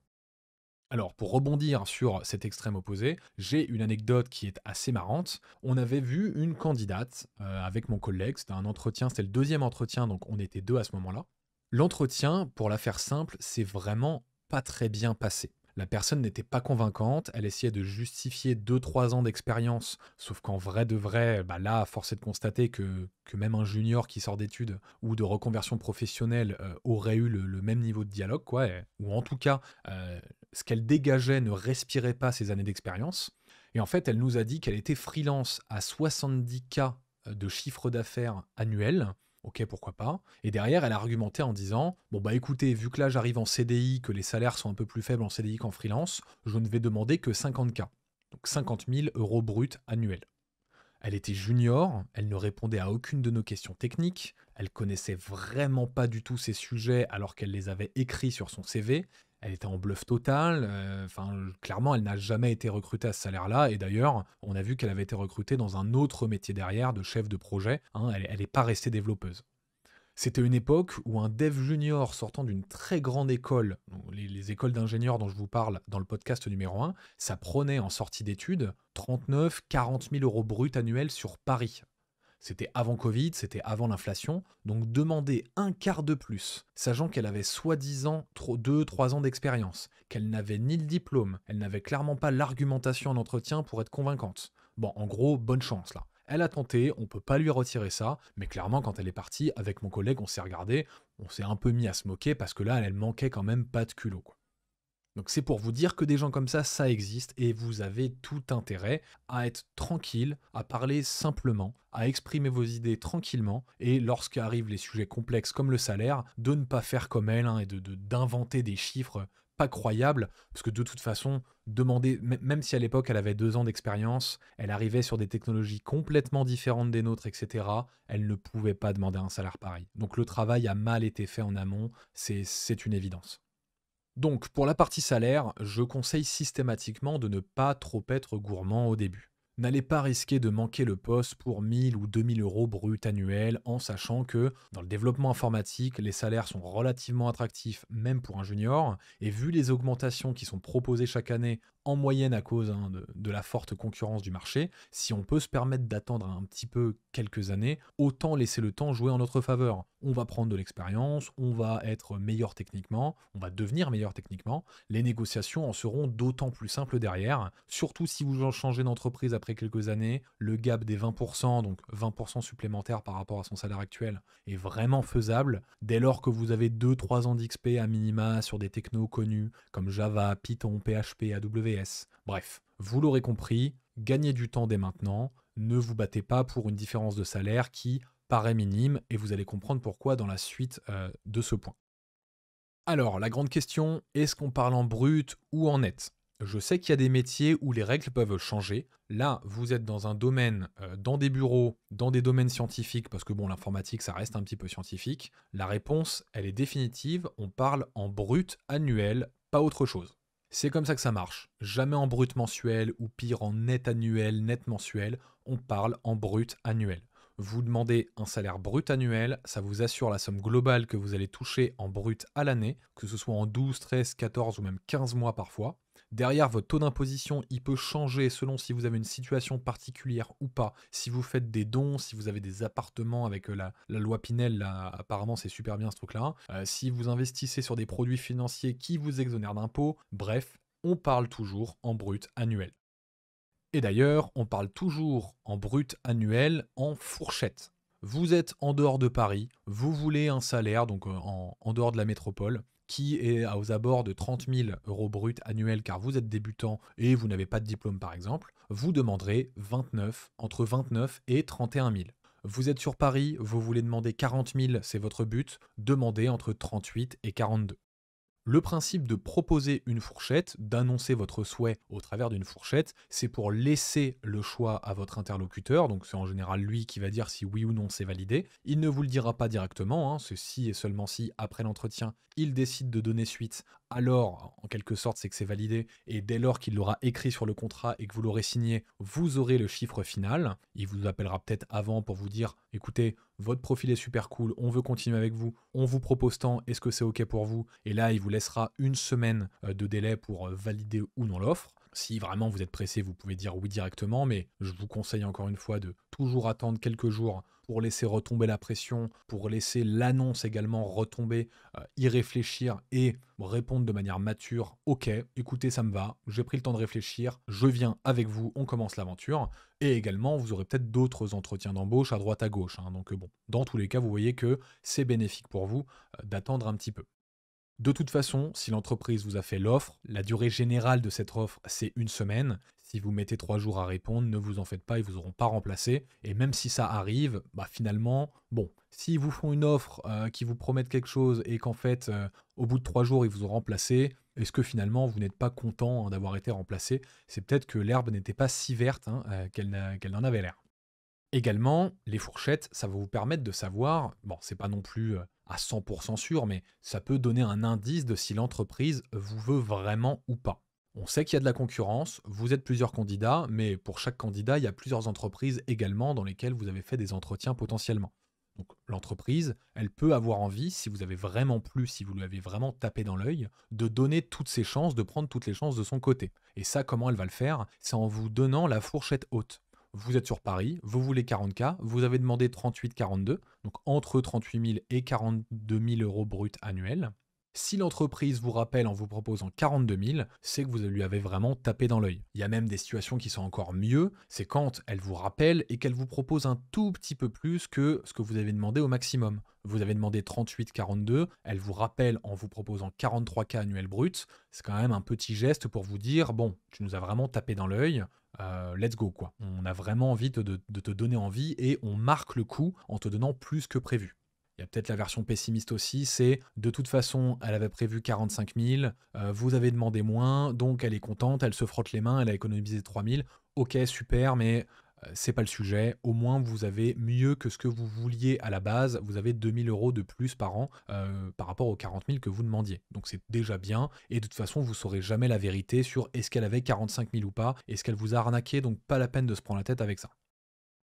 Alors, pour rebondir sur cet extrême opposé, j'ai une anecdote qui est assez marrante. On avait vu une candidate euh, avec mon collègue, c'était un entretien, c'était le deuxième entretien, donc on était deux à ce moment-là. L'entretien, pour la faire simple, c'est vraiment pas très bien passé. La personne n'était pas convaincante, elle essayait de justifier 2-3 ans d'expérience, sauf qu'en vrai de vrai, bah là, force est de constater que, même un junior qui sort d'études ou de reconversion professionnelle euh, aurait eu le, même niveau de dialogue, quoi, ou en tout cas, euh, ce qu'elle dégageait ne respirait pas ses années d'expérience. Et en fait, elle nous a dit qu'elle était freelance à 70K euh, de chiffre d'affaires annuel. Ok, pourquoi pas. Et derrière, elle a argumenté en disant Bon, bah écoutez, vu que là j'arrive en CDI, que les salaires sont un peu plus faibles en CDI qu'en freelance, je ne vais demander que 50K. Donc 50 000 euros bruts annuels. Elle était junior, elle ne répondait à aucune de nos questions techniques, elle connaissait vraiment pas du tout ces sujets alors qu'elle les avait écrits sur son CV, elle était en bluff total. Euh, enfin, clairement, elle n'a jamais été recrutée à ce salaire-là. Et d'ailleurs, on a vu qu'elle avait été recrutée dans un autre métier derrière, de chef de projet. Hein. elle n'est pas restée développeuse. C'était une époque où un dev junior sortant d'une très grande école, les, écoles d'ingénieurs dont je vous parle dans le podcast numéro 1, ça prenait en sortie d'études 39-40 000 euros bruts annuels sur Paris. C'était avant Covid, c'était avant l'inflation. Donc demander un quart de plus, sachant qu'elle avait soi-disant 2-3 ans d'expérience, qu'elle n'avait ni le diplôme, elle n'avait clairement pas l'argumentation en entretien pour être convaincante. Bon, en gros, bonne chance là. Elle a tenté, on peut pas lui retirer ça, mais clairement quand elle est partie, avec mon collègue, on s'est regardé, on s'est un peu mis à se moquer parce que là, elle manquait quand même pas de culot. Quoi. Donc c'est pour vous dire que des gens comme ça, ça existe et vous avez tout intérêt à être tranquille, à parler simplement, à exprimer vos idées tranquillement et lorsqu'arrivent les sujets complexes comme le salaire, de ne pas faire comme elle hein, et d'inventer des chiffres pas croyables parce que de toute façon, demander, même si à l'époque elle avait deux ans d'expérience, elle arrivait sur des technologies complètement différentes des nôtres, etc., elle ne pouvait pas demander un salaire pareil. Donc le travail a mal été fait en amont, c'est une évidence. Donc pour la partie salaire, je conseille systématiquement de ne pas trop être gourmand au début. N'allez pas risquer de manquer le poste pour 1000 ou 2000 euros bruts annuels en sachant que dans le développement informatique, les salaires sont relativement attractifs même pour un junior et vu les augmentations qui sont proposées chaque année en moyenne à cause hein, de, de, la forte concurrence du marché, si on peut se permettre d'attendre un petit peu quelques années, autant laisser le temps jouer en notre faveur. On va prendre de l'expérience, on va être meilleur techniquement, on va devenir meilleur techniquement, les négociations en seront d'autant plus simples derrière, surtout si vous changez d'entreprise après quelques années, le gap des 20%, donc 20% supplémentaire par rapport à son salaire actuel, est vraiment faisable dès lors que vous avez 2-3 ans d'XP à minima sur des technos connus comme Java, Python, PHP, AWS, Bref, vous l'aurez compris, gagnez du temps dès maintenant, ne vous battez pas pour une différence de salaire qui paraît minime, et vous allez comprendre pourquoi dans la suite euh, de ce point. Alors, la grande question, est-ce qu'on parle en brut ou en net je sais qu'il y a des métiers où les règles peuvent changer. Là, vous êtes dans un domaine, euh, dans des bureaux, dans des domaines scientifiques, parce que bon, l'informatique, ça reste un petit peu scientifique. La réponse, elle est définitive, on parle en brut annuel, pas autre chose. C'est comme ça que ça marche. Jamais en brut mensuel ou pire en net annuel, net mensuel. On parle en brut annuel. Vous demandez un salaire brut annuel, ça vous assure la somme globale que vous allez toucher en brut à l'année, que ce soit en 12, 13, 14 ou même 15 mois parfois. Derrière, votre taux d'imposition, il peut changer selon si vous avez une situation particulière ou pas. Si vous faites des dons, si vous avez des appartements avec euh, la, loi Pinel, apparemment c'est super bien ce truc-là. Hein. Euh, si vous investissez sur des produits financiers qui vous exonèrent d'impôts, bref, on parle toujours en brut annuel. Et d'ailleurs, on parle toujours en brut annuel en fourchette vous êtes en dehors de Paris, vous voulez un salaire, donc euh, en dehors de la métropole, qui est aux abords de 30 000 euros bruts annuels car vous êtes débutant et vous n'avez pas de diplôme par exemple, vous demanderez 29, entre 29 et 31 000. Vous êtes sur Paris, vous voulez demander 40 000, c'est votre but, demandez entre 38 et 42. Le principe de proposer une fourchette, d'annoncer votre souhait au travers d'une fourchette, c'est pour laisser le choix à votre interlocuteur, donc c'est en général lui qui va dire si oui ou non c'est validé. Il ne vous le dira pas directement, ceci hein. c'est et seulement si, après l'entretien, il décide de donner suite alors, en quelque sorte, c'est que c'est validé. Et dès lors qu'il l'aura écrit sur le contrat et que vous l'aurez signé, vous aurez le chiffre final. Il vous appellera peut-être avant pour vous dire, écoutez, votre profil est super cool, on veut continuer avec vous, on vous propose tant, est-ce que c'est OK pour vous Et là, il vous laissera une semaine euh, de délai pour euh, valider ou non l'offre. Si vraiment vous êtes pressé, vous pouvez dire oui directement, mais je vous conseille encore une fois de toujours attendre quelques jours pour laisser retomber la pression, pour laisser l'annonce également retomber, euh, y réfléchir et répondre de manière mature, ok, écoutez, ça me va, j'ai pris le temps de réfléchir, je viens avec vous, on commence l'aventure. Et également, vous aurez peut-être d'autres entretiens d'embauche à droite à gauche. Hein. donc euh, bon, dans tous les cas, vous voyez que c'est bénéfique pour vous euh, d'attendre un petit peu. De toute façon, si l'entreprise vous a fait l'offre, la durée générale de cette offre, c'est une semaine. Si vous mettez trois jours à répondre, ne vous en faites pas, ils vous auront pas remplacé. Et même si ça arrive, bah finalement, bon, s'ils vous font une offre euh, qui vous promettent quelque chose et qu'en fait, euh, au bout de trois jours, ils vous ont remplacé, est-ce que finalement vous n'êtes pas content hein, d'avoir été remplacé C'est peut-être que l'herbe n'était pas si verte hein, euh, qu'elle n'en avait l'air. Également, les fourchettes, ça va vous permettre de savoir, bon, c'est pas non plus à 100% sûr, mais ça peut donner un indice de si l'entreprise vous veut vraiment ou pas. On sait qu'il y a de la concurrence, vous êtes plusieurs candidats, mais pour chaque candidat, il y a plusieurs entreprises également dans lesquelles vous avez fait des entretiens potentiellement. Donc l'entreprise, elle peut avoir envie, si vous avez vraiment plu, si vous lui avez vraiment tapé dans l'œil, de donner toutes ses chances, de prendre toutes les chances de son côté. Et ça, comment elle va le faire C'est en vous donnant la fourchette haute vous êtes sur Paris, vous voulez 40K, vous avez demandé 38-42, donc entre 38 000 et 42 000 euros bruts annuels. Si l'entreprise vous rappelle en vous proposant 42 000, c'est que vous lui avez vraiment tapé dans l'œil. Il y a même des situations qui sont encore mieux, c'est quand elle vous rappelle et qu'elle vous propose un tout petit peu plus que ce que vous avez demandé au maximum. Vous avez demandé 38, 42, elle vous rappelle en vous proposant 43K annuel brut, c'est quand même un petit geste pour vous dire, bon, tu nous as vraiment tapé dans l'œil, euh, let's go quoi. On a vraiment envie de, te donner envie et on marque le coup en te donnant plus que prévu il y a peut-être la version pessimiste aussi, c'est de toute façon, elle avait prévu 45 000, euh, vous avez demandé moins, donc elle est contente, elle se frotte les mains, elle a économisé 3 000. Ok, super, mais euh, c'est pas le sujet. Au moins, vous avez mieux que ce que vous vouliez à la base. Vous avez 000 euros de plus par an euh, par rapport aux 40 000 que vous demandiez. Donc c'est déjà bien. Et de toute façon, vous saurez jamais la vérité sur est-ce qu'elle avait 45 000 ou pas. Est-ce qu'elle vous a arnaqué Donc pas la peine de se prendre la tête avec ça.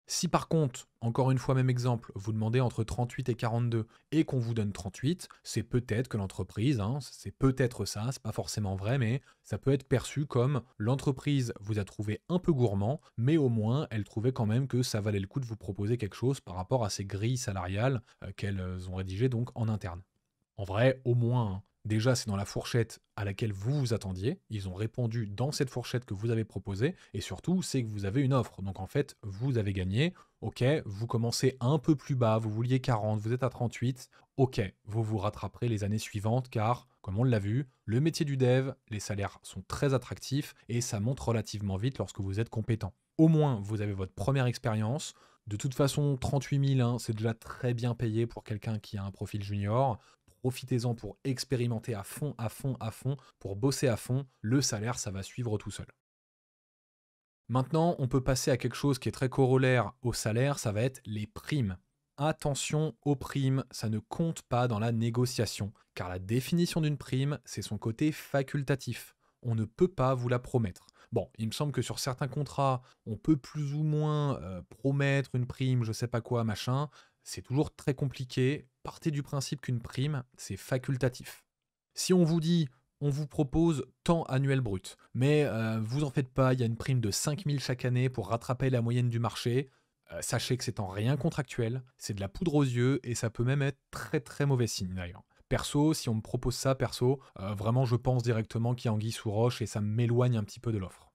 Si par contre, encore une fois même exemple, vous demandez entre 38 et 42 et qu'on vous donne 38, c'est peut-être que l'entreprise, hein, c'est peut-être ça, c'est pas forcément vrai, mais ça peut être perçu comme l'entreprise vous a trouvé un peu gourmand, mais au moins elle trouvait quand même que ça valait le coup de vous proposer quelque chose par rapport à ces grilles salariales euh, qu'elles ont rédigées donc en interne. En vrai, au moins, hein. Déjà, c'est dans la fourchette à laquelle vous vous attendiez. Ils ont répondu dans cette fourchette que vous avez proposée. Et surtout, c'est que vous avez une offre. Donc en fait, vous avez gagné. OK, vous commencez un peu plus bas. Vous vouliez 40, vous êtes à 38. OK, vous vous rattraperez les années suivantes car, comme on l'a vu, le métier du dev, les salaires sont très attractifs et ça monte relativement vite lorsque vous êtes compétent. Au moins, vous avez votre première expérience. De toute façon, 38 000, hein, c'est déjà très bien payé pour quelqu'un qui a un profil junior profitez-en pour expérimenter à fond, à fond, à fond, pour bosser à fond, le salaire, ça va suivre tout seul. Maintenant, on peut passer à quelque chose qui est très corollaire au salaire, ça va être les primes. Attention aux primes, ça ne compte pas dans la négociation, car la définition d'une prime, c'est son côté facultatif. On ne peut pas vous la promettre. Bon, il me semble que sur certains contrats, on peut plus ou moins euh, promettre une prime, je sais pas quoi, machin. C'est toujours très compliqué partez du principe qu'une prime, c'est facultatif. Si on vous dit on vous propose tant annuel brut, mais euh, vous en faites pas, il y a une prime de 5000 chaque année pour rattraper la moyenne du marché, euh, sachez que c'est en rien contractuel, c'est de la poudre aux yeux et ça peut même être très très mauvais signe d'ailleurs. Perso, si on me propose ça, perso, euh, vraiment je pense directement qu'il y a anguille sous roche et ça m'éloigne un petit peu de l'offre.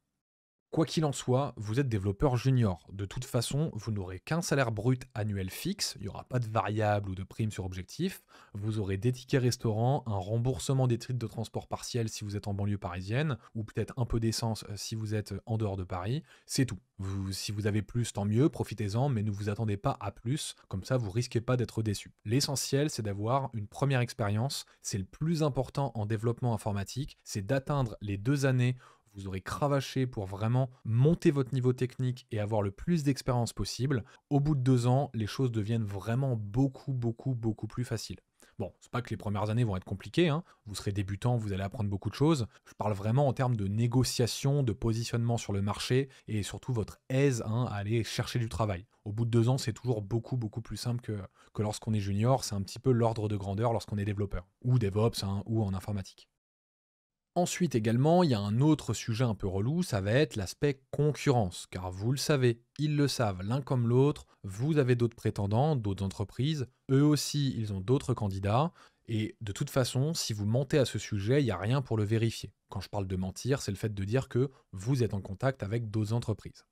Quoi qu'il en soit, vous êtes développeur junior. De toute façon, vous n'aurez qu'un salaire brut annuel fixe, il n'y aura pas de variable ou de prime sur objectif, vous aurez des tickets restaurants, un remboursement des titres de transport partiel si vous êtes en banlieue parisienne, ou peut-être un peu d'essence euh, si vous êtes euh, en dehors de Paris, c'est tout. si vous avez plus, tant mieux, profitez-en, mais ne vous attendez pas à plus, comme ça vous risquez pas d'être déçu. L'essentiel, c'est d'avoir une première expérience, c'est le plus important en développement informatique, c'est d'atteindre les deux années vous aurez cravaché pour vraiment monter votre niveau technique et avoir le plus d'expérience possible, au bout de deux ans, les choses deviennent vraiment beaucoup, beaucoup, beaucoup plus faciles. Bon, c'est pas que les premières années vont être compliquées, hein. vous serez débutant, vous allez apprendre beaucoup de choses. Je parle vraiment en termes de négociation, de positionnement sur le marché et surtout votre aise hein, à aller chercher du travail. Au bout de deux ans, c'est toujours beaucoup, beaucoup plus simple que, que lorsqu'on est junior, c'est un petit peu l'ordre de grandeur lorsqu'on est développeur, ou DevOps, hein, ou en informatique. Ensuite également, il y a un autre sujet un peu relou, ça va être l'aspect concurrence, car vous le savez, ils le savent l'un comme l'autre, vous avez d'autres prétendants, d'autres entreprises, eux aussi ils ont d'autres candidats, et de toute façon, si vous mentez à ce sujet, il n'y a rien pour le vérifier. Quand je parle de mentir, c'est le fait de dire que vous êtes en contact avec d'autres entreprises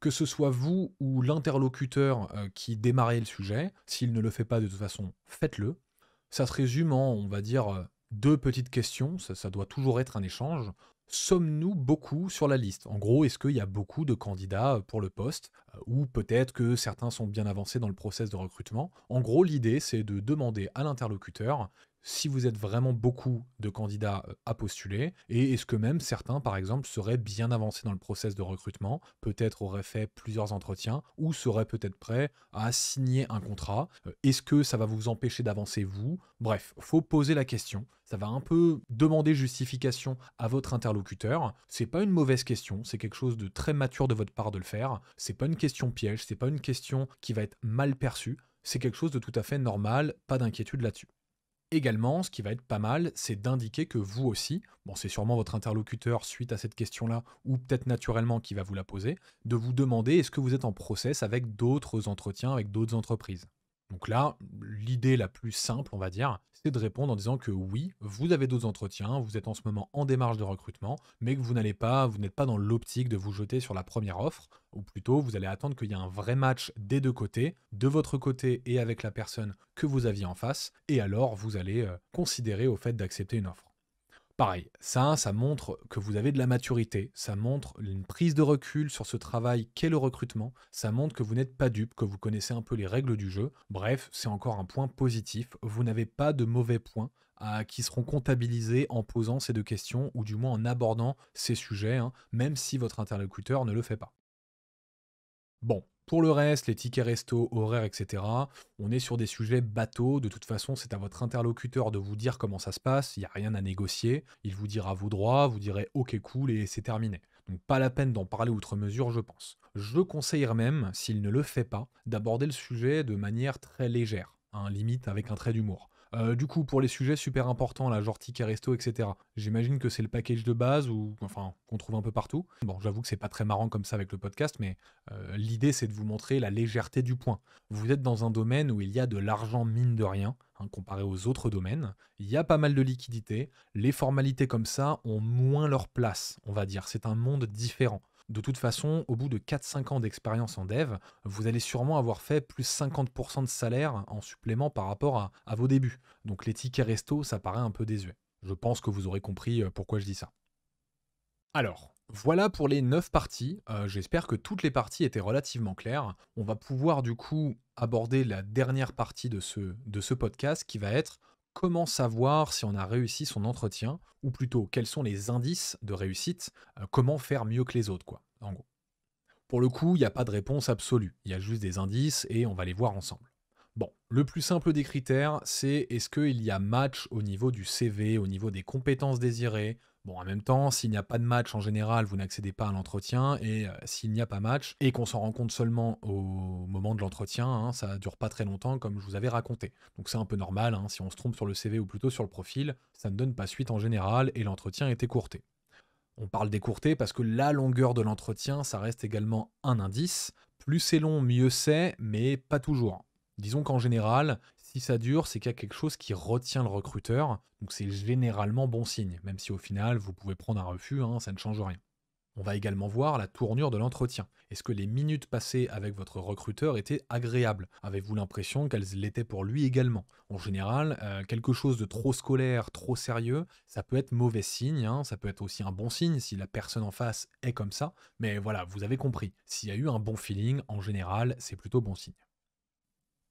que ce soit vous ou l'interlocuteur euh, qui démarrait le sujet, s'il ne le fait pas de toute façon, faites-le. Ça se résume en, on va dire, euh, deux petites questions, ça, doit toujours être un échange. Sommes-nous beaucoup sur la liste En gros, est-ce qu'il y a beaucoup de candidats euh, pour le poste euh, Ou peut-être que certains sont bien avancés dans le process de recrutement En gros, l'idée, c'est de demander à l'interlocuteur si vous êtes vraiment beaucoup de candidats euh, à postuler et est-ce que même certains, par exemple, seraient bien avancés dans le process de recrutement, peut-être auraient fait plusieurs entretiens ou seraient peut-être prêts à signer un contrat. Euh, est-ce que ça va vous empêcher d'avancer vous Bref, faut poser la question. Ça va un peu demander justification à votre interlocuteur. C'est pas une mauvaise question, c'est quelque chose de très mature de votre part de le faire. C'est pas une question piège, c'est pas une question qui va être mal perçue. C'est quelque chose de tout à fait normal, pas d'inquiétude là-dessus. Également, ce qui va être pas mal, c'est d'indiquer que vous aussi, bon c'est sûrement votre interlocuteur suite à cette question-là, ou peut-être naturellement qui va vous la poser, de vous demander est-ce que vous êtes en process avec d'autres entretiens, avec d'autres entreprises. Donc là, l'idée la plus simple, on va dire, c'est de répondre en disant que oui, vous avez d'autres entretiens, vous êtes en ce moment en démarche de recrutement, mais que vous n'allez pas, vous n'êtes pas dans l'optique de vous jeter sur la première offre, ou plutôt vous allez attendre qu'il y ait un vrai match des deux côtés, de votre côté et avec la personne que vous aviez en face, et alors vous allez euh, considérer au fait d'accepter une offre. Pareil, ça, ça montre que vous avez de la maturité, ça montre une prise de recul sur ce travail qu'est le recrutement, ça montre que vous n'êtes pas dupe, que vous connaissez un peu les règles du jeu. Bref, c'est encore un point positif, vous n'avez pas de mauvais points à, qui seront comptabilisés en posant ces deux questions, ou du moins en abordant ces sujets, hein, même si votre interlocuteur ne le fait pas. Bon, pour le reste, les tickets resto, horaires, etc., on est sur des sujets bateaux. De toute façon, c'est à votre interlocuteur de vous dire comment ça se passe. Il n'y a rien à négocier. Il vous dira vos droits, vous direz OK, cool, et c'est terminé. Donc pas la peine d'en parler outre mesure, je pense. Je conseillerais même, s'il ne le fait pas, d'aborder le sujet de manière très légère, un hein, limite avec un trait d'humour. Euh, du coup, pour les sujets super importants, la genre ticket etc., j'imagine que c'est le package de base ou enfin qu'on trouve un peu partout. Bon, j'avoue que c'est pas très marrant comme ça avec le podcast, mais euh, l'idée c'est de vous montrer la légèreté du point. Vous êtes dans un domaine où il y a de l'argent mine de rien, hein, comparé aux autres domaines. Il y a pas mal de liquidités. Les formalités comme ça ont moins leur place, on va dire. C'est un monde différent. De toute façon, au bout de 4-5 ans d'expérience en dev, vous allez sûrement avoir fait plus 50% de salaire en supplément par rapport à, vos débuts. Donc les tickets resto, ça paraît un peu désuet. Je pense que vous aurez compris euh, pourquoi je dis ça. Alors, voilà pour les 9 parties. Euh, j'espère que toutes les parties étaient relativement claires. On va pouvoir du coup aborder la dernière partie de ce, de ce podcast qui va être comment savoir si on a réussi son entretien, ou plutôt quels sont les indices de réussite, euh, comment faire mieux que les autres, quoi, en gros. Pour le coup, il n'y a pas de réponse absolue, il y a juste des indices et on va les voir ensemble. Bon, le plus simple des critères, c'est est-ce qu'il y a match au niveau du CV, au niveau des compétences désirées, Bon, en même temps, s'il n'y a pas de match en général, vous n'accédez pas à l'entretien. Et euh, s'il n'y a pas match, et qu'on s'en rend compte seulement au moment de l'entretien, hein, ça dure pas très longtemps, comme je vous avais raconté. Donc c'est un peu normal, hein, si on se trompe sur le CV ou plutôt sur le profil, ça ne donne pas suite en général et l'entretien est écourté. On parle d'écourté parce que la longueur de l'entretien, ça reste également un indice. Plus c'est long, mieux c'est, mais pas toujours. Disons qu'en général, si ça dure, c'est qu'il y a quelque chose qui retient le recruteur, donc c'est généralement bon signe, même si au final vous pouvez prendre un refus, hein, ça ne change rien. On va également voir la tournure de l'entretien. Est-ce que les minutes passées avec votre recruteur étaient agréables Avez-vous l'impression qu'elles l'étaient pour lui également En général, euh, quelque chose de trop scolaire, trop sérieux, ça peut être mauvais signe, hein, ça peut être aussi un bon signe si la personne en face est comme ça, mais voilà, vous avez compris. S'il y a eu un bon feeling, en général, c'est plutôt bon signe.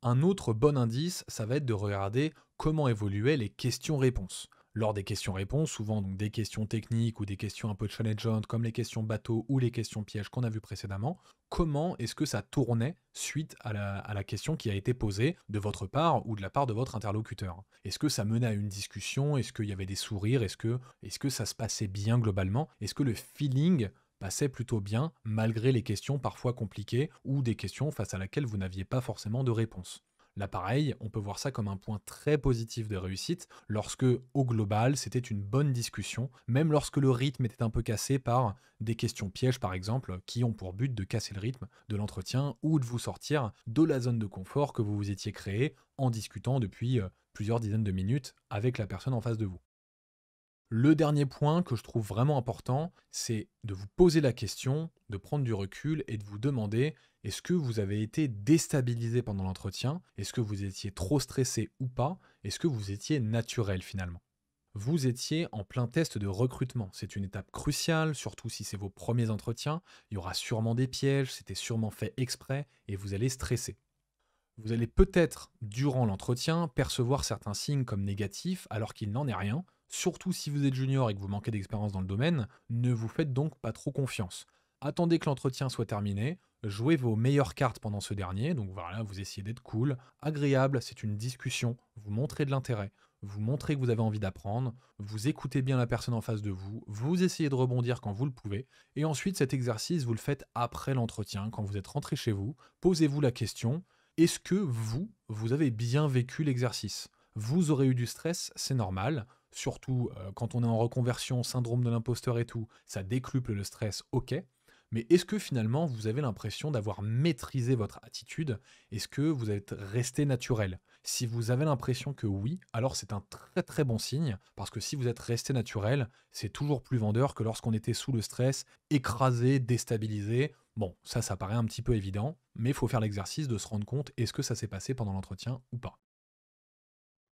Un autre bon indice, ça va être de regarder comment évoluaient les questions-réponses. Lors des questions-réponses, souvent donc des questions techniques ou des questions un peu challengeantes comme les questions bateau ou les questions pièges qu'on a vu précédemment, comment est-ce que ça tournait suite à la, question qui a été posée de votre part ou de la part de votre interlocuteur Est-ce que ça menait à une discussion Est-ce qu'il y avait des sourires Est-ce que ça se passait bien globalement Est-ce que le feeling c'est plutôt bien, malgré les questions parfois compliquées ou des questions face à laquelle vous n'aviez pas forcément de réponse. L'appareil, on peut voir ça comme un point très positif de réussite, lorsque, au global, c'était une bonne discussion, même lorsque le rythme était un peu cassé par des questions pièges, par exemple, qui ont pour but de casser le rythme de l'entretien ou de vous sortir de la zone de confort que vous vous étiez créée en discutant depuis euh, plusieurs dizaines de minutes avec la personne en face de vous. Le dernier point que je trouve vraiment important, c'est de vous poser la question, de prendre du recul et de vous demander est-ce que vous avez été déstabilisé pendant l'entretien Est-ce que vous étiez trop stressé ou pas Est-ce que vous étiez naturel finalement vous étiez en plein test de recrutement. C'est une étape cruciale, surtout si c'est vos premiers entretiens. Il y aura sûrement des pièges, c'était sûrement fait exprès, et vous allez stresser. Vous allez peut-être, durant l'entretien, percevoir certains signes comme négatifs alors qu'il n'en est rien, Surtout si vous êtes junior et que vous manquez d'expérience dans le domaine, ne vous faites donc pas trop confiance. Attendez que l'entretien soit terminé, jouez vos meilleures cartes pendant ce dernier, donc voilà, vous essayez d'être cool, agréable, c'est une discussion, vous montrez de l'intérêt, vous montrez que vous avez envie d'apprendre, vous écoutez bien la personne en face de vous, vous essayez de rebondir quand vous le pouvez, et ensuite cet exercice, vous le faites après l'entretien, quand vous êtes rentré chez vous, posez-vous la question, est-ce que vous, vous avez bien vécu l'exercice Vous aurez eu du stress, c'est normal, surtout euh, quand on est en reconversion, syndrome de l'imposteur et tout, ça décuple le stress, ok. Mais est-ce que finalement vous avez l'impression d'avoir maîtrisé votre attitude Est-ce que vous êtes resté naturel Si vous avez l'impression que oui, alors c'est un très très bon signe, parce que si vous êtes resté naturel, c'est toujours plus vendeur que lorsqu'on était sous le stress, écrasé, déstabilisé. Bon, ça ça paraît un petit peu évident, mais il faut faire l'exercice de se rendre compte est-ce que ça s'est passé pendant l'entretien ou pas.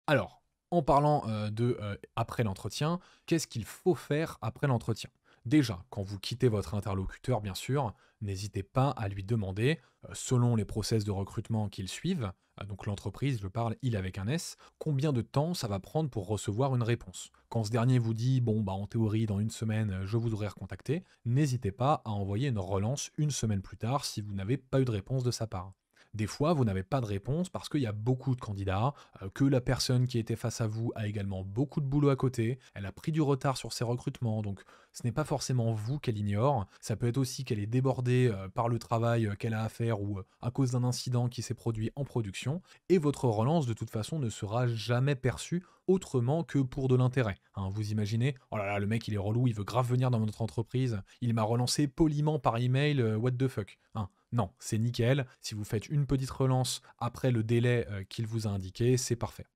Alors, en parlant euh, de euh, après l'entretien, qu'est-ce qu'il faut faire après l'entretien Déjà, quand vous quittez votre interlocuteur, bien sûr, n'hésitez pas à lui demander, euh, selon les process de recrutement qu'ils suivent, donc l'entreprise, je parle il avec un S, combien de temps ça va prendre pour recevoir une réponse. Quand ce dernier vous dit, bon, bah en théorie, dans une semaine, je vous aurai recontacté, n'hésitez pas à envoyer une relance une semaine plus tard si vous n'avez pas eu de réponse de sa part. Des fois, vous n'avez pas de réponse parce qu'il y a beaucoup de candidats, euh, que la personne qui était face à vous a également beaucoup de boulot à côté, elle a pris du retard sur ses recrutements, donc ce n'est pas forcément vous qu'elle ignore. Ça peut être aussi qu'elle est débordée euh, par le travail euh, qu'elle a à faire ou euh, à cause d'un incident qui s'est produit en production. Et votre relance, de toute façon, ne sera jamais perçue autrement que pour de l'intérêt. Hein. vous imaginez, oh là là, le mec il est relou, il veut grave venir dans notre entreprise, il m'a relancé poliment par email, what the fuck. Hein. non, c'est nickel. Si vous faites une petite relance après le délai qu'il vous a indiqué, c'est parfait.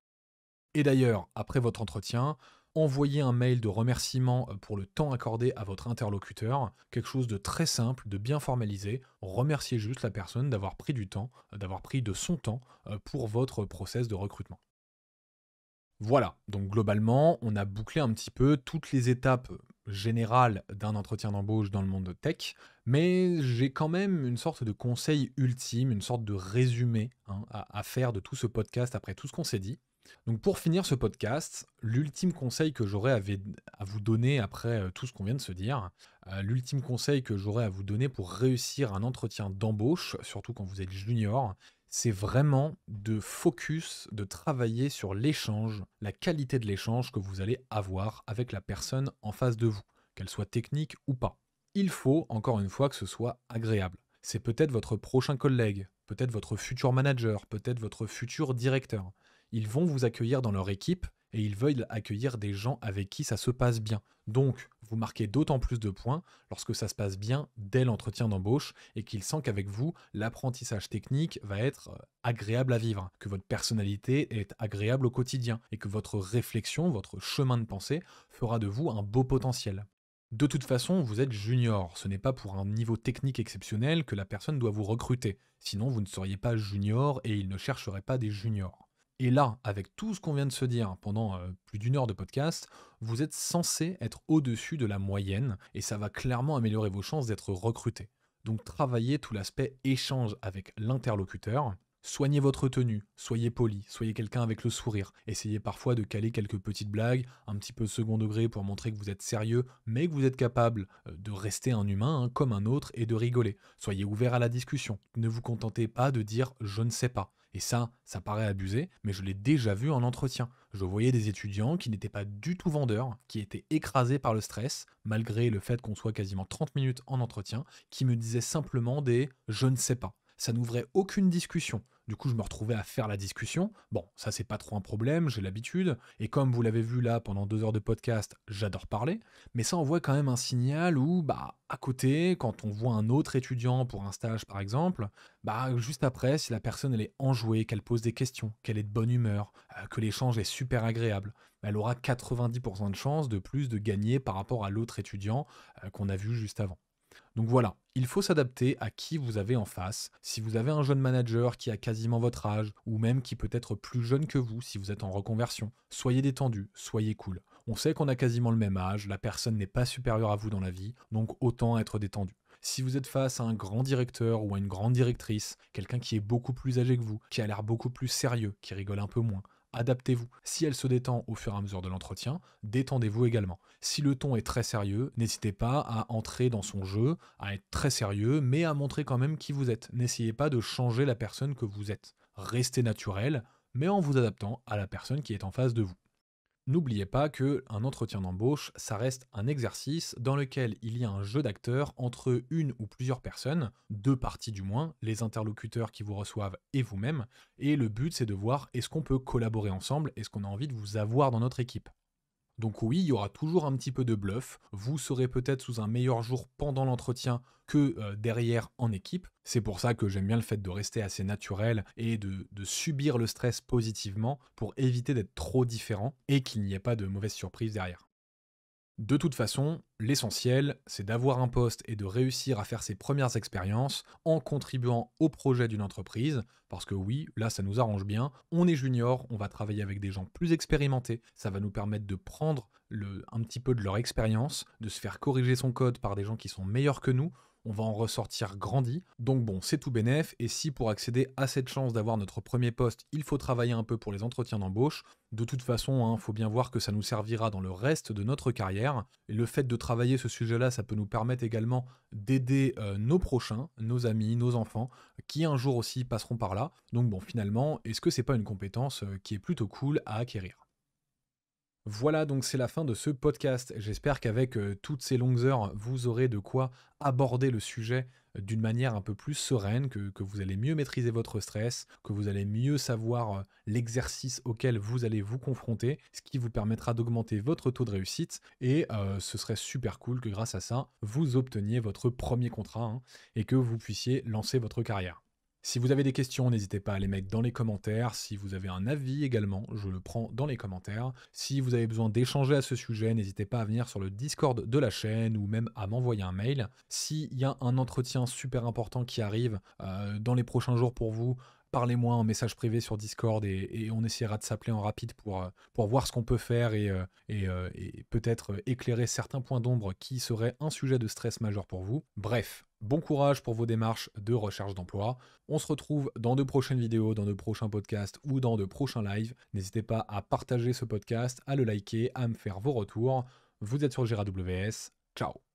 Et d'ailleurs, après votre entretien, envoyer un mail de remerciement euh, pour le temps accordé à votre interlocuteur, quelque chose de très simple, de bien formalisé, remerciez juste la personne d'avoir pris du temps, euh, d'avoir pris de son temps euh, pour votre process de recrutement. Voilà, donc globalement, on a bouclé un petit peu toutes les étapes générales d'un entretien d'embauche dans le monde tech, mais j'ai quand même une sorte de conseil ultime, une sorte de résumé hein, à faire de tout ce podcast après tout ce qu'on s'est dit. Donc pour finir ce podcast, l'ultime conseil que j'aurais à vous donner après euh, tout ce qu'on vient de se dire, euh, l'ultime conseil que j'aurais à vous donner pour réussir un entretien d'embauche, surtout quand vous êtes junior, c'est vraiment de focus, de travailler sur l'échange, la qualité de l'échange que vous allez avoir avec la personne en face de vous, qu'elle soit technique ou pas. Il faut, encore une fois, que ce soit agréable. C'est peut-être votre prochain collègue, peut-être votre futur manager, peut-être votre futur directeur ils vont vous accueillir dans leur équipe et ils veulent accueillir des gens avec qui ça se passe bien. Donc, vous marquez d'autant plus de points lorsque ça se passe bien dès l'entretien d'embauche et qu'ils sentent qu'avec vous, l'apprentissage technique va être euh, agréable à vivre, que votre personnalité est agréable au quotidien et que votre réflexion, votre chemin de pensée fera de vous un beau potentiel. De toute façon, vous êtes junior, ce n'est pas pour un niveau technique exceptionnel que la personne doit vous recruter, sinon vous ne seriez pas junior et il ne chercherait pas des juniors. Et là, avec tout ce qu'on vient de se dire pendant euh, plus d'une heure de podcast, vous êtes censé être au-dessus de la moyenne et ça va clairement améliorer vos chances d'être recruté. Donc travaillez tout l'aspect échange avec l'interlocuteur. Soignez votre tenue, soyez poli, soyez quelqu'un avec le sourire. Essayez parfois de caler quelques petites blagues, un petit peu second degré pour montrer que vous êtes sérieux, mais que vous êtes capable euh, de rester un humain hein, comme un autre et de rigoler. Soyez ouvert à la discussion. Ne vous contentez pas de dire je ne sais pas. Et ça, ça paraît abusé, mais je l'ai déjà vu en entretien. Je voyais des étudiants qui n'étaient pas du tout vendeurs, qui étaient écrasés par le stress, malgré le fait qu'on soit quasiment 30 minutes en entretien, qui me disaient simplement des je ne sais pas. Ça n'ouvrait aucune discussion. Du coup, je me retrouvais à faire la discussion. Bon, ça, c'est pas trop un problème, j'ai l'habitude. Et comme vous l'avez vu là, pendant deux heures de podcast, j'adore parler. Mais ça envoie quand même un signal où, bah, à côté, quand on voit un autre étudiant pour un stage, par exemple, bah, juste après, si la personne, elle est enjouée, qu'elle pose des questions, qu'elle est de bonne humeur, euh, que l'échange est super agréable, elle aura 90% de chances de plus de gagner par rapport à l'autre étudiant euh, qu'on a vu juste avant. Donc voilà, il faut s'adapter à qui vous avez en face. Si vous avez un jeune manager qui a quasiment votre âge, ou même qui peut être plus jeune que vous si vous êtes en reconversion, soyez détendu, soyez cool. On sait qu'on a quasiment le même âge, la personne n'est pas supérieure à vous dans la vie, donc autant être détendu. Si vous êtes face à un grand directeur ou à une grande directrice, quelqu'un qui est beaucoup plus âgé que vous, qui a l'air beaucoup plus sérieux, qui rigole un peu moins, adaptez-vous. Si elle se détend au fur et à mesure de l'entretien, détendez-vous également. Si le ton est très sérieux, n'hésitez pas à entrer dans son jeu, à être très sérieux, mais à montrer quand même qui vous êtes. N'essayez pas de changer la personne que vous êtes. Restez naturel, mais en vous adaptant à la personne qui est en face de vous. N'oubliez pas que un entretien d'embauche, ça reste un exercice dans lequel il y a un jeu d'acteurs entre une ou plusieurs personnes, deux parties du moins, les interlocuteurs qui vous reçoivent et vous-même, et le but c'est de voir est-ce qu'on peut collaborer ensemble, est-ce qu'on a envie de vous avoir dans notre équipe. Donc oui, il y aura toujours un petit peu de bluff, vous serez peut-être sous un meilleur jour pendant l'entretien que euh, derrière en équipe, c'est pour ça que j'aime bien le fait de rester assez naturel et de, de subir le stress positivement pour éviter d'être trop différent et qu'il n'y ait pas de mauvaise surprise derrière. De toute façon, l'essentiel, c'est d'avoir un poste et de réussir à faire ses premières expériences en contribuant au projet d'une entreprise, parce que oui, là, ça nous arrange bien, on est junior, on va travailler avec des gens plus expérimentés, ça va nous permettre de prendre un petit peu de leur expérience, de se faire corriger son code par des gens qui sont meilleurs que nous, on va en ressortir grandi. Donc bon, c'est tout bénef, et si pour accéder à cette chance d'avoir notre premier poste, il faut travailler un peu pour les entretiens d'embauche, de toute façon, il hein, faut bien voir que ça nous servira dans le reste de notre carrière. Et le fait de travailler ce sujet-là, ça peut nous permettre également d'aider euh, nos prochains, nos amis, nos enfants, qui un jour aussi passeront par là. Donc bon, finalement, est-ce que c'est pas une compétence euh, qui est plutôt cool à acquérir voilà donc c'est la fin de ce podcast. J'espère qu'avec euh, toutes ces longues heures, vous aurez de quoi aborder le sujet euh, d'une manière un peu plus sereine, que, vous allez mieux maîtriser votre stress, que vous allez mieux savoir euh, l'exercice auquel vous allez vous confronter, ce qui vous permettra d'augmenter votre taux de réussite. Et ce serait super cool que grâce à ça, vous obteniez votre premier contrat hein, et que vous puissiez lancer votre carrière. Si vous avez des questions, n'hésitez pas à les mettre dans les commentaires. Si vous avez un avis également, je le prends dans les commentaires. Si vous avez besoin d'échanger à ce sujet, n'hésitez pas à venir sur le Discord de la chaîne ou même à m'envoyer un mail. S'il y a un entretien super important qui arrive euh, dans les prochains jours pour vous, parlez-moi en message privé sur Discord et, on essaiera de s'appeler en rapide pour, euh, voir ce qu'on peut faire euh, et peut-être éclairer certains points d'ombre qui seraient un sujet de stress majeur pour vous. Bref, Bon courage pour vos démarches de recherche d'emploi. On se retrouve dans de prochaines vidéos, dans de prochains podcasts ou dans de prochains lives. N'hésitez pas à partager ce podcast, à le liker, à me faire vos retours. Vous êtes sur GRAWS. Ciao